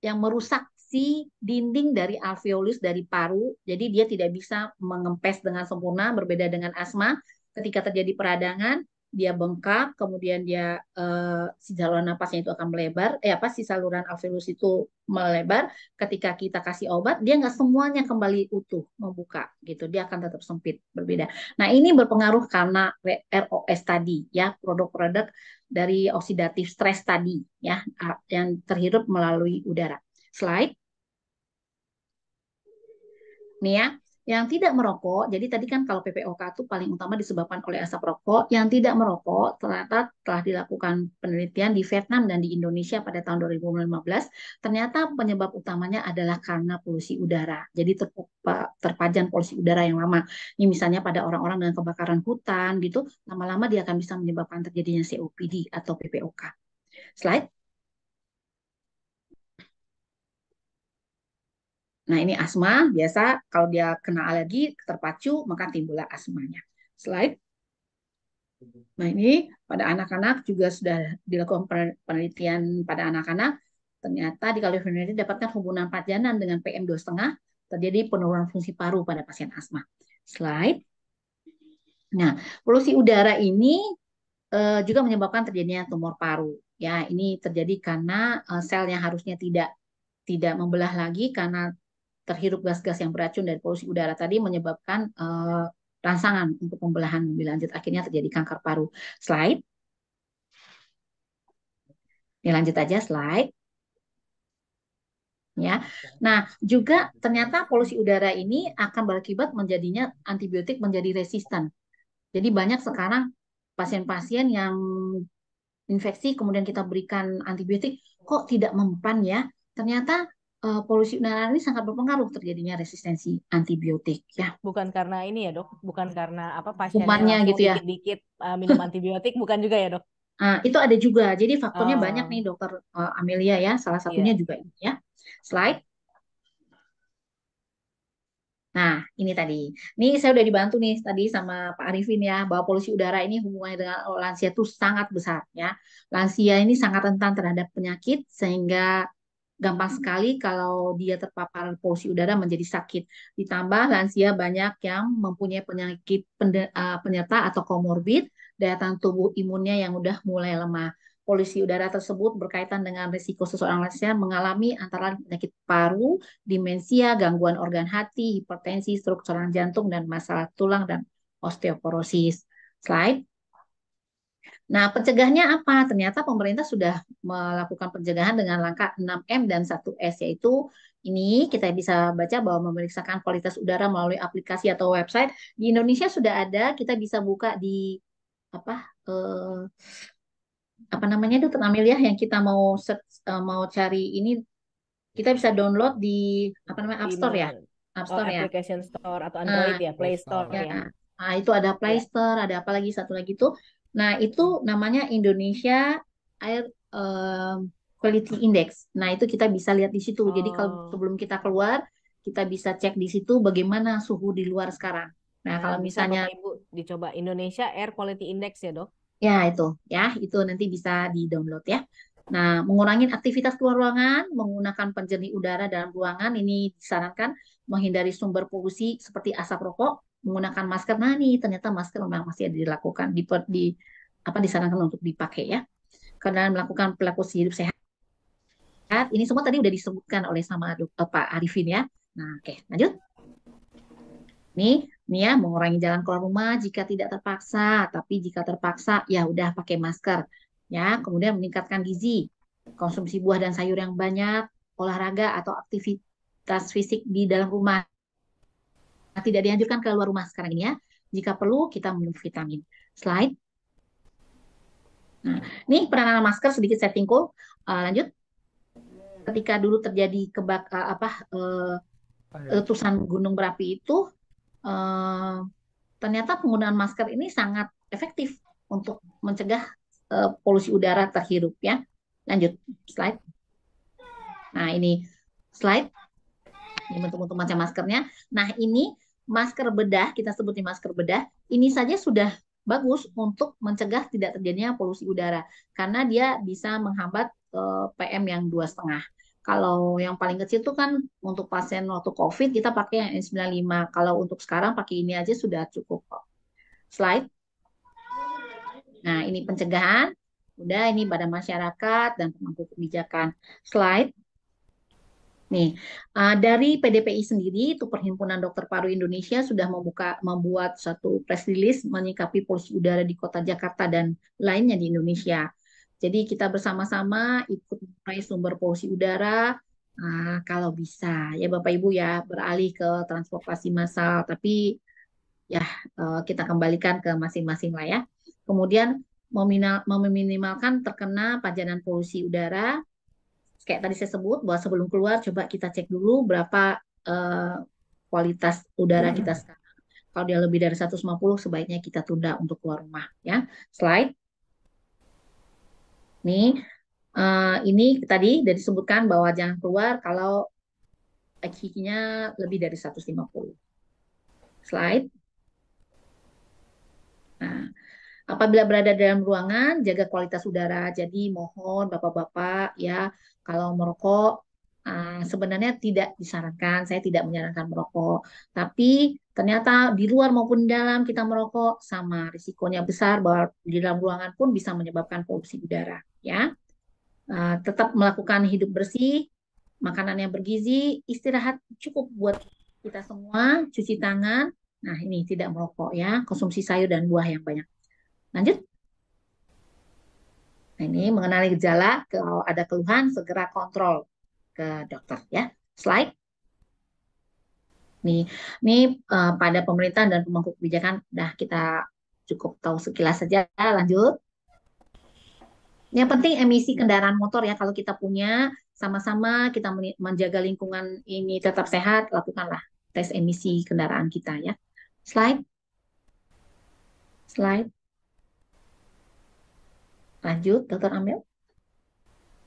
yang merusak si dinding dari alveolus dari paru. Jadi dia tidak bisa mengempes dengan sempurna berbeda dengan asma ketika terjadi peradangan dia bengkak, kemudian dia eh, si saluran napasnya itu akan melebar, eh apa si saluran alveolus itu melebar. Ketika kita kasih obat, dia nggak semuanya kembali utuh membuka gitu, dia akan tetap sempit berbeda. Nah ini berpengaruh karena ROS tadi ya produk-produk dari oksidatif stres tadi ya yang terhirup melalui udara. Slide. Nih ya, yang tidak merokok, jadi tadi kan kalau PPOK itu paling utama disebabkan oleh asap rokok, yang tidak merokok ternyata telah dilakukan penelitian di Vietnam dan di Indonesia pada tahun 2015, ternyata penyebab utamanya adalah karena polusi udara. Jadi terpajan polusi udara yang lama. Ini misalnya pada orang-orang dengan kebakaran hutan gitu, lama-lama dia akan bisa menyebabkan terjadinya COPD atau PPOK. Slide. Nah, ini asma biasa kalau dia kena alergi terpacu maka timbullah asmanya. Slide. Nah, ini pada anak-anak juga sudah dilakukan penelitian pada anak-anak. Ternyata di California ini dapatkan hubungan pajanan dengan PM2,5 terjadi penurunan fungsi paru pada pasien asma. Slide. Nah, polusi udara ini uh, juga menyebabkan terjadinya tumor paru. Ya, ini terjadi karena uh, sel yang harusnya tidak tidak membelah lagi karena terhirup gas-gas yang beracun dari polusi udara tadi menyebabkan uh, rangsangan untuk pembelahan lebih lanjut akhirnya terjadi kanker paru. Slide. Ini lanjut aja slide. Ya. Nah, juga ternyata polusi udara ini akan berakibat menjadinya antibiotik menjadi resisten. Jadi banyak sekarang pasien-pasien yang infeksi kemudian kita berikan antibiotik kok tidak mempan ya? Ternyata uh, polusi udara ini sangat berpengaruh terjadinya resistensi antibiotik ya. Bukan karena ini ya dok, bukan karena apa pasiennya gitu ya. Dikit, -dikit uh, eh, minum antibiotik, bukan juga ya dok? Uh, itu ada juga. Jadi faktornya oh. banyak nih dokter uh, Amelia ya. Salah iya. satunya yeah. juga ini ya. Slide. Nah, ini tadi. Ini saya udah dibantu nih tadi sama Pak Arifin ya, bahwa polusi udara ini hubungannya dengan oh, lansia itu sangat besar ya. Lansia ini sangat rentan terhadap penyakit sehingga gampang hmm. sekali kalau dia terpapar polusi udara menjadi sakit. Ditambah lansia banyak yang mempunyai penyakit eh, penyerta atau komorbid, daya tahan tubuh imunnya yang udah mulai lemah. Polusi udara tersebut berkaitan dengan risiko seseorang lansia mengalami antara penyakit paru, demensia, gangguan organ hati, hipertensi, struk serangan jantung, dan masalah tulang dan osteoporosis. Slide. Nah, pencegahannya apa? Ternyata pemerintah sudah melakukan pencegahan dengan langkah 6M dan 1S, yaitu ini kita bisa baca bahwa memeriksakan kualitas udara melalui aplikasi atau website. Di Indonesia sudah ada, kita bisa buka di apa eh, apa namanya itu Amelia ya, yang kita mau search, eh, mau cari ini kita bisa download di apa namanya App Store ya App oh, Store oh, ya application store atau ah, Android uh, ya Play Store ya, ya. Nah, itu ada Play ya. Store, ada apa lagi satu lagi itu Nah, itu namanya Indonesia Air um, Quality Index. Nah, itu kita bisa lihat di situ. Oh. Jadi kalau oh. sebelum kita keluar, kita bisa cek di situ bagaimana suhu di luar sekarang. Nah, nah kalau misalnya Ibu dicoba Indonesia Air Quality Index ya, Dok. Ya, itu ya, itu nanti bisa di-download ya. Nah, mengurangi aktivitas luar ruangan, menggunakan penjernih udara dalam ruangan ini disarankan menghindari sumber polusi seperti asap rokok, menggunakan masker. Nah, nih ternyata masker memang masih ada dilakukan di, di apa disarankan untuk dipakai ya. Karena melakukan pelaku hidup sehat. Ini semua tadi sudah disebutkan oleh sama uh, Pak Arifin ya. Nah, oke, okay, lanjut. Nih, nih ya mengurangi jalan keluar rumah jika tidak terpaksa, tapi jika terpaksa ya udah pakai masker. Ya, kemudian meningkatkan gizi, konsumsi buah dan sayur yang banyak, olahraga atau aktivitas fisik di dalam rumah Nah, tidak dianjurkan keluar rumah sekarang ini ya. Jika perlu kita minum vitamin. Slide. Nah, ini peranan masker sedikit settingku. Uh, eh, lanjut. Ketika dulu terjadi kebak uh, apa uh, letusan gunung berapi itu uh, ternyata penggunaan masker ini sangat efektif untuk mencegah uh, polusi udara terhirup ya. Lanjut slide. Nah, ini slide. Ini bentuk-bentuk macam maskernya. Nah, ini masker bedah, kita sebutnya masker bedah, ini saja sudah bagus untuk mencegah tidak terjadinya polusi udara karena dia bisa menghambat eh, PM yang dua setengah. Kalau yang paling kecil itu kan untuk pasien waktu COVID kita pakai yang N95. Kalau untuk sekarang pakai ini aja sudah cukup kok. Slide. Nah, ini pencegahan. Udah ini pada masyarakat dan pemangku kebijakan. Slide. Nih, uh, dari PDPI sendiri itu Perhimpunan Dokter Paru Indonesia sudah membuka membuat satu press release menyikapi polusi udara di Kota Jakarta dan lainnya di Indonesia. Jadi kita bersama-sama ikut mengurai sumber polusi udara uh, kalau bisa ya Bapak Ibu ya beralih ke transportasi massal tapi ya uh, kita kembalikan ke masing-masing lah ya. Kemudian meminimalkan terkena pajanan polusi udara kayak tadi saya sebut bahwa sebelum keluar coba kita cek dulu berapa uh, kualitas udara hmm. kita sekarang. Kalau dia lebih dari 150 sebaiknya kita tunda untuk keluar rumah ya. Slide. Nih, uh, ini tadi sudah disebutkan bahwa jangan keluar kalau akhirnya nya lebih dari 150. Slide. Nah, apabila berada dalam ruangan, jaga kualitas udara. Jadi mohon Bapak-bapak ya kalau merokok uh, sebenarnya tidak disarankan, saya tidak menyarankan merokok. Tapi ternyata di luar maupun dalam kita merokok sama risikonya besar bahwa di dalam ruangan pun bisa menyebabkan polusi udara, ya. Uh, tetap melakukan hidup bersih, makanan yang bergizi, istirahat cukup buat kita semua, cuci tangan. Nah, ini tidak merokok ya, konsumsi sayur dan buah yang banyak. Lanjut. Nah, ini mengenali gejala, kalau ada keluhan segera kontrol ke dokter ya. Slide. Nih, nih uh, pada pemerintah dan pemangku kebijakan dah kita cukup tahu sekilas saja. Lanjut. Yang penting emisi kendaraan motor ya kalau kita punya sama-sama kita menjaga lingkungan ini tetap sehat, lakukanlah tes emisi kendaraan kita ya. Slide. Slide. Lanjut, Dokter Amel.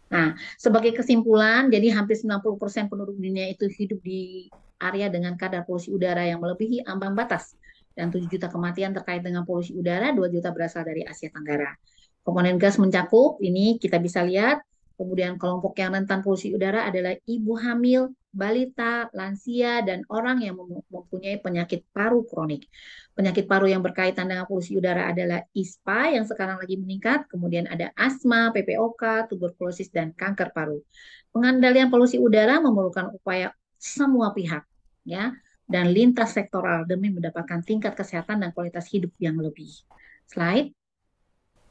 Nah, sebagai kesimpulan, jadi hampir 90% penduduk dunia itu hidup di area dengan kadar polusi udara yang melebihi ambang batas dan 7 juta kematian terkait dengan polusi udara, 2 juta berasal dari Asia Tenggara. Komponen gas mencakup, ini kita bisa lihat, kemudian kelompok yang rentan polusi udara adalah ibu hamil, balita, lansia, dan orang yang mempunyai penyakit paru kronik. Penyakit paru yang berkaitan dengan polusi udara adalah ISPA yang sekarang lagi meningkat, kemudian ada asma, PPOK, tuberkulosis, dan kanker paru. Pengendalian polusi udara memerlukan upaya semua pihak, ya, dan lintas sektoral demi mendapatkan tingkat kesehatan dan kualitas hidup yang lebih. Slide.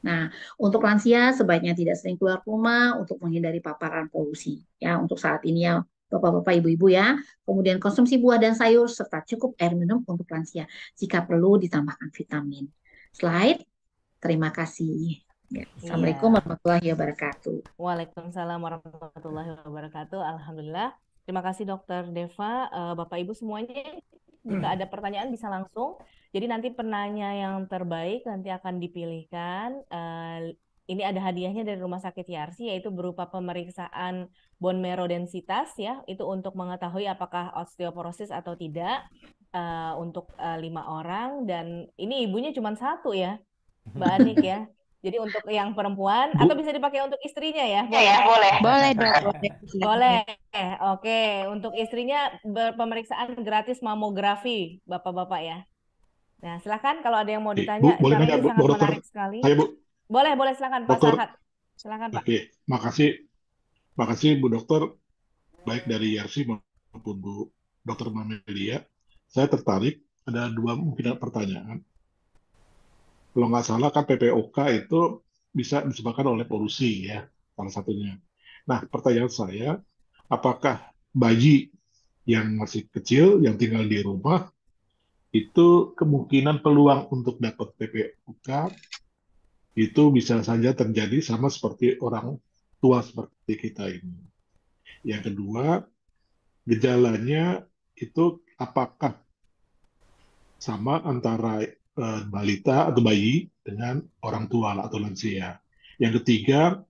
Nah, untuk lansia sebaiknya tidak sering keluar rumah untuk menghindari paparan polusi. Ya, untuk saat ini ya Bapak-bapak, ibu-ibu ya. Kemudian konsumsi buah dan sayur serta cukup air minum untuk lansia. Jika perlu ditambahkan vitamin. Slide. Terima kasih. Ya, iya. Assalamualaikum iya. warahmatullahi wabarakatuh. Waalaikumsalam warahmatullahi wabarakatuh. Alhamdulillah. Terima kasih Dokter Deva, eh, Bapak Ibu semuanya. Jika ada pertanyaan bisa langsung. Jadi nanti penanya yang terbaik nanti akan dipilihkan eh, ini ada hadiahnya dari Rumah Sakit Yarsi yaitu berupa pemeriksaan bone marrow densitas ya itu untuk mengetahui apakah osteoporosis atau tidak uh, untuk uh, lima orang dan ini ibunya cuma satu ya mhm. Mbak Anik ya jadi untuk yang perempuan atau bisa dipakai untuk istrinya ya boleh iya, ya, boleh boleh dong boleh, boleh. oke untuk istrinya pemeriksaan gratis mamografi bapak-bapak ya nah silahkan kalau ada yang mau ditanya Bu, boleh Bu, menarik Bu, sekali Ayo, Bu, boleh, boleh silakan Pak dokter, Sahat. Silakan Pak. Oke, makasih. Makasih Bu Dokter baik dari Yarsi maupun Bu Dokter Mamelia. Saya tertarik ada dua mungkin pertanyaan. Kalau nggak salah kan PPOK itu bisa disebabkan oleh polusi ya salah satunya. Nah pertanyaan saya, apakah bayi yang masih kecil yang tinggal di rumah itu kemungkinan peluang untuk dapat PPOK itu bisa saja terjadi sama seperti orang tua seperti kita ini. Yang kedua, gejalanya itu apakah sama antara eh, balita atau bayi dengan orang tua atau lansia. Yang ketiga,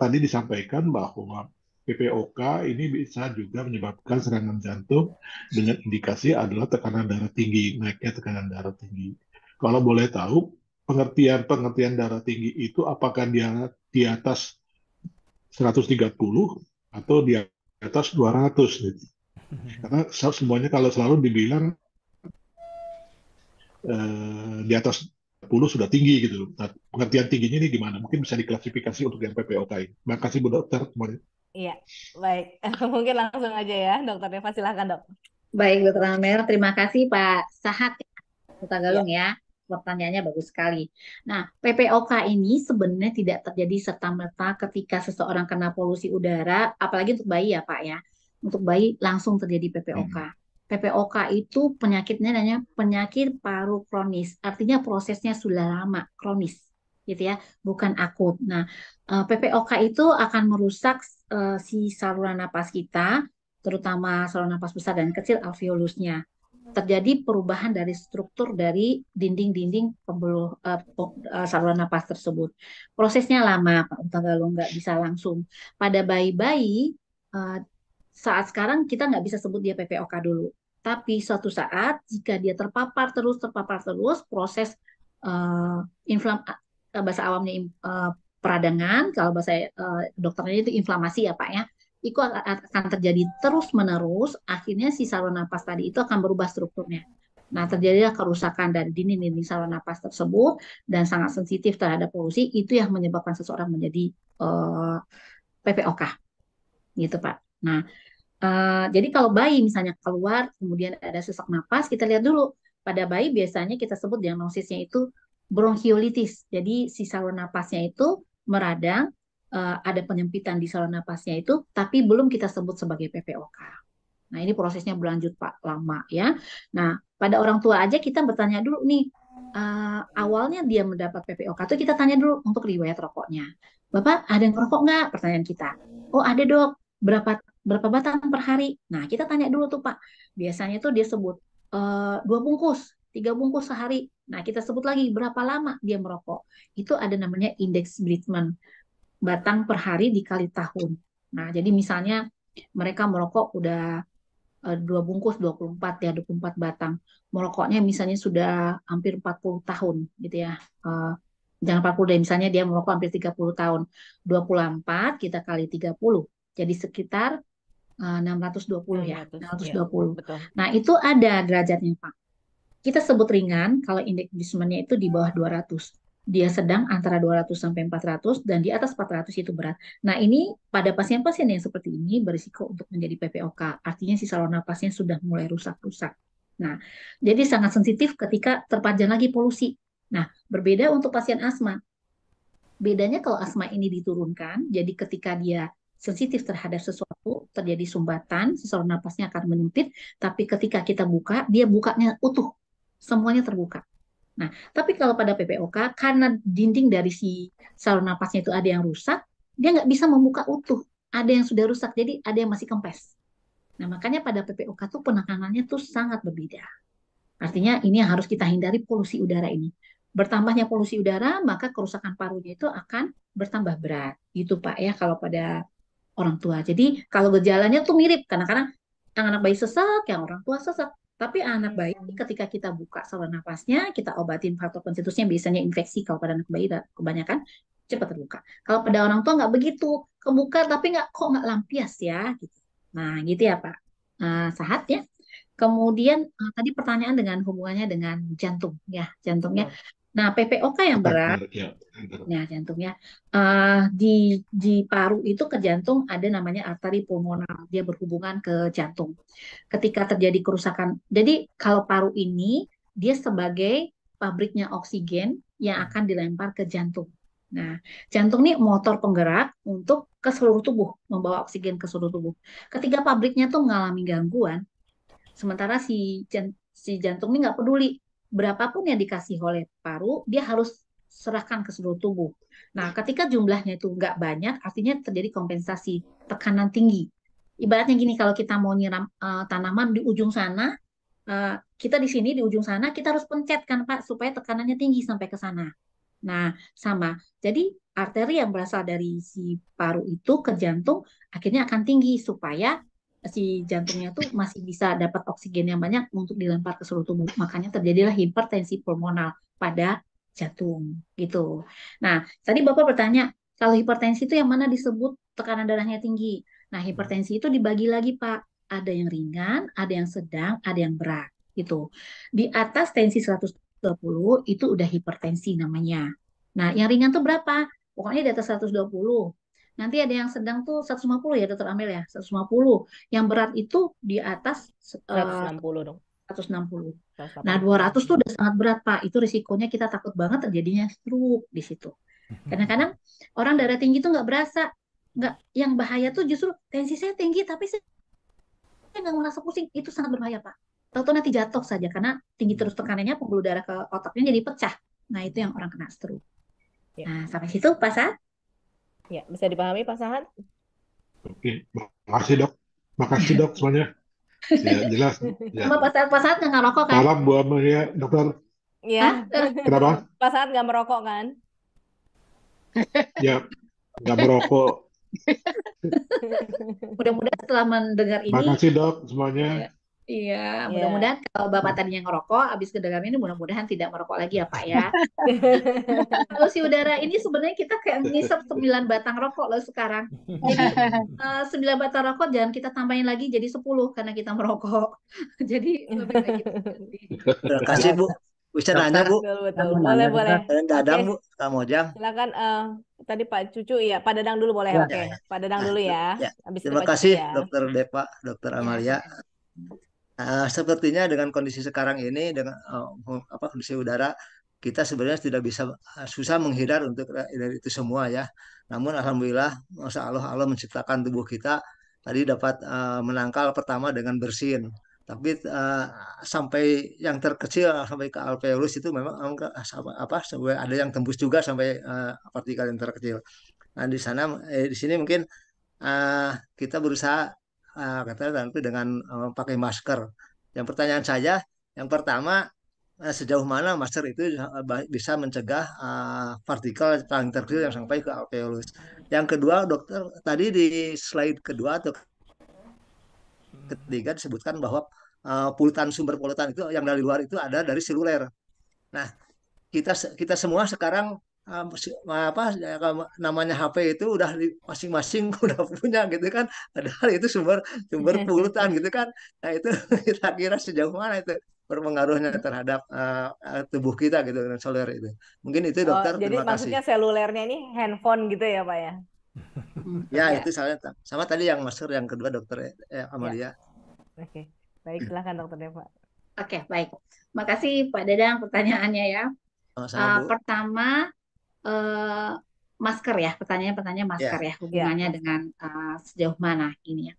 tadi disampaikan bahwa PPOK ini bisa juga menyebabkan serangan jantung dengan indikasi adalah tekanan darah tinggi, naiknya tekanan darah tinggi. Kalau boleh tahu, pengertian-pengertian darah tinggi itu apakah dia di atas 130 atau di atas 200 gitu. Karena semuanya kalau selalu dibilang eh, di atas 10 sudah tinggi gitu. Nah, pengertian tingginya ini gimana? Mungkin bisa diklasifikasi untuk yang PPOK ini. kasih Bu Dokter. Iya, baik. Mungkin langsung aja ya, Dokter Deva. Silahkan, Dok. Baik, Dokter Amer. Terima kasih Pak Sahat Kota Galung iya. ya. ya pertanyaannya bagus sekali. Nah, PPOK ini sebenarnya tidak terjadi serta-merta ketika seseorang kena polusi udara, apalagi untuk bayi ya Pak ya. Untuk bayi langsung terjadi PPOK. Hmm. PPOK itu penyakitnya namanya penyakit paru kronis, artinya prosesnya sudah lama, kronis gitu ya, bukan akut. Nah, eh, PPOK itu akan merusak eh, si saluran napas kita, terutama saluran napas besar dan kecil alveolusnya terjadi perubahan dari struktur dari dinding-dinding pembuluh uh, saluran napas tersebut. Prosesnya lama, Pak Utanggalu nggak bisa langsung. Pada bayi-bayi uh, saat sekarang kita nggak bisa sebut dia PPOK dulu, tapi suatu saat jika dia terpapar terus terpapar terus proses uh, inflam bahasa awamnya uh, peradangan, kalau bahasa uh, dokternya itu inflamasi ya Pak ya itu akan terjadi terus menerus akhirnya si saluran napas tadi itu akan berubah strukturnya nah terjadilah kerusakan dari dinding-dinding saluran nafas tersebut dan sangat sensitif terhadap polusi itu yang menyebabkan seseorang menjadi uh, eh, PPOK gitu pak nah uh, jadi kalau bayi misalnya keluar kemudian ada sesak nafas kita lihat dulu pada bayi biasanya kita sebut diagnosisnya itu bronchiolitis. jadi si saluran napasnya itu meradang uh, ada penyempitan di saluran napasnya itu, tapi belum kita sebut sebagai PPOK. Nah, ini prosesnya berlanjut Pak lama ya. Nah, pada orang tua aja kita bertanya dulu nih, uh, awalnya dia mendapat PPOK itu kita tanya dulu untuk riwayat rokoknya. Bapak ada yang rokok nggak? Pertanyaan kita. Oh ada dok. Berapa berapa batang per hari? Nah kita tanya dulu tuh pak. Biasanya tuh dia sebut eh, dua bungkus, tiga bungkus sehari. Nah kita sebut lagi berapa lama dia merokok. Itu ada namanya indeks Bridgman batang per hari dikali tahun. Nah, jadi misalnya mereka merokok udah eh, dua bungkus 24 ya 24 batang merokoknya misalnya sudah hampir 40 tahun gitu ya eh, jangan 40 deh misalnya dia merokok hampir 30 tahun 24 kita kali 30 jadi sekitar eh, ratus 620 puluh ya 620 dua puluh. Ya, nah itu ada derajatnya Pak kita sebut ringan kalau indeks bismennya itu di bawah 200 dia sedang antara 200 sampai 400 dan di atas 400 itu berat. Nah, ini pada pasien-pasien yang seperti ini berisiko untuk menjadi PPOK, artinya si saluran nafasnya sudah mulai rusak-rusak. Nah, jadi sangat sensitif ketika terpajan lagi polusi. Nah, berbeda untuk pasien asma. Bedanya kalau asma ini diturunkan, jadi ketika dia sensitif terhadap sesuatu, terjadi sumbatan, saluran napasnya akan menyempit, tapi ketika kita buka, dia bukanya utuh, semuanya terbuka. Nah, tapi kalau pada PPOK karena dinding dari si saluran napasnya itu ada yang rusak, dia nggak bisa membuka utuh. Ada yang sudah rusak, jadi ada yang masih kempes. Nah, makanya pada PPOK tuh penanganannya tuh sangat berbeda. Artinya ini yang harus kita hindari polusi udara ini. Bertambahnya polusi udara, maka kerusakan parunya itu akan bertambah berat. Itu Pak ya kalau pada orang tua. Jadi kalau gejalanya tuh mirip, kadang-kadang yang anak bayi sesak, yang orang tua sesak, tapi anak bayi hmm. ketika kita buka saluran nafasnya, kita obatin faktor konstitusnya biasanya infeksi kalau pada anak bayi kebanyakan cepat terbuka. Kalau pada orang tua nggak begitu, kebuka tapi nggak kok nggak lampias ya. Gitu. Nah gitu ya Pak. Uh, sehat ya. Kemudian eh, tadi pertanyaan dengan hubungannya dengan jantung ya jantungnya. Nah, PPOK kan yang berat, ya, nah jantungnya uh, di di paru itu ke jantung ada namanya arteri pulmonal, dia berhubungan ke jantung. Ketika terjadi kerusakan, jadi kalau paru ini dia sebagai pabriknya oksigen yang akan dilempar ke jantung. Nah, jantung ini motor penggerak untuk ke seluruh tubuh, membawa oksigen ke seluruh tubuh. Ketika pabriknya tuh mengalami gangguan, sementara si si jantung ini nggak peduli berapapun yang dikasih oleh paru, dia harus serahkan ke seluruh tubuh. Nah, ketika jumlahnya itu nggak banyak, artinya terjadi kompensasi tekanan tinggi. Ibaratnya gini, kalau kita mau nyiram uh, tanaman di ujung sana, uh, kita di sini di ujung sana kita harus pencet kan Pak supaya tekanannya tinggi sampai ke sana. Nah, sama. Jadi arteri yang berasal dari si paru itu ke jantung akhirnya akan tinggi supaya si jantungnya tuh masih bisa dapat oksigen yang banyak untuk dilempar ke seluruh tubuh. Makanya terjadilah hipertensi pulmonal pada jantung gitu. Nah, tadi Bapak bertanya, kalau hipertensi itu yang mana disebut tekanan darahnya tinggi? Nah, hipertensi itu dibagi lagi, Pak. Ada yang ringan, ada yang sedang, ada yang berat gitu. Di atas tensi 120 itu udah hipertensi namanya. Nah, yang ringan tuh berapa? Pokoknya di atas 120 Nanti ada yang sedang tuh 150 ya dokter Amel ya, 150. Yang berat itu di atas eh, uh, 160 dong. 160. Nah, 200 tuh udah sangat berat, Pak. Itu risikonya kita takut banget terjadinya stroke di situ. Karena kadang orang darah tinggi tuh nggak berasa. Nggak, yang bahaya tuh justru tensi saya tinggi tapi saya nggak merasa pusing. Itu sangat berbahaya, Pak. Tahu-tahu nanti jatuh saja karena tinggi terus tekanannya pembuluh darah ke otaknya jadi pecah. Nah, itu yang orang kena stroke. Ya. Nah, sampai situ, Pak Sa? Ya, bisa dipahami Pak Sahat? Oke, makasih dok. Makasih dok semuanya. Ya, jelas. Ya. Sama Pak Sahat, Pak Sahat nggak merokok kan? Salam buat Maria, dokter. Ya. Kenapa? Pak Sahat nggak merokok kan? Ya, nggak merokok. Mudah-mudahan setelah mendengar ini. Makasih dok semuanya. Ya. Iya, iya, mudah-mudahan yeah. kalau Bapak tadinya ngerokok, habis kedengaran ini mudah-mudahan tidak merokok lagi ya Pak ya. Polusi udara ini sebenarnya kita kayak ngisep 9 batang rokok loh sekarang. Jadi 9 eh, batang rokok jangan kita tambahin lagi jadi 10 karena kita merokok. jadi lebih baik Terima kasih Bu. Bisa nanya Bu. Boleh, boleh. Dadang Bu, Kak Mojang. Silakan uh, tadi Pak Cucu ya, Pak Dadang dulu boleh. Ya, Oke, ya, ya. Pak Dadang nah, dulu ya. ya. Habis Terima kasih ya. Dokter Depa, Dokter ya. Amalia uh, sepertinya dengan kondisi sekarang ini dengan uh, apa kondisi udara kita sebenarnya tidak bisa uh, susah menghindar untuk dari itu semua ya. Namun alhamdulillah masa Allah Allah menciptakan tubuh kita tadi dapat uh, menangkal pertama dengan bersin. Tapi uh, sampai yang terkecil sampai ke alveolus itu memang apa ada yang tembus juga sampai uh, partikel yang terkecil. Nah di sana eh, di sini mungkin uh, kita berusaha uh, katanya tapi dengan uh, pakai masker. Yang pertanyaan saya, yang pertama uh, sejauh mana masker itu eh, bisa mencegah uh, partikel paling terkecil yang sampai ke alveolus. Yang kedua, dokter tadi di slide kedua atau ketiga disebutkan bahwa uh, polutan sumber polutan itu yang dari luar itu ada dari seluler. Nah, kita kita semua sekarang Ah, apa ya, namanya HP itu udah masing-masing udah punya gitu kan padahal itu sumber sumber iya. pulutan gitu kan nah itu kita kira sejauh mana itu berpengaruhnya terhadap uh, tubuh kita gitu dengan seluler itu mungkin itu oh, dokter oh, jadi terima maksudnya kasih. selulernya ini handphone gitu ya pak ya ya, itu salah sama tadi yang masker yang kedua dokter eh, Amalia ya. oke baik silahkan dokter Deva oke okay, baik makasih Pak Dadang pertanyaannya ya Sama-sama, uh, pertama Eh, masker ya pertanyaannya pertanyaan masker yeah. Ya, ya hubungannya yeah. dengan uh, sejauh mana ini ya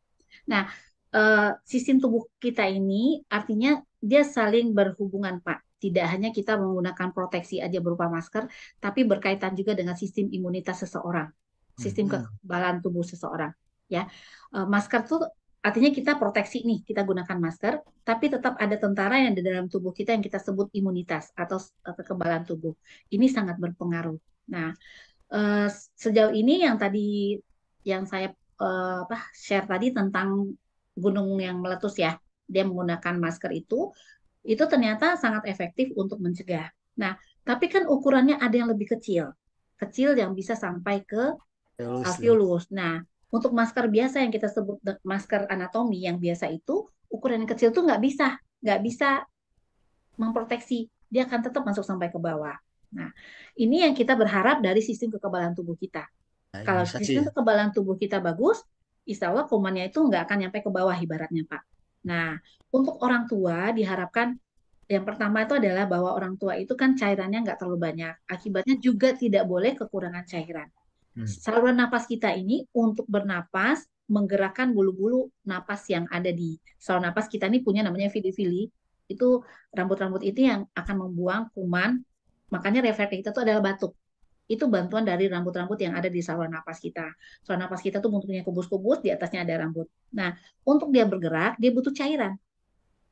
nah uh, eh, sistem tubuh kita ini artinya dia saling berhubungan pak tidak hanya kita menggunakan proteksi aja berupa masker tapi berkaitan juga dengan sistem imunitas seseorang sistem hmm. kekebalan tubuh seseorang ya uh, masker tuh artinya kita proteksi nih kita gunakan masker tapi tetap ada tentara yang di dalam tubuh kita yang kita sebut imunitas atau kekebalan tubuh ini sangat berpengaruh Nah, eh, sejauh ini yang tadi yang saya eh, apa share tadi tentang gunung yang meletus ya, dia menggunakan masker itu itu ternyata sangat efektif untuk mencegah. Nah, tapi kan ukurannya ada yang lebih kecil. Kecil yang bisa sampai ke alveolus. Ya. Nah, untuk masker biasa yang kita sebut masker anatomi yang biasa itu ukuran yang kecil tuh nggak bisa, nggak bisa memproteksi. Dia akan tetap masuk sampai ke bawah. Nah, ini yang kita berharap dari sistem kekebalan tubuh kita. Nah, Kalau sistem kekebalan tubuh kita bagus, insya Allah kumannya itu nggak akan nyampe ke bawah ibaratnya Pak. Nah, untuk orang tua diharapkan yang pertama itu adalah bahwa orang tua itu kan cairannya nggak terlalu banyak. Akibatnya juga tidak boleh kekurangan cairan. Hmm. Saluran napas kita ini untuk bernapas menggerakkan bulu-bulu napas yang ada di saluran napas kita ini punya namanya fili-fili. Itu rambut-rambut itu yang akan membuang kuman Makanya refleks kita tuh adalah batuk. Itu bantuan dari rambut-rambut yang ada di saluran nafas kita. Saluran nafas kita tuh bentuknya kubus-kubus, di atasnya ada rambut. Nah, untuk dia bergerak, dia butuh cairan.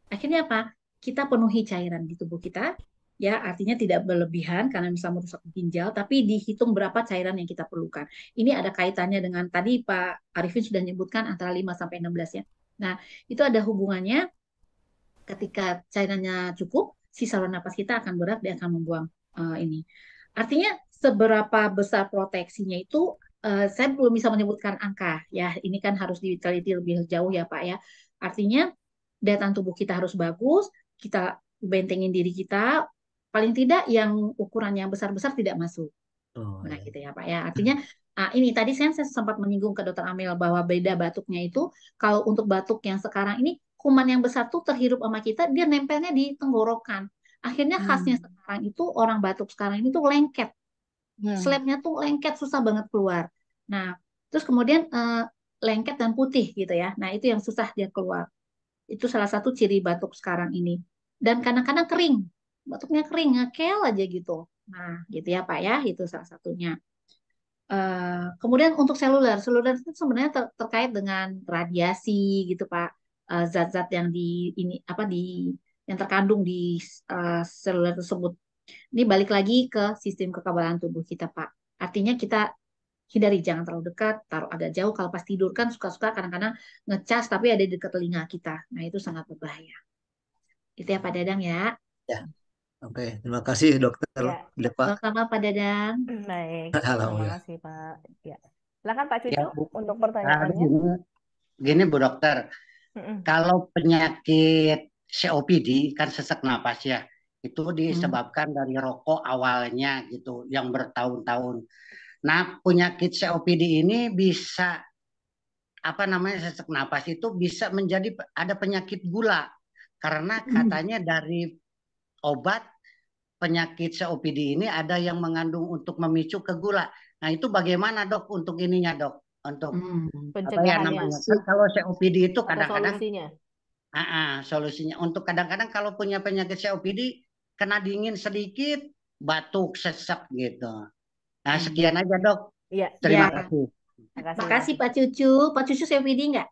Akhirnya apa? Kita penuhi cairan di tubuh kita, ya artinya tidak berlebihan karena bisa merusak ginjal tapi dihitung berapa cairan yang kita perlukan. Ini ada kaitannya dengan tadi Pak Arifin sudah menyebutkan antara 5 sampai 16 ya. Nah, itu ada hubungannya ketika cairannya cukup, si saluran nafas kita akan berat dan akan membuang uh, ini. Artinya seberapa besar proteksinya itu uh, saya belum bisa menyebutkan angka ya. Ini kan harus diteliti lebih jauh ya Pak ya. Artinya daya tahan tubuh kita harus bagus, kita bentengin diri kita paling tidak yang ukuran yang besar-besar tidak masuk. Oh, nah, iya. gitu ya Pak ya. Artinya Nah, ini tadi saya, saya sempat menyinggung ke dokter Amel bahwa beda batuknya itu kalau untuk batuk yang sekarang ini kuman yang besar tuh terhirup sama kita dia nempelnya di tenggorokan. Akhirnya hmm. khasnya hmm. sekarang itu orang batuk sekarang ini tuh lengket. Hmm. slapnya tuh lengket susah banget keluar. Nah, terus kemudian eh, lengket dan putih gitu ya. Nah, itu yang susah dia keluar. Itu salah satu ciri batuk sekarang ini. Dan kadang-kadang kering. Batuknya kering, ngekel aja gitu. Nah, gitu ya Pak ya, itu salah satunya. Uh, kemudian untuk seluler, seluler itu sebenarnya ter terkait dengan radiasi gitu Pak, eh, zat-zat uh, yang di ini apa di yang terkandung di uh, seluler tersebut. Ini balik lagi ke sistem kekebalan tubuh kita, Pak. Artinya kita hindari jangan terlalu dekat, taruh agak jauh. Kalau pas tidur kan suka-suka kadang-kadang ngecas tapi ada di dekat telinga kita. Nah itu sangat berbahaya. Itu ya Pak Dadang ya. Ya. Oke, terima kasih dokter ya. Depa. Sama Pak Dadang. Baik. Terima kasih Pak. Ya. Silakan Pak Cucu ya, untuk pertanyaannya. Gini Bu Dokter, mm -mm. kalau penyakit COPD kan sesak napas ya itu disebabkan hmm. dari rokok awalnya gitu yang bertahun-tahun. Nah penyakit COPD ini bisa apa namanya sesak napas itu bisa menjadi ada penyakit gula karena hmm. katanya dari obat penyakit COPD ini ada yang mengandung untuk memicu ke gula. Nah itu bagaimana dok untuk ininya dok untuk hmm, Apa ya Kan kalau COPD itu kadang-kadang -uh, solusinya untuk kadang-kadang kalau punya penyakit COPD kena dingin sedikit batuk sesak gitu. Nah, hmm. sekian aja dok. Iya. Terima ya. kasih. Terima kasih Pak Cucu. Pak Cucu COPD nggak?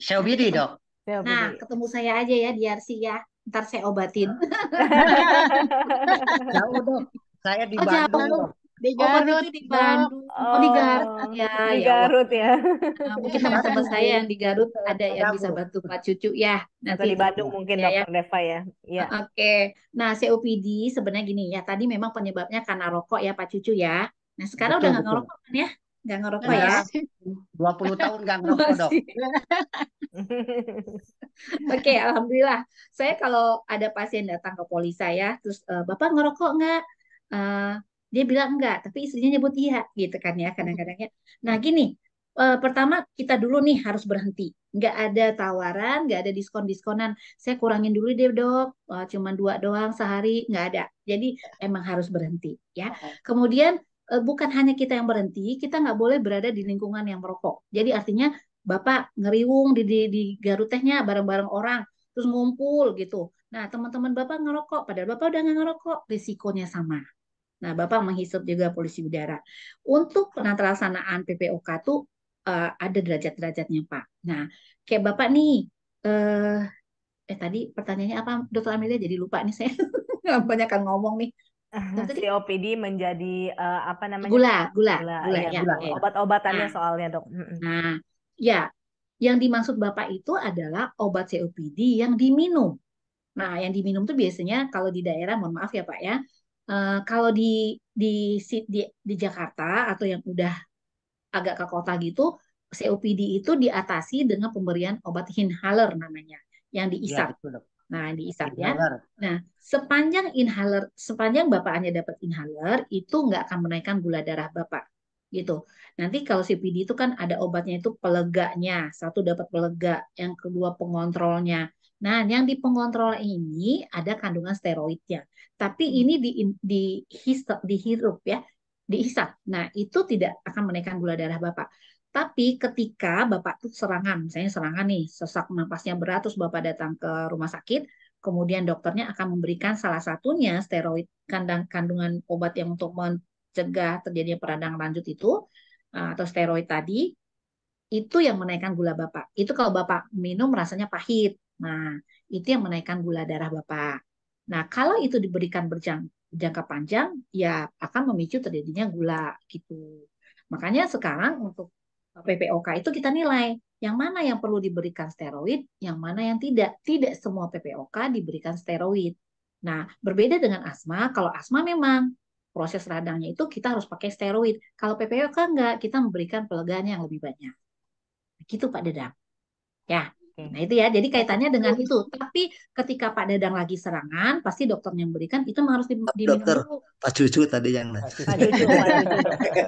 COPD dok. COPD. Nah ketemu saya aja ya di RC ya. Ntar saya obatin. jauh dok. Saya di oh, Bandung. Jauh. Oh, oh, di Garut, oh, iya, di Bandung. Oh, oh di Garut. Ya, di Garut ya. mungkin teman-teman saya yang di Garut ada yang bisa bantu Pak Cucu ya. Nanti di Bandung mungkin iya, ya, ya. Neva ya. ya. Oke. Okay. Nah, COPD sebenarnya gini ya, tadi memang penyebabnya karena rokok ya Pak Cucu ya. Nah, sekarang betul, udah nggak ngerokok kan ya? Nggak ngerokok ya? Dua puluh tahun nggak ngerokok dok. Oke, okay, alhamdulillah. Saya kalau ada pasien datang ke poli saya, terus eh, bapak ngerokok nggak? Uh, dia bilang enggak tapi istrinya nyebut iya gitu kan ya kadang-kadangnya nah gini uh, pertama kita dulu nih harus berhenti Enggak ada tawaran enggak ada diskon diskonan saya kurangin dulu deh dok uh, eh, cuma dua doang sehari enggak ada jadi emang harus berhenti ya kemudian uh, bukan hanya kita yang berhenti kita nggak boleh berada di lingkungan yang merokok jadi artinya bapak ngeriung di di, di garut bareng-bareng orang terus ngumpul gitu nah teman-teman bapak ngerokok padahal bapak udah nggak ngerokok risikonya sama Nah, Bapak menghisap juga polusi udara. Untuk penatrasanaan PPOK tuh uh, ada derajat-derajatnya, Pak. Nah, kayak Bapak nih eh eh tadi pertanyaannya apa? Dokter Amelia jadi lupa nih saya. Banyak kan ngomong nih. Ah, tadi, COPD menjadi uh, apa namanya? Gula, gula, gula, gula, iya, ya, gula. Ya. obat-obatannya nah, soalnya, Dok. Nah, ya. Yang dimaksud Bapak itu adalah obat COPD yang diminum. Nah, yang diminum tuh biasanya kalau di daerah, mohon maaf ya Pak ya, Eh, kalau di, di di di Jakarta atau yang udah agak ke kota gitu COPD itu diatasi dengan pemberian obat inhaler namanya yang diisap. Iya, nah, ya, Nah, diisap ya. Nah, sepanjang inhaler sepanjang bapak hanya dapat inhaler itu nggak akan menaikkan gula darah bapak gitu. Nanti kalau COPD itu kan ada obatnya itu peleganya, satu dapat pelega, yang kedua pengontrolnya. Nah, yang di pengontrol ini ada kandungan steroidnya, tapi hmm. ini di, di, dihirup ya, dihisap. Nah, itu tidak akan menaikkan gula darah Bapak. Tapi ketika Bapak tuh serangan, misalnya serangan nih, sesak nafasnya berat, terus Bapak datang ke rumah sakit, kemudian dokternya akan memberikan salah satunya steroid kandang kandungan obat yang untuk mencegah terjadinya peradangan lanjut itu eh, atau steroid tadi itu yang menaikkan gula bapak. Itu kalau bapak minum rasanya pahit, Nah, itu yang menaikkan gula darah Bapak. Nah, kalau itu diberikan berjang, jangka panjang, ya akan memicu terjadinya gula gitu. Makanya sekarang untuk PPOK itu kita nilai yang mana yang perlu diberikan steroid, yang mana yang tidak. Tidak semua PPOK diberikan steroid. Nah, berbeda dengan asma, kalau asma memang proses radangnya itu kita harus pakai steroid. Kalau PPOK enggak, kita memberikan pelegaan yang lebih banyak. begitu Pak Dedang. Ya, Nah itu ya, jadi kaitannya dengan itu. Tapi ketika Pak Dadang lagi serangan, pasti dokter yang berikan itu harus di diminum dokter, dulu. Pak Cucu tadi yang Pak Cucu, Pak Cucu.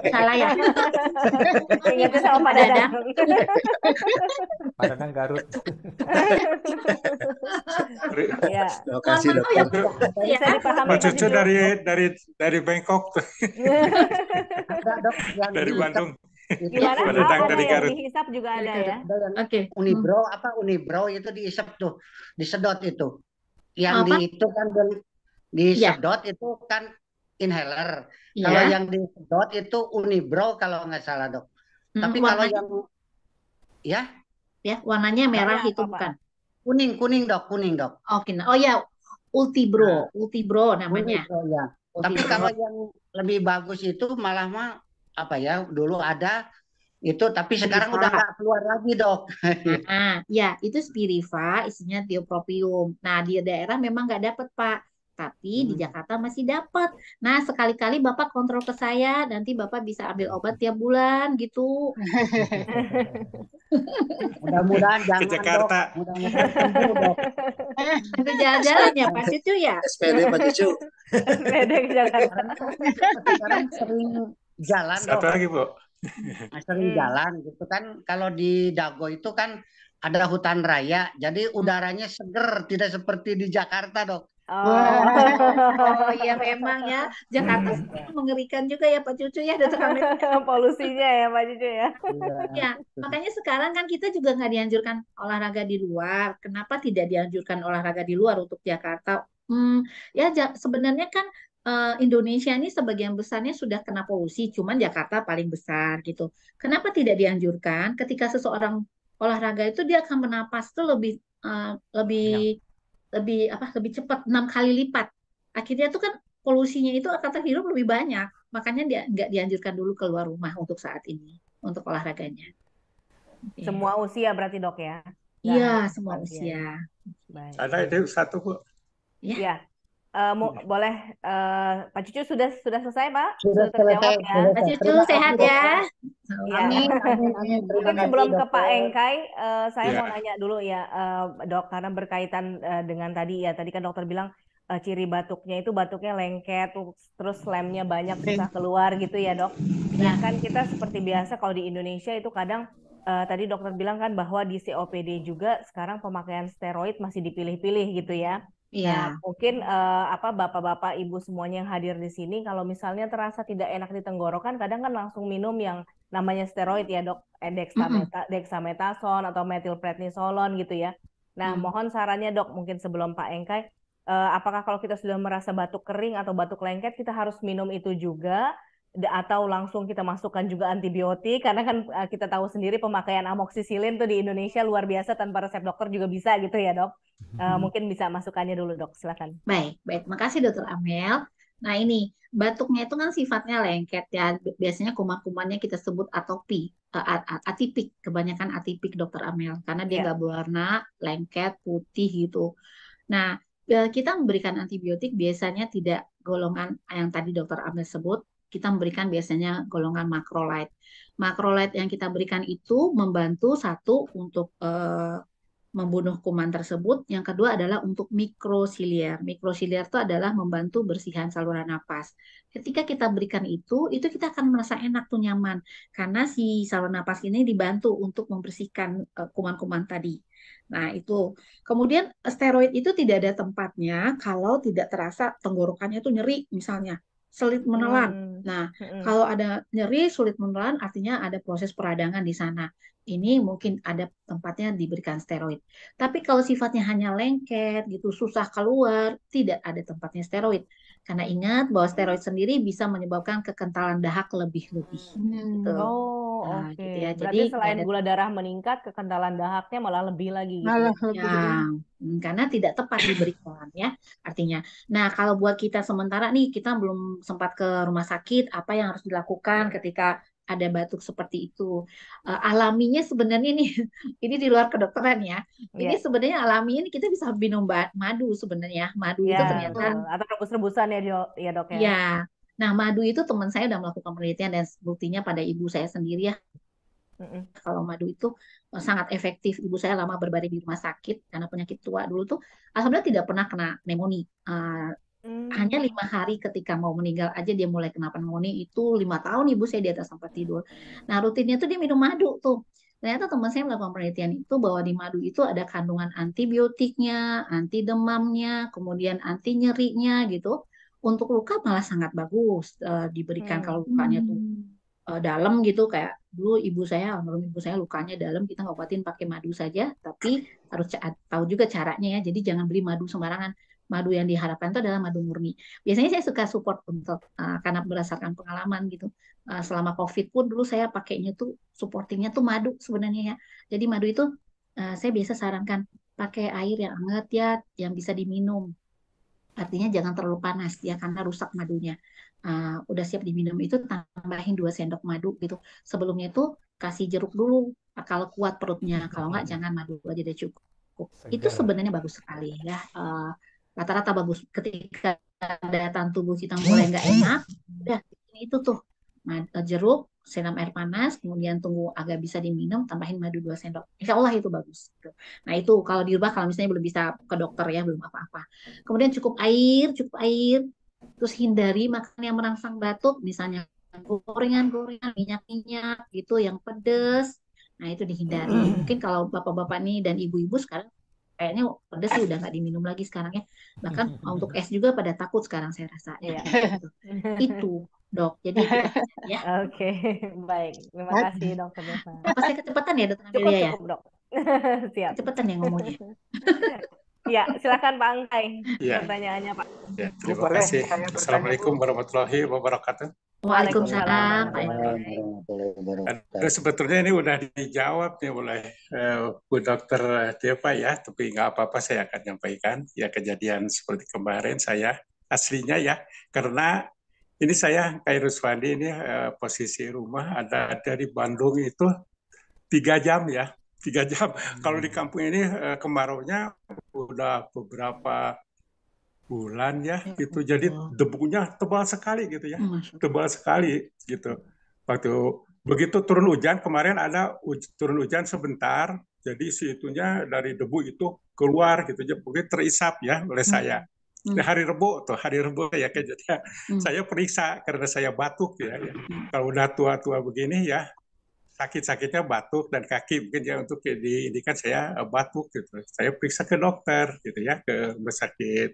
Salah ya. Ingat sama Pak Dadang. Pak Dadang Garut. Ya. Terima kasih dokter. Ya, Pak iya. Cucu dari dari dari Bangkok. dari Bandung. Pendatang gitu. ada yang Dihisap juga ada ya. Oke. Okay. Unibro apa Unibro itu dihisap tuh, disedot itu. Yang apa? di itu kan disedot yeah. itu kan inhaler. Yeah. Kalau yang disedot itu Unibro kalau nggak salah dok. Hmm, Tapi kalau yang ya ya warnanya merah warna itu apa? bukan kuning kuning dok kuning dok. Oke. Okay. Nah. Oh ya Ultibro, nah. Ultibro namanya. Ultibro, ya. Ultibro. Tapi kalau yang lebih bagus itu malah mah apa ya dulu ada itu tapi sekarang spirifa. udah nggak keluar lagi dok. Nah, ya itu Spiriva isinya tiopropium. Nah di daerah memang nggak dapat pak, tapi hmm. di Jakarta masih dapat. Nah sekali-kali bapak kontrol ke saya, nanti bapak bisa ambil obat tiap bulan gitu. Mudah-mudahan jangan ke Jakarta. Dok. Mudah-mudahan dok. Nanti jalan-jalan ya Pak Cucu ya. SPD Pak Cucu. SPD ke Jakarta. Kan sekarang sering jalan satu lagi bu ah, sering hmm. jalan gitu kan kalau di Dago itu kan ada hutan raya jadi hmm. udaranya seger tidak seperti di Jakarta dok Oh, oh ya memang ya Jakarta iya. mengerikan juga ya Pak Cucu ya polusinya ya Pak Cucu ya. ya makanya sekarang kan kita juga nggak dianjurkan olahraga di luar. Kenapa tidak dianjurkan olahraga di luar untuk Jakarta? Hmm, ya sebenarnya kan Eh, Indonesia ini sebagian besarnya sudah kena polusi, cuman Jakarta paling besar gitu. Kenapa tidak dianjurkan ketika seseorang olahraga itu dia akan bernapas tuh lebih uh, lebih ya. lebih apa lebih cepat enam kali lipat. Akhirnya tuh kan polusinya itu akan terhirup lebih banyak. Makanya dia nggak dianjurkan dulu keluar rumah untuk saat ini untuk olahraganya. Semua usia berarti dok ya? Iya, semua usia. Ada itu satu kok. Iya. ya. Uh, boleh uh, Pak Cucu sudah sudah selesai Pak? Sudah, sudah terjawab ya? selesai, ya. Sudah Pak Cucu sehat ya. ya. Amin. amin, amin. sebelum ke Pak Engkai, uh, saya yeah. mau nanya dulu ya uh, dok karena berkaitan uh, dengan tadi ya tadi kan dokter bilang uh, ciri batuknya itu batuknya lengket terus lemnya banyak susah keluar gitu ya dok. Nah kan kita seperti biasa kalau di Indonesia itu kadang uh, tadi dokter bilang kan bahwa di COPD juga sekarang pemakaian steroid masih dipilih-pilih gitu ya. Nah, iya. mungkin uh, apa bapak-bapak, ibu semuanya yang hadir di sini, kalau misalnya terasa tidak enak di tenggorokan, kadang kan langsung minum yang namanya steroid ya dok, eh, dexameta, dexametason atau metilprednisolon gitu ya. Nah, mm. mohon sarannya dok, mungkin sebelum Pak Engkai, uh, apakah kalau kita sudah merasa batuk kering atau batuk lengket, kita harus minum itu juga atau langsung kita masukkan juga antibiotik karena kan e, kita tahu sendiri pemakaian amoksisilin tuh di Indonesia luar biasa tanpa resep dokter juga bisa gitu ya dok uh, mungkin bisa masukkannya dulu dok silakan baik baik makasih dokter Amel nah ini batuknya itu kan sifatnya lengket ya biasanya kuman-kumannya kita sebut atopi e, atipik kebanyakan atipik dokter Amel karena dia iya. nggak berwarna lengket putih gitu nah kita memberikan antibiotik biasanya tidak golongan yang tadi dokter Amel sebut kita memberikan biasanya golongan makrolide. Makrolide yang kita berikan itu membantu satu untuk uh, membunuh kuman tersebut. Yang kedua adalah untuk mikrosiliar. Mikrosiliar itu adalah membantu bersihan saluran nafas. Ketika kita berikan itu, itu kita akan merasa enak tuh nyaman karena si saluran nafas ini dibantu untuk membersihkan eh, kuman-kuman tadi. Nah, itu. Kemudian steroid itu tidak ada tempatnya kalau tidak terasa tenggorokannya itu nyeri misalnya. Sulit menelan. Hmm. Nah, hmm. kalau ada nyeri sulit menelan artinya ada proses peradangan di sana. Ini mungkin ada tempatnya diberikan steroid. Tapi kalau sifatnya hanya lengket gitu, susah keluar, tidak ada tempatnya steroid. Karena ingat bahwa steroid sendiri bisa menyebabkan kekentalan dahak lebih-lebih. Hmm. Gitu. Oh Oh, nah, oke. Okay. Gitu ya. Jadi selain gula darah meningkat, kekentalan dahaknya malah lebih lagi gitu. Malah ya? lebih. Ya, hmm, karena tidak tepat diberikan ya artinya. Nah, kalau buat kita sementara nih kita belum sempat ke rumah sakit, apa yang harus dilakukan ketika ada batuk seperti itu. Uh, alaminya sebenarnya nih ini di luar kedokteran ya. Iya. Ini yeah. sebenarnya alaminya kita bisa minum madu sebenarnya. Madu yeah, itu iya, ternyata atau rebus-rebusan ya, dok ya. Ya, Nah, madu itu teman saya udah melakukan penelitian dan buktinya pada ibu saya sendiri ya. mm -hmm. Kalau madu itu eh, sangat efektif. Ibu saya lama berbaring di rumah sakit karena penyakit tua dulu tuh, alhamdulillah tidak pernah kena pneumonia. Uh, Hanya lima hari ketika mau meninggal aja dia mulai kena pneumonia itu lima tahun ibu saya di atas tempat tidur. Nah rutinnya tuh dia minum madu tuh. Ternyata teman saya melakukan penelitian itu bahwa di madu itu ada kandungan antibiotiknya, anti demamnya, kemudian anti nyerinya gitu untuk luka malah sangat bagus uh, diberikan hmm. kalau lukanya tuh uh, dalam gitu kayak dulu ibu saya almarhum ibu saya lukanya dalam kita ngobatin pakai madu saja tapi harus tahu juga caranya ya jadi jangan beli madu sembarangan madu yang diharapkan itu adalah madu murni biasanya saya suka support untuk uh, karena berdasarkan pengalaman gitu uh, selama covid pun dulu saya pakainya tuh supportingnya tuh madu sebenarnya ya jadi madu itu uh, saya biasa sarankan pakai air yang hangat ya yang bisa diminum artinya jangan terlalu panas ya karena rusak madunya. Uh, udah siap diminum itu tambahin dua sendok madu gitu. Sebelumnya itu kasih jeruk dulu kalau kuat perutnya, kalau nggak jangan madu aja deh cukup. Segar. Itu sebenarnya bagus sekali ya. rata ah, rata-rata bagus ketika daya tahan tubuh kita mulai nggak enak, udah itu tuh Eh, jeruk, siram air panas, kemudian tunggu agak bisa diminum, tambahin madu 2 sendok. Insya Allah itu bagus. Gitu. Nah itu kalau di kalau misalnya belum bisa ke dokter ya, belum apa-apa. Kemudian cukup air, cukup air, terus hindari makan yang merangsang batuk, misalnya gorengan-gorengan, minyak-minyak gitu yang pedes. Nah itu dihindari. Mungkin kalau bapak-bapak nih dan ibu-ibu sekarang kayaknya pedes sih udah nggak diminum lagi sekarang ya. Bahkan untuk es juga pada takut sekarang saya rasa. Ya. itu dok. Jadi gitu. ya. Oke, baik. Terima kan kasih dok Apa saya kecepatan ya dokter Amelia ya? Cukup dok. Siap. Kecepatan ya ngomongnya. ya, silakan Pak Angkai. Ya. Pertanyaannya Pak. Ya, oh, terima kasih. Assalamualaikum warahmatullahi wabarakatuh. Waalaikumsalam. Ada sebetulnya ini udah dijawab nih oleh uh, Bu Dokter Deva ya, tapi nggak apa-apa saya akan nyampaikan ya kejadian seperti kemarin saya aslinya ya, karena ini saya Kairus Fandi ini uh, posisi rumah ada dari Bandung itu tiga jam ya tiga jam. Hmm. Kalau di kampung ini uh, kemarau-nya udah beberapa bulan ya, ya gitu. Jadi debunya tebal sekali gitu ya, tebal sekali gitu. Waktu begitu turun hujan kemarin ada uj turun hujan sebentar, jadi situnya dari debu itu keluar gitu, jadi mungkin terisap ya oleh hmm. saya. Nah, hmm. Hari Rebo tuh, hari Rebo ya kejadian. Kan, ya hmm. Saya periksa karena saya batuk ya. ya. Hmm. Kalau udah tua-tua begini ya sakit-sakitnya batuk dan kaki mungkin ya untuk diindikan saya eh, batuk gitu. Saya periksa ke dokter gitu ya ke rumah sakit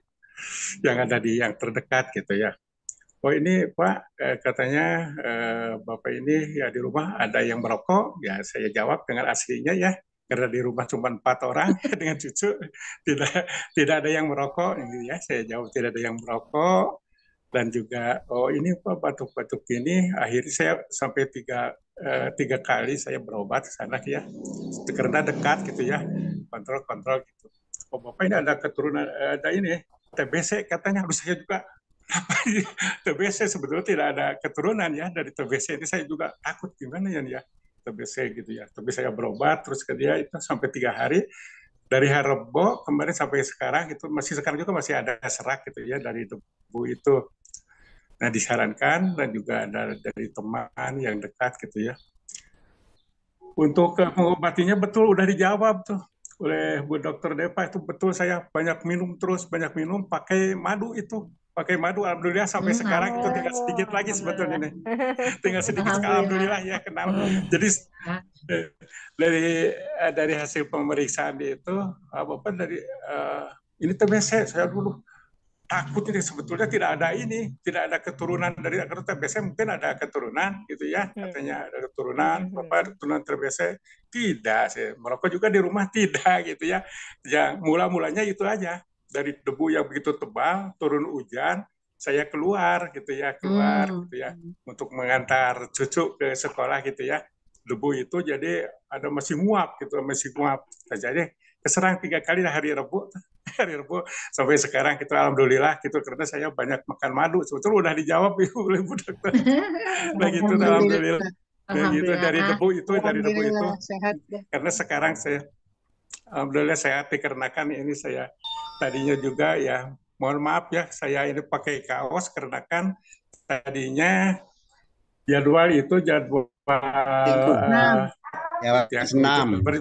yang ada di yang terdekat gitu ya. Oh ini Pak eh, katanya eh, Bapak ini ya di rumah ada yang merokok ya saya jawab dengan aslinya ya karena di rumah cuma empat orang dengan cucu tidak tidak ada yang merokok ini ya saya jauh tidak ada yang merokok dan juga oh ini apa batuk-batuk ini akhirnya saya sampai tiga eh, tiga kali saya berobat ke sana ya karena dekat gitu ya kontrol-kontrol gitu oh bapak ini ada keturunan eh, ada ini TBC katanya harus saya juga TBC sebetulnya tidak ada keturunan ya dari TBC ini saya juga takut gimana ya TBC gitu ya. Tapi saya berobat terus ke dia itu sampai tiga hari. Dari Harebo kemarin sampai sekarang itu masih sekarang juga masih ada serak gitu ya dari debu itu. Nah disarankan dan juga ada dari teman yang dekat gitu ya. Untuk mengobatinya betul udah dijawab tuh oleh Bu Dokter Depa itu betul saya banyak minum terus banyak minum pakai madu itu pakai madu alhamdulillah sampai hmm, sekarang itu tinggal sedikit lagi sebetulnya nih tinggal sedikit alhamdulillah ya kenal jadi dari eh, dari hasil pemeriksaan itu apa dari uh, ini tapi saya saya dulu takut ini sebetulnya tidak ada ini tidak ada keturunan dari akar TBC mungkin ada keturunan gitu ya katanya ada keturunan apa keturunan TBC tidak sih merokok juga di rumah tidak gitu ya yang mula mulanya itu aja dari debu yang begitu tebal turun hujan saya keluar gitu ya keluar hmm. gitu ya untuk mengantar cucu ke sekolah gitu ya debu itu jadi ada masih muap gitu masih muap nah, jadi keserang tiga kali hari Rabu hari Rabu sampai sekarang gitu alhamdulillah gitu karena saya banyak makan madu sebetulnya udah dijawab ibu oleh bu dokter begitu nah, alhamdulillah begitu dari debu itu dari debu itu sehat. karena sekarang saya alhamdulillah sehat dikarenakan ini saya tadinya juga ya mohon maaf ya saya ini pakai kaos karena kan tadinya jadwal itu jadwal nah. Ya, senam. Jadi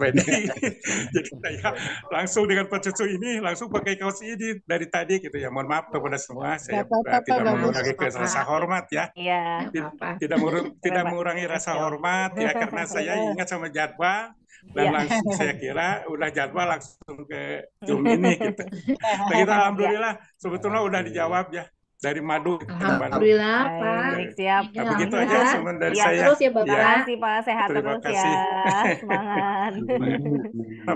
saya langsung dengan pencucu ini langsung pakai kaos ini dari tadi gitu ya. Mohon maaf kepada semua. Saya tidak mengurangi rasa hormat ya. Iya. Tidak, tidak, mengurangi rasa hormat ya karena saya ingat sama jadwal dan iya. langsung saya kira udah jadwal langsung ke Zoom ini gitu. Nah, kita alhamdulillah sebetulnya udah dijawab ya dari Madu. Alhamdulillah, Pak. Baik, siap. Nah, begitu aja cuman dari ya, saya. Terus ya, Bapak. Iya. Terima kasih, Pak. Sehat Terima terus ya. kasih. ya. Semangat.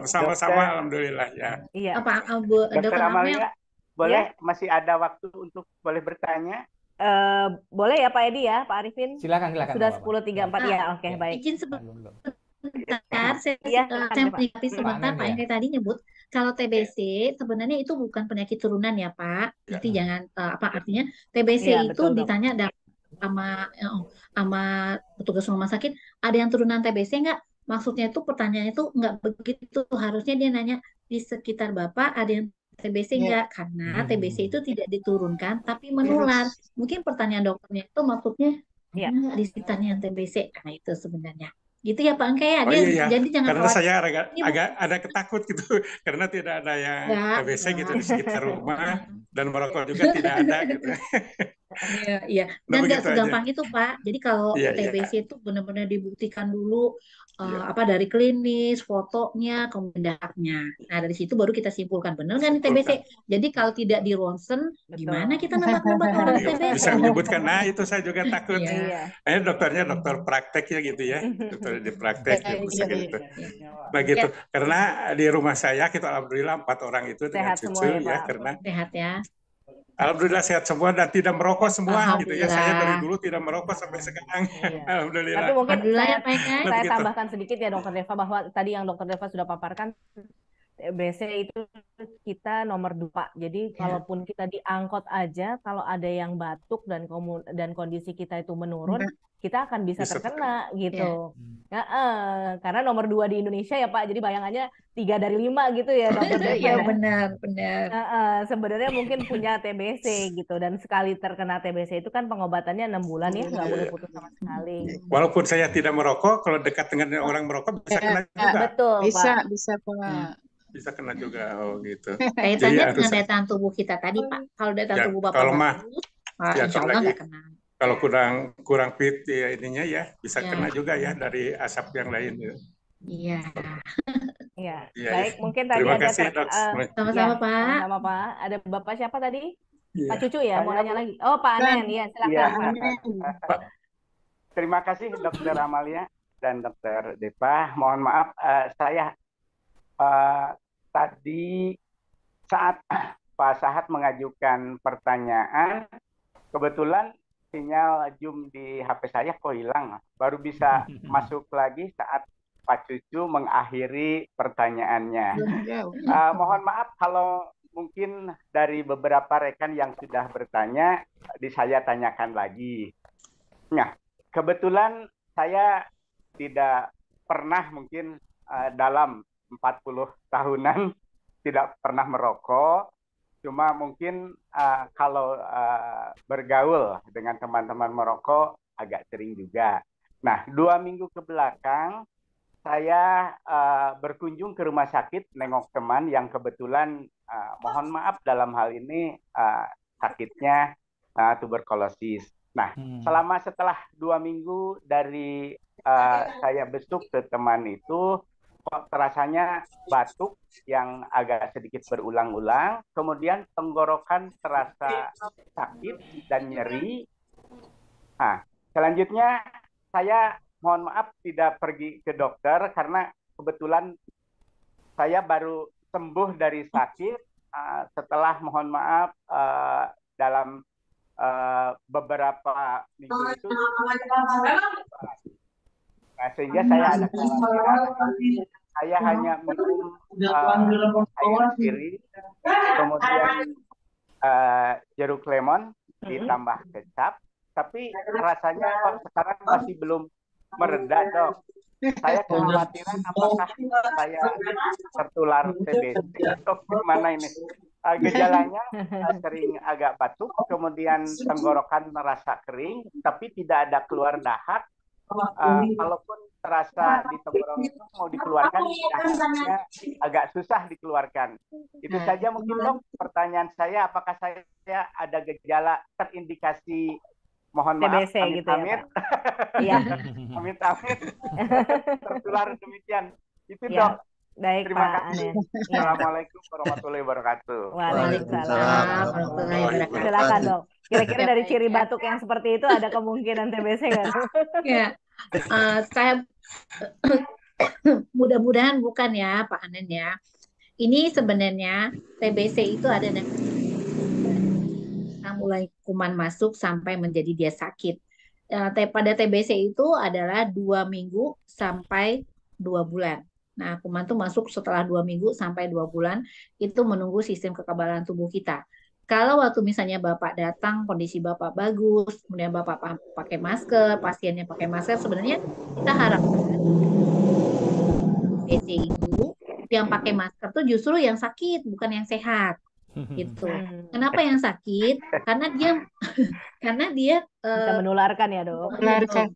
Sama-sama, Alhamdulillah ya. Iya. Apa, Abu, Dokter Amalia, boleh ya? masih ada waktu untuk boleh bertanya? Uh, boleh ya Pak Edi ya, Pak Arifin? Silakan, silakan. Sudah 10.34 ah, ya, oke okay, ya. baik. Izin sebelum Iya, eh, ya, sebentar, saya, ya, uh, saya menanggapi sebentar Pak yang ya. tadi nyebut kalau TBC sebenarnya itu bukan penyakit turunan ya Pak. Ya. jadi eh, ya. jangan uh, apa artinya TBC ya, itu betul, ditanya ada sama eh, oh, sama petugas rumah sakit ada yang turunan TBC nggak? Maksudnya itu pertanyaan itu nggak begitu harusnya dia nanya di sekitar bapak ada yang TBC enggak iya. karena hmm. TBC itu tidak diturunkan tapi iya. menular. Ya. Mungkin pertanyaan dokternya itu maksudnya ya. di sekitarnya yang TBC. Nah, itu sebenarnya gitu ya Pak Angka ya. oh, iya, iya. Jadi jangan karena khawatir. saya agak, agak ada ketakut gitu karena tidak ada yang TBC gitu di sekitar rumah dan merokok juga tidak ada gitu. Iya, iya. Nah, dan nggak segampang aja. itu Pak. Jadi kalau iya, TBC iya. itu benar-benar dibuktikan dulu yeah. Iya. apa dari klinis, fotonya, kemudian Nah dari situ baru kita simpulkan benar nggak nih TBC. Jadi kalau tidak di ronsen, gimana kita nembak nembak orang TBC? Bisa menyebutkan. Nah itu saya juga takut. Yeah. Eh iya. dokternya dokter praktek ya gitu ya, dokter di praktek iya, gitu. ya, bisa gitu. Begitu. Karena di rumah saya kita alhamdulillah empat orang itu dengan cucu semua ya, ya karena. Sehat ya. Alhamdulillah sehat semua dan tidak merokok semua gitu ya. Saya dari dulu tidak merokok sampai iya. sekarang. Iya. Alhamdulillah. Tapi mungkin Alhamdulillah, saya, ya, saya tambahkan sedikit ya Dokter Deva bahwa tadi yang Dokter Deva sudah paparkan TBC itu kita nomor dua. Jadi yeah. kalaupun kita diangkot aja, kalau ada yang batuk dan komun dan kondisi kita itu menurun, yeah. kita akan bisa, bisa terkena, terkena gitu. Yeah. Ya, uh, karena nomor dua di Indonesia ya Pak, jadi bayangannya tiga dari lima gitu ya. Iya benar benar. Uh, uh, sebenarnya mungkin punya TBC gitu dan sekali terkena TBC itu kan pengobatannya enam bulan ya, nggak boleh putus sama sekali. Walaupun saya tidak merokok, kalau dekat dengan orang merokok bisa kena iya. juga. Betul. Bisa Pak. bisa Pak. Hmm bisa kena juga oh gitu. Kaitannya dengan daya tahan tubuh kita tadi Pak. Kalau daya ya, tubuh bapak ya, ah, kalau mah, ya, kalau nggak kena. Kalau kurang kurang fit ya ininya ya bisa ya. kena juga ya dari asap yang lain. Ya. Iya. iya. Iya. Ya, Baik, ya. mungkin tadi Terima ada kasih, ter, uh, sama-sama ya, Pak. Sama Pak. Ada Bapak siapa tadi? Ya. Pak Cucu ya, mau nanya lagi. Oh, Pak Anen, ya silakan. Ya. Terima kasih Dokter Amalia dan Dokter Depa. Mohon maaf, uh, saya uh, tadi saat Pak Sahat mengajukan pertanyaan, kebetulan sinyal Zoom di HP saya kok hilang. Baru bisa masuk lagi saat Pak Cucu mengakhiri pertanyaannya. Uh, mohon maaf kalau mungkin dari beberapa rekan yang sudah bertanya, di saya tanyakan lagi. Nah, kebetulan saya tidak pernah mungkin uh, dalam 40 tahunan tidak pernah merokok cuma mungkin uh, kalau uh, bergaul dengan teman-teman merokok agak sering juga. Nah, dua minggu ke belakang saya uh, berkunjung ke rumah sakit nengok teman yang kebetulan uh, mohon maaf dalam hal ini uh, sakitnya uh, tuberkulosis. Nah, hmm. selama setelah dua minggu dari uh, saya besuk ke teman itu, kok terasanya batuk yang agak sedikit berulang-ulang, kemudian tenggorokan terasa sakit dan nyeri. Nah, selanjutnya saya mohon maaf tidak pergi ke dokter karena kebetulan saya baru sembuh dari sakit uh, setelah mohon maaf uh, dalam uh, beberapa minggu itu Nah, sehingga saya ada kekhawatiran saya nah, hanya minum uh, air kemudian uh, jeruk lemon ditambah kecap, tapi nah, rasanya kok sekarang masih belum mereda dok. Saya kekhawatiran apakah saya tertular TBC atau gimana ini? Uh, gejalanya uh, sering agak batuk, kemudian tenggorokan merasa kering, tapi tidak ada keluar dahak, uh, eh, walaupun terasa di tenggorok itu mau dikeluarkan nah, agak susah dikeluarkan. Itu nah, saja mungkin dong pertanyaan saya apakah saya ada gejala terindikasi mohon TBC maaf amit, gitu amit. ya. Iya. amit amit tertular demikian. Itu ya. dok. Baik Terima Pak kasih. Anies. Iya. Assalamualaikum warahmatullahi wabarakatuh. Waalaikumsalam. Silakan dok. Kira-kira iya. dari ciri batuk yang seperti itu ada kemungkinan TBC nggak? Iya uh, saya mudah-mudahan bukan ya Pak Anen ya. Ini sebenarnya TBC itu ada yang mulai kuman masuk sampai menjadi dia sakit. Uh, pada TBC itu adalah dua minggu sampai dua bulan. Nah, kuman itu masuk setelah dua minggu sampai dua bulan itu menunggu sistem kekebalan tubuh kita kalau waktu misalnya bapak datang kondisi bapak bagus, kemudian bapak pakai masker, pasiennya pakai masker, sebenarnya kita harapkan PC itu yang pakai masker tuh justru yang sakit bukan yang sehat gitu. Hmm. Kenapa yang sakit? Karena dia karena dia bisa eh, menularkan ya dok. Menularkan.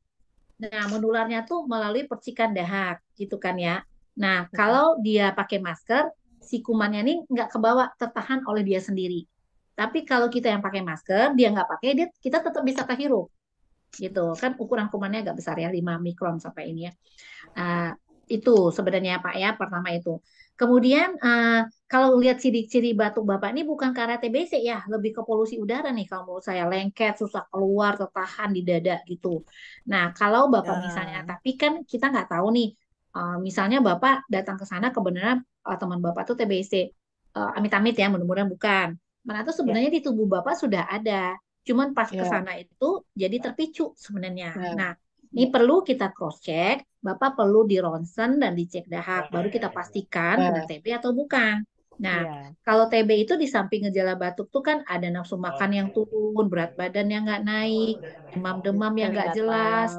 Nah menularnya tuh melalui percikan dahak gitu kan ya. Nah hmm. kalau dia pakai masker si kumannya ini nggak kebawa tertahan oleh dia sendiri tapi kalau kita yang pakai masker, dia nggak pakai, dia kita tetap bisa terhirup, Gitu. Kan ukuran kumannya agak besar ya, 5 mikron sampai ini ya. Uh, itu sebenarnya Pak ya, pertama itu. Kemudian uh, kalau lihat ciri-ciri batuk Bapak ini bukan karena TBC ya, lebih ke polusi udara nih kalau menurut saya lengket, susah keluar, tertahan di dada gitu. Nah kalau Bapak ya. misalnya, tapi kan kita nggak tahu nih, uh, misalnya Bapak datang ke sana kebenaran uh, teman Bapak tuh TBC, uh, amit-amit ya, mudah-mudahan bukan itu iya. sebenarnya yeah. di tubuh Bapak sudah ada. Cuman pas yeah. ke iya. sana itu jadi terpicu sebenarnya. Yeah. Nah, ini perlu kita cross check, Bapak perlu di ronsen dan dicek dahak baru kita iya. pastikan ada TB atau bukan. Nah, yeah. kalau TB itu di samping gejala batuk tuh kan ada nafsu makan yang turun, berat badan yang nggak naik, demam-demam yang nggak jelas,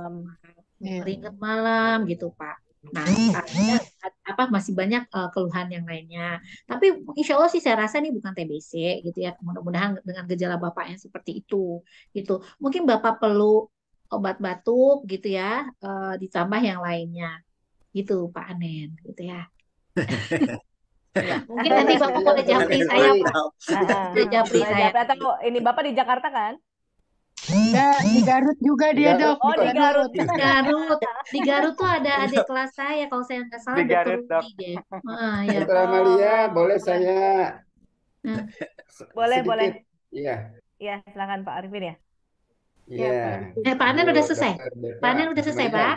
ringet malam gitu, Pak. Nah, artinya apa masih banyak uh, keluhan yang lainnya. Tapi insya Allah sih saya rasa ini bukan TBC gitu ya. Mudah-mudahan dengan gejala bapak yang seperti itu gitu. Mungkin bapak perlu obat batuk gitu ya, uh, ditambah yang lainnya gitu Pak Anen gitu ya. ya mungkin nanti Bapak boleh japri saya Pak. japri saya. Atau ini Bapak di Jakarta kan? Enggak, di Garut juga dia Garut, iya. dok. Oh di Garut. Di Garut. Di Garut tuh ada adik kelas saya kalau saya nggak salah. Di Garut dok. Ah, ya. Amalia, boleh saya? Nah. Boleh, boleh. Iya. Iya, silakan Pak Arifin ya. Iya. Ya, Eh, Pak Anen udah selesai. Pak Anen udah selesai, iya. Pak.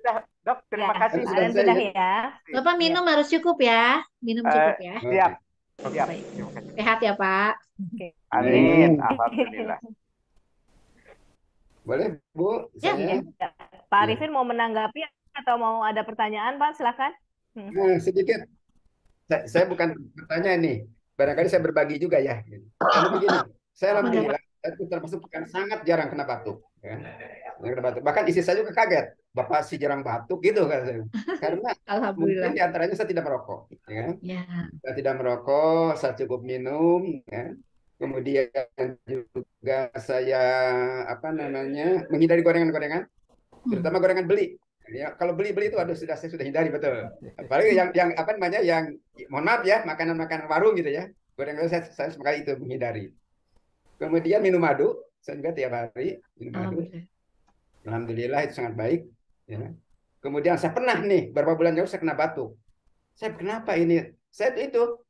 Sudah, dok. Terima iya. ya. kasih. Pak Anen sudah ya. Bapak minum ya. harus cukup ya. Minum eh, cukup ya. Siap. Siap. Sehat ya, Pak. Oke. Amin. Alhamdulillah. Boleh, Bu? Ya, ya, ya. Pak ya. Arifin ya. mau menanggapi atau mau ada pertanyaan, Pak? Silahkan. Hmm. Nah, sedikit. Saya, saya bukan bertanya ini. Barangkali saya berbagi juga ya. Karena begini, saya alhamdulillah itu termasuk bukan sangat jarang kena batuk. Ya. Kena batuk. Bahkan isi saya juga kaget. Bapak sih jarang batuk gitu. kan? Karena alhamdulillah. mungkin diantaranya saya tidak merokok. Ya. Ya. Saya tidak merokok, saya cukup minum. Ya kemudian juga saya apa namanya menghindari gorengan-gorengan hmm. terutama gorengan beli ya kalau beli beli itu aduh sudah saya sudah hindari betul apalagi yang yang apa namanya yang mohon maaf ya makanan makanan warung gitu ya gorengan saya, saya sekali itu menghindari kemudian minum madu saya juga tiap hari minum ah, madu alhamdulillah itu sangat baik ya kemudian saya pernah nih beberapa bulan jauh saya kena batuk saya kenapa ini saya itu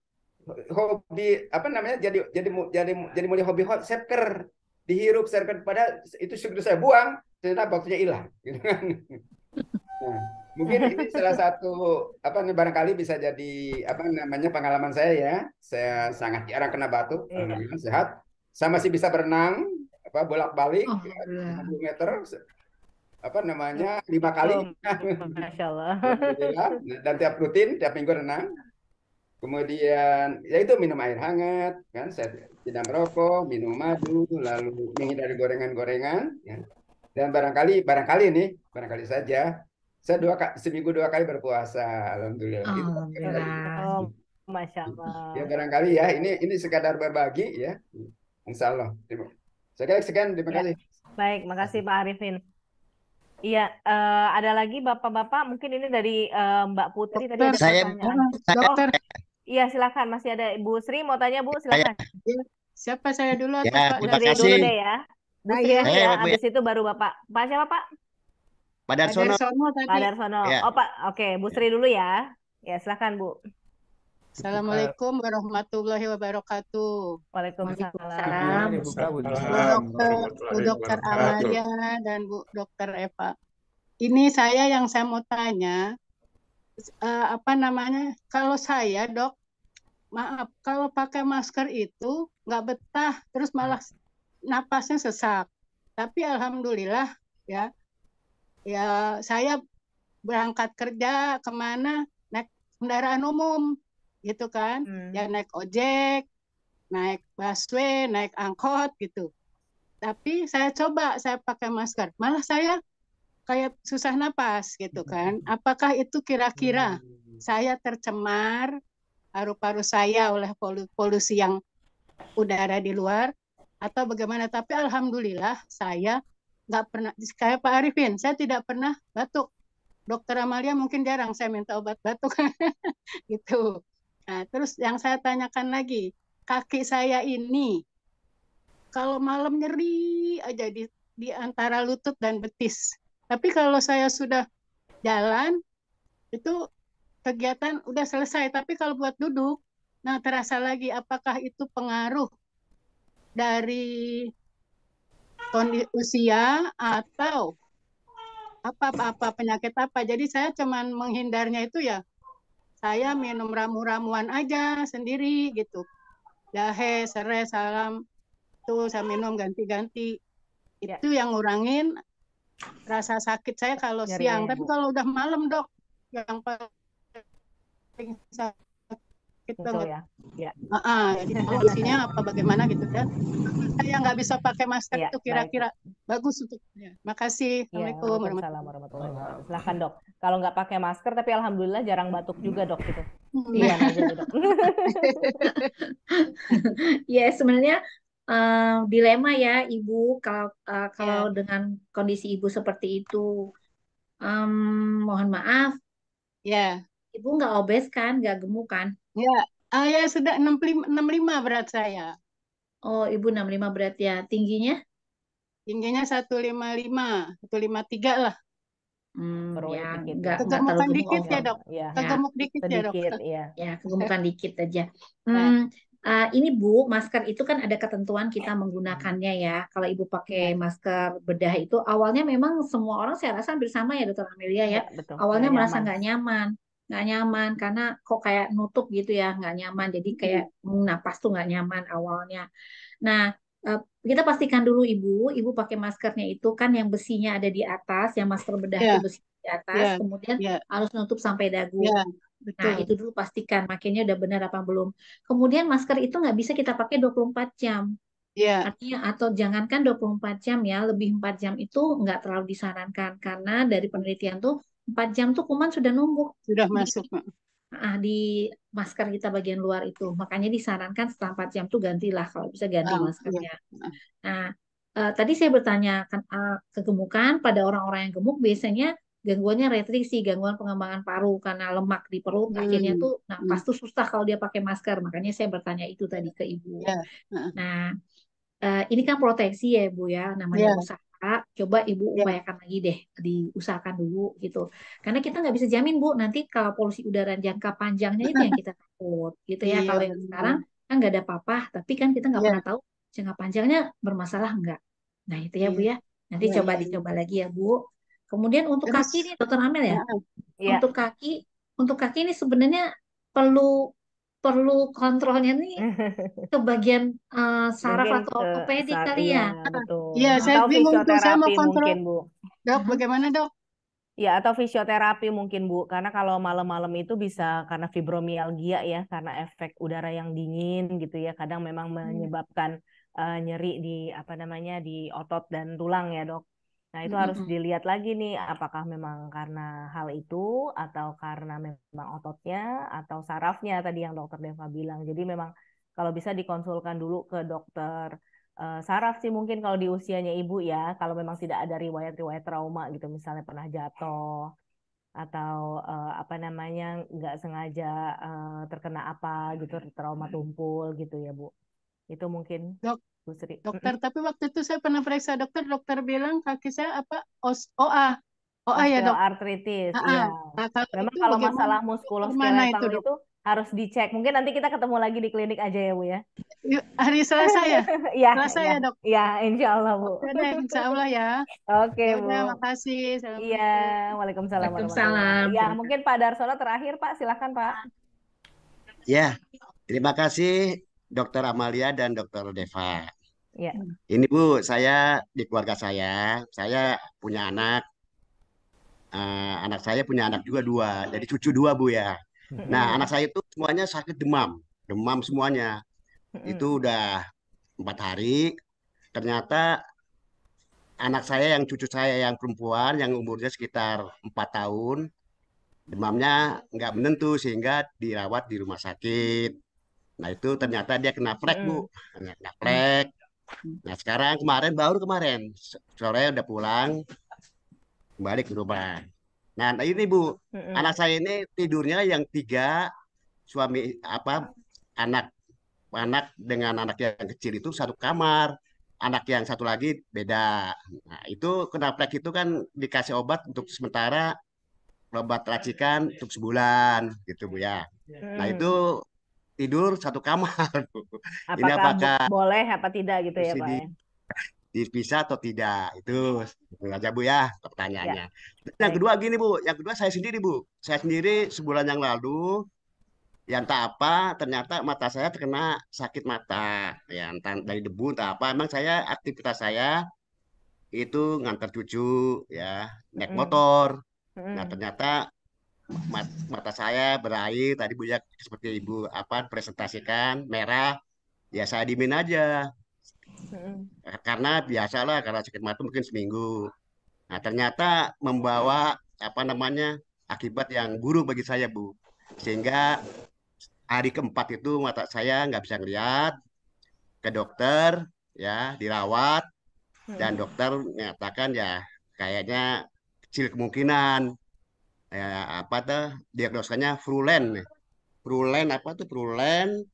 hobi apa namanya jadi jadi jadi jadi mulai hobi hot seker dihirup seker pada itu segera saya buang ternyata waktunya hilang gitu kan nah, mungkin ini salah satu apa barangkali bisa jadi apa namanya pengalaman saya ya saya sangat jarang kena batuk iya. sehat saya masih bisa berenang apa bolak balik oh, ya, meter apa namanya lima kali oh, masya Allah dan tiap rutin tiap minggu renang Kemudian ya itu minum air hangat kan, saya tidak merokok, minum madu, lalu menghindari gorengan-gorengan ya. Dan barangkali barangkali nih, barangkali saja saya dua seminggu dua kali berpuasa alhamdulillah. Gitu. Oh, Gitu. Masya Allah. Ya barangkali ya ini ini sekadar berbagi ya. Insya Allah. Terima. Sekian, sekian terima ya. kasih. Baik, makasih Pak Arifin. Iya, uh, ada lagi bapak-bapak mungkin ini dari uh, Mbak Putri dokter, tadi. Ada saya, saya, oh. Iya, silakan. Masih ada Bu Sri mau tanya Bu, silakan. Siapa saya dulu atau ya, Pak? Terima Dari kasih. dulu deh ya. Bu ah, Sri nah, ya, eh, ya. Abis ya. itu baru Bapak. Pak siapa, Pak? Pak Darsono. Pak Darsono. Ya. Oh, Pak. Oke, Bu Sri ya. dulu ya. Ya, silakan Bu. Assalamualaikum warahmatullahi wabarakatuh. Waalaikumsalam. Bu Dokter, Bu Dokter Amalia dan Bu Dokter Eva. Ini saya yang saya mau tanya, uh, apa namanya kalau saya dok maaf kalau pakai masker itu nggak betah terus malah napasnya sesak tapi alhamdulillah ya ya saya berangkat kerja kemana naik kendaraan umum gitu kan hmm. ya naik ojek naik busway naik angkot gitu tapi saya coba saya pakai masker malah saya kayak susah napas gitu kan. Apakah itu kira-kira hmm. saya tercemar paru-paru saya oleh polusi yang udara di luar atau bagaimana? Tapi alhamdulillah saya nggak pernah kayak Pak Arifin, saya tidak pernah batuk. Dokter Amalia mungkin jarang saya minta obat batuk gitu. Nah, terus yang saya tanyakan lagi, kaki saya ini kalau malam nyeri aja di di antara lutut dan betis. Tapi kalau saya sudah jalan itu kegiatan udah selesai, tapi kalau buat duduk, nah terasa lagi apakah itu pengaruh dari kondisi usia atau apa-apa penyakit apa. Jadi saya cuman menghindarnya itu ya saya minum ramu-ramuan aja sendiri gitu. Jahe, serai, salam, itu saya minum ganti-ganti. Ya. Itu yang ngurangin rasa sakit saya kalau Nyari siang, tapi kalau udah malam dok yang paling sakit banget. Ya. Ya. Uh -uh, jadi kondisinya apa bagaimana gitu kan? Saya nggak bisa pakai masker ya, itu kira-kira bagus untuk. Ya. Makasih. Assalamualaikum warahmatullahi wabarakatuh. Silahkan dok. Kalau nggak pakai masker tapi alhamdulillah jarang batuk juga dok gitu. Hmm. Iya, Iya. sebenarnya uh, dilema ya ibu eh, ya. kalau uh, kalau yeah. dengan kondisi ibu seperti itu um, mohon maaf ya yeah. ibu nggak obes kan nggak gemuk kan ya yeah. ah ya sudah 65 65 berat saya oh ibu 65 berat ya tingginya tingginya 155 153 lah Hmm, ya, dikit. Enggak, ya, ya, kegemukan enggak dikit ya dok. Iya. Ya, kegemuk ya, dikit ya dok. Ya, kegemukan dikit aja. Hmm, Uh, ini Bu, masker itu kan ada ketentuan kita iya. menggunakannya ya. Kalau Ibu pakai iya. masker bedah itu awalnya memang semua orang saya rasa hampir sama ya Dokter Amelia ya. Iya, betul, awalnya nggak merasa nggak nyaman, nggak nyaman karena kok kayak nutup gitu ya, nggak nyaman. Jadi kayak hmm. napas tuh nggak nyaman awalnya. Nah, uh, kita pastikan dulu Ibu, Ibu pakai maskernya itu kan yang besinya ada di atas, yang masker bedah ya. itu besi di atas, ya. kemudian ya. harus nutup sampai dagu. Ya. Betul. Nah, itu dulu pastikan makanya udah benar apa belum. Kemudian masker itu nggak bisa kita pakai 24 jam. Yeah. Artinya atau jangankan 24 jam ya, lebih 4 jam itu nggak terlalu disarankan karena dari penelitian tuh 4 jam tuh kuman sudah nunggu. Sudah masuk, Pak ah di masker kita bagian luar itu. Makanya disarankan setelah 4 jam tuh gantilah kalau bisa ganti oh, maskernya. Iya. Ah. Nah, uh, tadi saya bertanya kan uh, kegemukan pada orang-orang yang gemuk biasanya gangguannya retriksi, gangguan pengembangan paru karena lemak di perut hmm. akhirnya tuh nah hmm. tuh susah kalau dia pakai masker. Makanya saya bertanya itu tadi ke ibu. Yeah. Ya, nah, uh, ini kan proteksi ya ibu ya namanya yeah. usaha. Coba ibu yeah. upayakan lagi deh diusahakan dulu gitu. Karena kita nggak bisa jamin bu nanti kalau polusi udara jangka panjangnya itu yang kita takut gitu ya. Yeah. Kalau yang sekarang kan nggak ada apa-apa, tapi kan kita nggak yeah. pernah tahu jangka panjangnya bermasalah nggak. Nah itu ya yeah. bu iya. ya. Nanti yeah. coba iya. dicoba lagi ya bu Kemudian untuk Terus, kaki ini dokter Amel ya. ya. Untuk kaki, untuk kaki ini sebenarnya perlu perlu kontrolnya nih ke bagian uh, saraf mungkin atau ortopedi kali iya, ya. Iya, saya bingung tuh saya mau kontrol. Mungkin, Bu. Dok, bagaimana, Dok? Ya, atau fisioterapi mungkin, Bu. Karena kalau malam-malam itu bisa karena fibromialgia ya, karena efek udara yang dingin gitu ya, kadang memang hmm. menyebabkan uh, nyeri di apa namanya di otot dan tulang ya, Dok. Nah, itu mm-hmm. harus mm. dilihat lagi nih apakah memang karena hal itu atau karena memang ototnya atau sarafnya tadi yang dokter Deva bilang. Jadi memang kalau bisa dikonsulkan dulu ke dokter uh, saraf sih mungkin kalau di usianya ibu ya, kalau memang tidak ada riwayat-riwayat trauma gitu misalnya pernah jatuh atau uh, apa namanya nggak sengaja uh, terkena apa gitu trauma tumpul gitu ya Bu. Itu mungkin. Dok, Bu Dokter, tapi waktu itu saya pernah periksa dokter, dokter bilang kaki saya apa OS, OA. OA ya dok. Artritis. Ah, iya. Ah. Nah, kalau Memang kalau masalah muskuloskeletal itu, itu harus dicek. Mungkin nanti kita ketemu lagi di klinik aja ya Bu ya. hari Selasa ya. ya Selasa ya, ya dok. Ya, insya Allah Bu. Oke, insyaallah insya Allah ya. Oke ya Bu. terima kasih Iya, waalaikumsalam. Waalaikumsalam. Ya, mungkin Pak Darsono terakhir Pak, silahkan Pak. Ya, terima kasih Dokter Amalia dan Dokter Deva. Ya. Ini Bu, saya di keluarga saya, saya punya anak. Uh, anak saya punya anak juga dua, jadi cucu dua Bu ya. Nah, anak saya itu semuanya sakit demam, demam semuanya. Itu udah empat hari. Ternyata anak saya yang cucu saya yang perempuan yang umurnya sekitar empat tahun, demamnya nggak menentu sehingga dirawat di rumah sakit. Nah itu ternyata dia kena flek bu, kena flek Nah sekarang kemarin baru kemarin sore udah pulang kembali ke rumah. Nah, nah ini bu, mm-hmm. anak saya ini tidurnya yang tiga suami apa anak anak dengan anak yang kecil itu satu kamar, anak yang satu lagi beda. Nah itu kenapa plek itu kan dikasih obat untuk sementara obat racikan untuk sebulan gitu bu ya. Nah mm. itu tidur satu kamar. Apakah ini apakah boleh apa tidak gitu ya Pak? Ya? dipisah atau tidak itu aja bu ya pertanyaannya. Ya. Yang kedua gini bu, yang kedua saya sendiri bu, saya sendiri sebulan yang lalu yang tak apa ternyata mata saya terkena sakit mata ya entah dari debu entah apa emang saya aktivitas saya itu ngantar cucu ya naik hmm. motor mm. nah ternyata mat mata saya berair tadi Bu seperti Ibu apa presentasikan merah ya saya dimin aja hmm. karena biasalah karena sakit mata mungkin seminggu nah ternyata membawa apa namanya akibat yang buruk bagi saya Bu sehingga hari keempat itu mata saya nggak bisa ngeliat ke dokter ya dirawat dan dokter menyatakan ya kayaknya kecil kemungkinan eh, apa tuh diagnosanya frulen frulen apa tuh frulen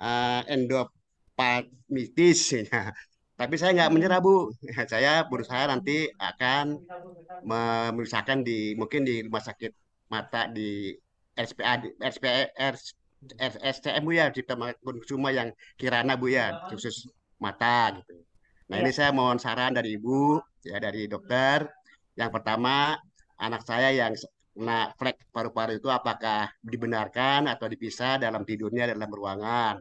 uh, endopatmitis tapi saya nggak menyerah bu saya berusaha nanti akan memeriksakan di mungkin di rumah sakit mata di RSPA di RSPA ya bu ya Cipta Cuma yang Kirana bu ya khusus mata gitu nah ya. ini saya mohon saran dari ibu ya dari dokter yang pertama anak saya yang Nah, flek paru-paru itu apakah dibenarkan atau dipisah dalam tidurnya dalam ruangan.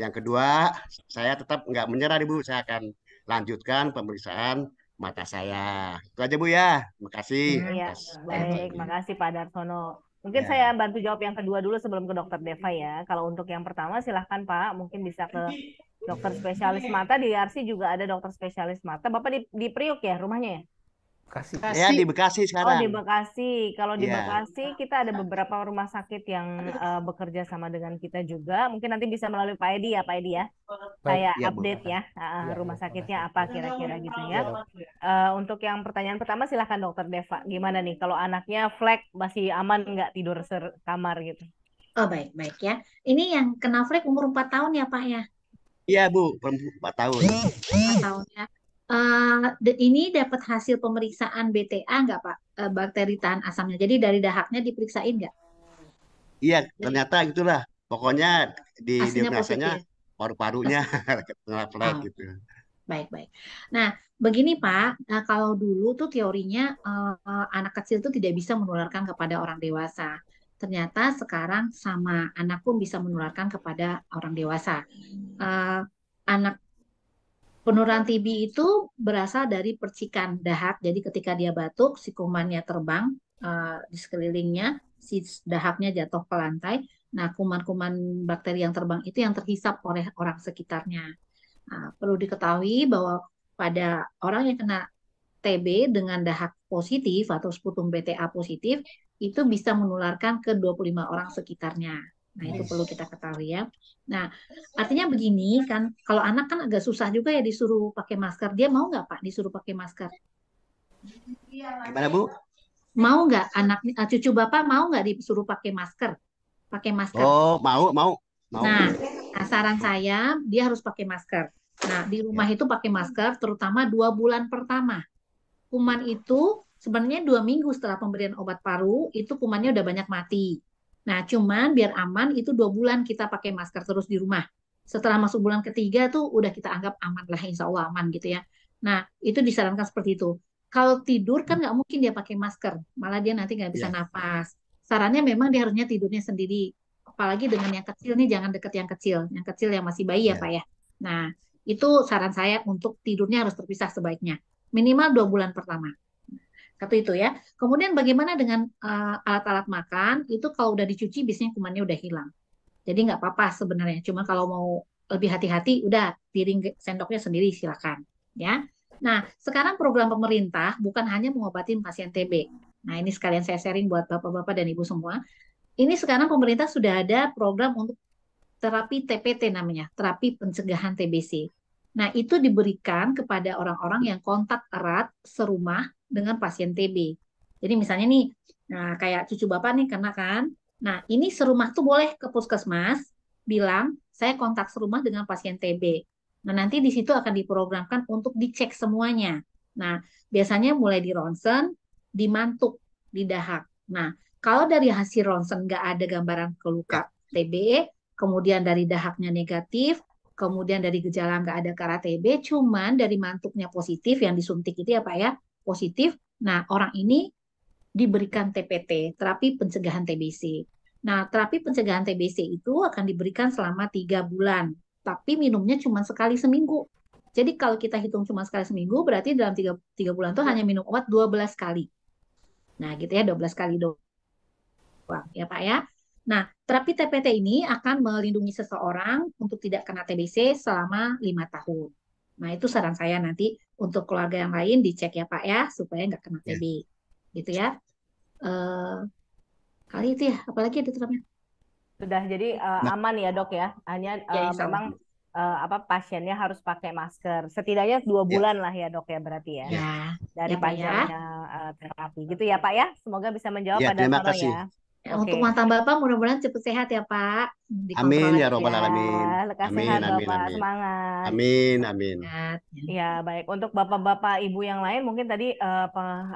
Yang kedua, saya tetap nggak menyerah Ibu, saya akan lanjutkan pemeriksaan mata saya. Itu aja Bu ya. Terima kasih. Ya, baik, terima kasih Pak Darsono. Mungkin ya. saya bantu jawab yang kedua dulu sebelum ke dokter Deva ya. Kalau untuk yang pertama silahkan Pak, mungkin bisa ke dokter spesialis mata di e RC juga ada dokter spesialis mata. Bapak di, di Priuk ya rumahnya ya? Bekasi. Bekasi. Ya di Bekasi sekarang. Oh di Bekasi. Kalau di yeah. Bekasi kita ada beberapa rumah sakit yang uh, bekerja sama dengan kita juga. Mungkin nanti bisa melalui Pak Edi ya Pak Edi ya. Saya ya, update ya uh, ya, rumah sakitnya apa kira-kira gitu ya. Uh, untuk yang pertanyaan pertama silahkan Dokter Deva. Gimana nih kalau anaknya flek, masih aman nggak tidur kamar gitu? Oh baik baik ya. Ini yang kena flag umur 4 tahun ya Pak ya? Iya Bu, 4 tahun. 4 tahun ya. Uh, ini dapat hasil pemeriksaan BTA nggak Pak? Uh, bakteri tahan asamnya. Jadi dari dahaknya diperiksain nggak? Iya, ternyata itulah. Pokoknya di diagnosanya ya? paru-parunya flat oh. gitu. Baik, baik. Nah, begini Pak, nah, kalau dulu tuh teorinya uh, anak kecil tuh tidak bisa menularkan kepada orang dewasa. Ternyata sekarang sama anak pun bisa menularkan kepada orang dewasa. Uh, anak Penurunan TB itu berasal dari percikan dahak. Jadi ketika dia batuk, si kumannya terbang uh, di sekelilingnya, si dahaknya jatuh ke lantai. Nah, kuman-kuman bakteri yang terbang itu yang terhisap oleh orang sekitarnya. Nah, perlu diketahui bahwa pada orang yang kena TB dengan dahak positif atau sputum BTA positif itu bisa menularkan ke 25 orang sekitarnya. Nah, itu perlu kita ketahui ya. Nah, artinya begini kan, kalau anak kan agak susah juga ya disuruh pakai masker. Dia mau nggak Pak disuruh pakai masker? Iya, Gimana Bu? Mau nggak anak eh, cucu Bapak mau nggak disuruh pakai masker? Pakai masker. Oh, mau, mau. mau. Nah, saran saya dia harus pakai masker. Nah, di rumah ya. itu pakai masker terutama dua bulan pertama. Kuman itu sebenarnya dua minggu setelah pemberian obat paru itu kumannya udah banyak mati. Nah, cuman biar aman itu dua bulan kita pakai masker terus di rumah. Setelah masuk bulan ketiga tuh udah kita anggap aman lah, insya Allah aman gitu ya. Nah, itu disarankan seperti itu. Kalau tidur kan nggak mungkin dia pakai masker, malah dia nanti nggak bisa yeah. nafas. Sarannya memang dia harusnya tidurnya sendiri. Apalagi dengan yang kecil nih jangan deket yang kecil, yang kecil yang masih bayi yeah. ya iya. Pak ya. Nah, itu saran saya untuk tidurnya harus terpisah sebaiknya. Minimal dua bulan pertama. Satu itu ya. Kemudian bagaimana dengan eh, alat-alat uh, makan? Itu kalau udah dicuci biasanya kumannya udah hilang. Jadi nggak apa-apa sebenarnya. Cuma kalau mau lebih hati-hati, udah piring sendoknya sendiri silakan. Ya. Nah, sekarang program pemerintah bukan hanya mengobati pasien TB. Nah, ini sekalian saya sharing buat bapak-bapak dan ibu semua. Ini sekarang pemerintah sudah ada program untuk terapi TPT namanya, terapi pencegahan TBC. Nah, itu diberikan kepada orang-orang yang kontak erat serumah dengan pasien TB. Jadi misalnya nih, nah kayak cucu bapak nih kena kan. Nah ini serumah tuh boleh ke puskesmas bilang saya kontak serumah dengan pasien TB. Nah nanti di situ akan diprogramkan untuk dicek semuanya. Nah biasanya mulai di ronsen, di mantuk, di dahak. Nah kalau dari hasil ronsen nggak ada gambaran keluka ya. TB, kemudian dari dahaknya negatif, kemudian dari gejala nggak ada karena TB, cuman dari mantuknya positif yang disuntik itu ya Pak ya, positif, nah orang ini diberikan TPT, terapi pencegahan TBC. Nah, terapi pencegahan TBC itu akan diberikan selama tiga bulan, tapi minumnya cuma sekali seminggu. Jadi kalau kita hitung cuma sekali seminggu, berarti dalam tiga, tiga bulan itu hanya minum obat 12 kali. Nah, gitu ya, 12 kali doang. Ya, Pak ya. Nah, terapi TPT ini akan melindungi seseorang untuk tidak kena TBC selama lima tahun. Nah, itu saran saya nanti untuk keluarga yang lain dicek ya Pak ya supaya nggak kena iya. TB yeah. gitu ya uh, kali itu ya apalagi ada terapnya sudah jadi uh, aman ya dok ya hanya uh, ya, memang uh, apa pasiennya harus pakai masker setidaknya dua ya. bulan lah ya dok ya berarti ya, ya. ya. dari ya, ya. panjangnya ya. terapi gitu ya pak ya semoga bisa menjawab ya, pada terima ya untuk mantan Bapak mudah-mudahan cepat sehat ya Pak. Amin ya robbal ya. alamin. lekas amin, amin, Bapak, amin. semangat. Amin, amin. Ya, iya, baik. Untuk Bapak-bapak Ibu yang lain mungkin tadi uh,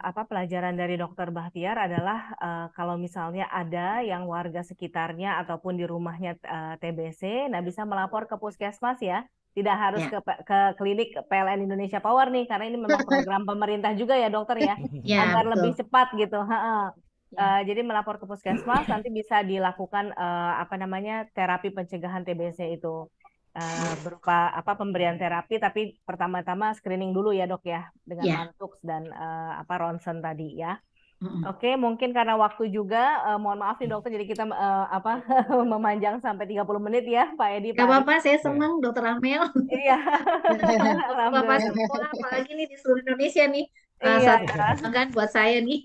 apa pelajaran dari Dokter Bahtiar adalah uh, kalau misalnya ada yang warga sekitarnya ataupun di rumahnya uh, eh, TBC, nah bisa melapor ke puskesmas ya tidak harus ya. ke, ke klinik PLN Indonesia Power nih karena ini memang program pemerintah juga ya dokter ya, ya agar betul. lebih cepat gitu. Ha Uh, jadi melapor ke puskesmas nanti bisa dilakukan uh, apa namanya terapi pencegahan TBC itu uh, berupa apa pemberian terapi tapi pertama-tama screening dulu ya dok ya dengan yeah. antuk dan uh, apa ronsen tadi ya. Oke, okay, mungkin karena waktu juga, uh, mohon maaf nih dokter, jadi kita uh, apa memanjang sampai 30 menit ya, Pak Edi. Gak apa-apa, saya iya. senang dokter Amel. Iya. apa apa apalagi nih di seluruh Indonesia nih, Iya. Satu kan? kan buat saya nih.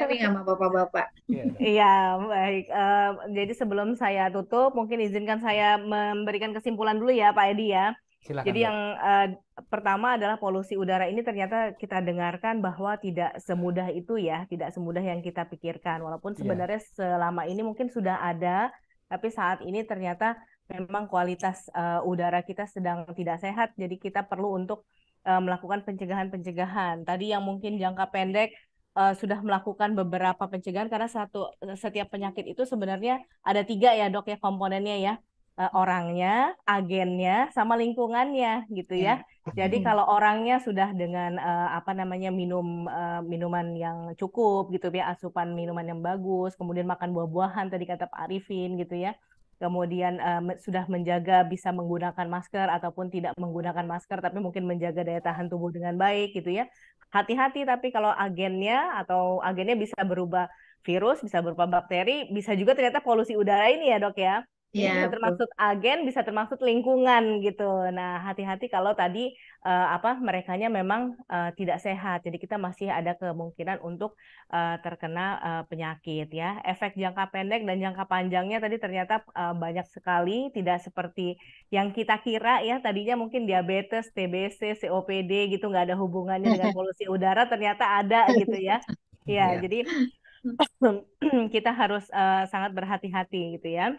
Sharing sama bapak-bapak. Iya, iya baik. Uh, jadi sebelum saya tutup, mungkin izinkan saya memberikan kesimpulan dulu ya Pak Edi ya. Silakan, Jadi yang uh, pertama adalah polusi udara ini ternyata kita dengarkan bahwa tidak semudah itu ya, tidak semudah yang kita pikirkan. Walaupun iya. sebenarnya yeah. selama ini mungkin sudah ada, tapi saat ini ternyata memang kualitas uh, udara kita sedang tidak sehat. Jadi kita perlu untuk Eh, melakukan pencegahan-pencegahan. Tadi yang mungkin jangka pendek uh, sudah melakukan beberapa pencegahan karena satu setiap penyakit itu sebenarnya ada tiga ya dok ya komponennya ya uh, orangnya, agennya, sama lingkungannya gitu ya. Iya. Jadi kalau orangnya sudah dengan uh, apa namanya minum uh, minuman yang cukup gitu ya, asupan minuman yang bagus, kemudian makan buah-buahan tadi kata Pak Arifin gitu ya kemudian uh, sudah menjaga bisa menggunakan masker ataupun tidak menggunakan masker tapi mungkin menjaga daya tahan tubuh dengan baik gitu ya. Hati-hati tapi kalau agennya atau agennya bisa berubah virus, bisa berupa bakteri, bisa juga ternyata polusi udara ini ya, Dok ya. Iya, ya, bisa termasuk agen, bisa termasuk lingkungan gitu. Nah, hati-hati kalau tadi uh, apa merekanya memang uh, tidak sehat. Jadi kita masih ada kemungkinan untuk uh, terkena uh, penyakit ya. Efek jangka pendek dan jangka panjangnya tadi ternyata uh, banyak sekali, tidak seperti yang kita kira ya. Tadinya mungkin diabetes, TBC, COPD gitu nggak ada hubungannya dengan polusi udara, ternyata ada gitu ya. Ya, ya. jadi kita harus uh, sangat berhati-hati gitu ya.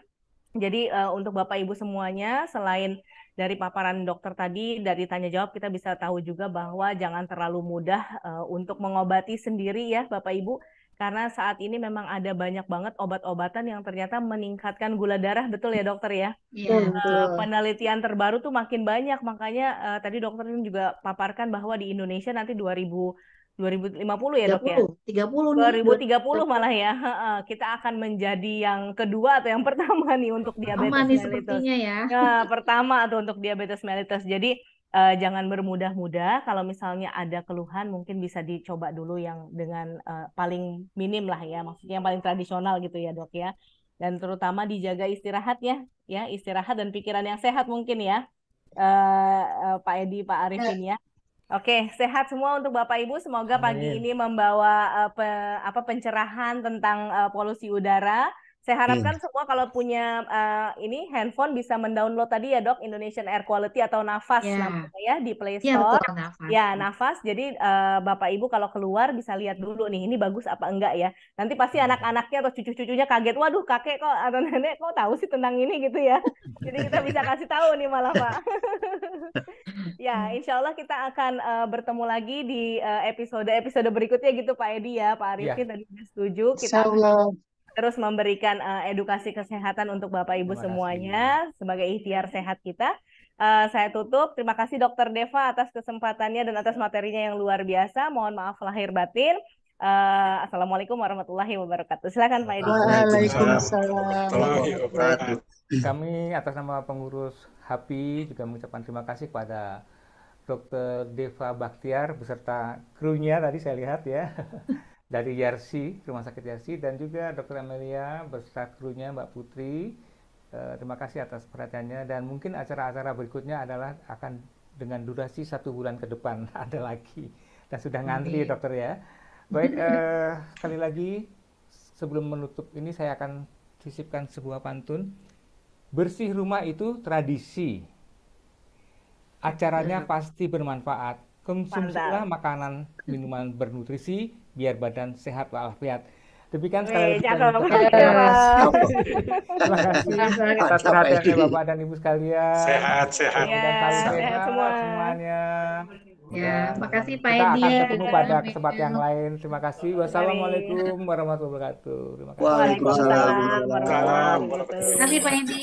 Jadi uh, untuk Bapak Ibu semuanya selain dari paparan dokter tadi dari tanya jawab kita bisa tahu juga bahwa jangan terlalu mudah uh, untuk mengobati sendiri ya Bapak Ibu karena saat ini memang ada banyak banget obat-obatan yang ternyata meningkatkan gula darah betul ya dokter ya. Iya. Uh, penelitian terbaru tuh makin banyak makanya uh, tadi dokter juga paparkan bahwa di Indonesia nanti 2000 2050 ya 30, dok ya? 30 nih. 2030 malah ya. Kita akan menjadi yang kedua atau yang pertama nih untuk pertama diabetes nih, mellitus. ya. Nah, pertama atau untuk diabetes mellitus. Jadi uh, jangan bermudah-mudah. Kalau misalnya ada keluhan mungkin bisa dicoba dulu yang dengan uh, paling minim lah ya. Maksudnya yang paling tradisional gitu ya dok ya. Dan terutama dijaga istirahatnya ya. Istirahat dan pikiran yang sehat mungkin ya. uh, Pak Edi, Pak Arifin ya Oke, sehat semua untuk Bapak Ibu. Semoga Amin. pagi ini membawa uh, pe, apa pencerahan tentang uh, polusi udara. Saya harapkan hmm. semua kalau punya uh, ini handphone bisa mendownload tadi ya dok Indonesian Air Quality atau Nafas yeah. namanya ya di Play iya, Store. Yeah, betul, nafas. Ya Nafas. Jadi uh, bapak ibu kalau keluar bisa lihat dulu nih ini bagus apa enggak ya. Nanti pasti hmm. anak-anaknya atau cucu-cucunya kaget. Waduh kakek kok atau nenek kok tahu sih tentang ini gitu ya. Jadi kita bisa kasih tahu nih malah pak. ya Insya Allah kita akan uh, bertemu lagi di uh, episode episode berikutnya gitu Pak Edi ya Pak ya. Arifin yeah. tadi sudah setuju. Kita Insya Allah terus memberikan uh, edukasi kesehatan untuk Bapak Ibu semuanya sebagai ikhtiar sehat kita. Uh, saya tutup. Terima kasih Dokter Deva atas kesempatannya dan atas materinya yang luar biasa. Mohon maaf lahir batin. Uh, Assalamualaikum warahmatullahi wabarakatuh. Silakan Pak Edi. Waalaikumsalam. Kami atas nama pengurus HAPI juga mengucapkan terima kasih kepada Dr. Deva Baktiar beserta krunya tadi saya lihat ya. dari Yarsi, Rumah Sakit Yarsi, dan juga Dr. Amelia beserta krunya Mbak Putri. Eh, terima kasih atas perhatiannya dan mungkin acara-acara berikutnya adalah akan dengan durasi satu bulan ke depan ada lagi dan sudah ngantri Oke. dokter ya. Baik eh, sekali lagi sebelum menutup ini saya akan sisipkan sebuah pantun. Bersih rumah itu tradisi. Acaranya pasti bermanfaat Konsumsilah makanan, minuman bernutrisi biar badan sehat walafiat. Demikian sekali lagi. Gitu, terima kasih atas perhatiannya Bapak dan Ibu sekalian. Sehat, sehat. Ya, kasih. Terima sehat, sehat semua. semuanya. Ya, terima kasih Pak Edi. Kita akan ketemu pada kesempatan yang lain. Terima kasih. Wassalamualaikum warahmatullahi wabarakatuh. Terima kasih. Waalaikumsalam Terima kasih. Terima kasih Pak Edi.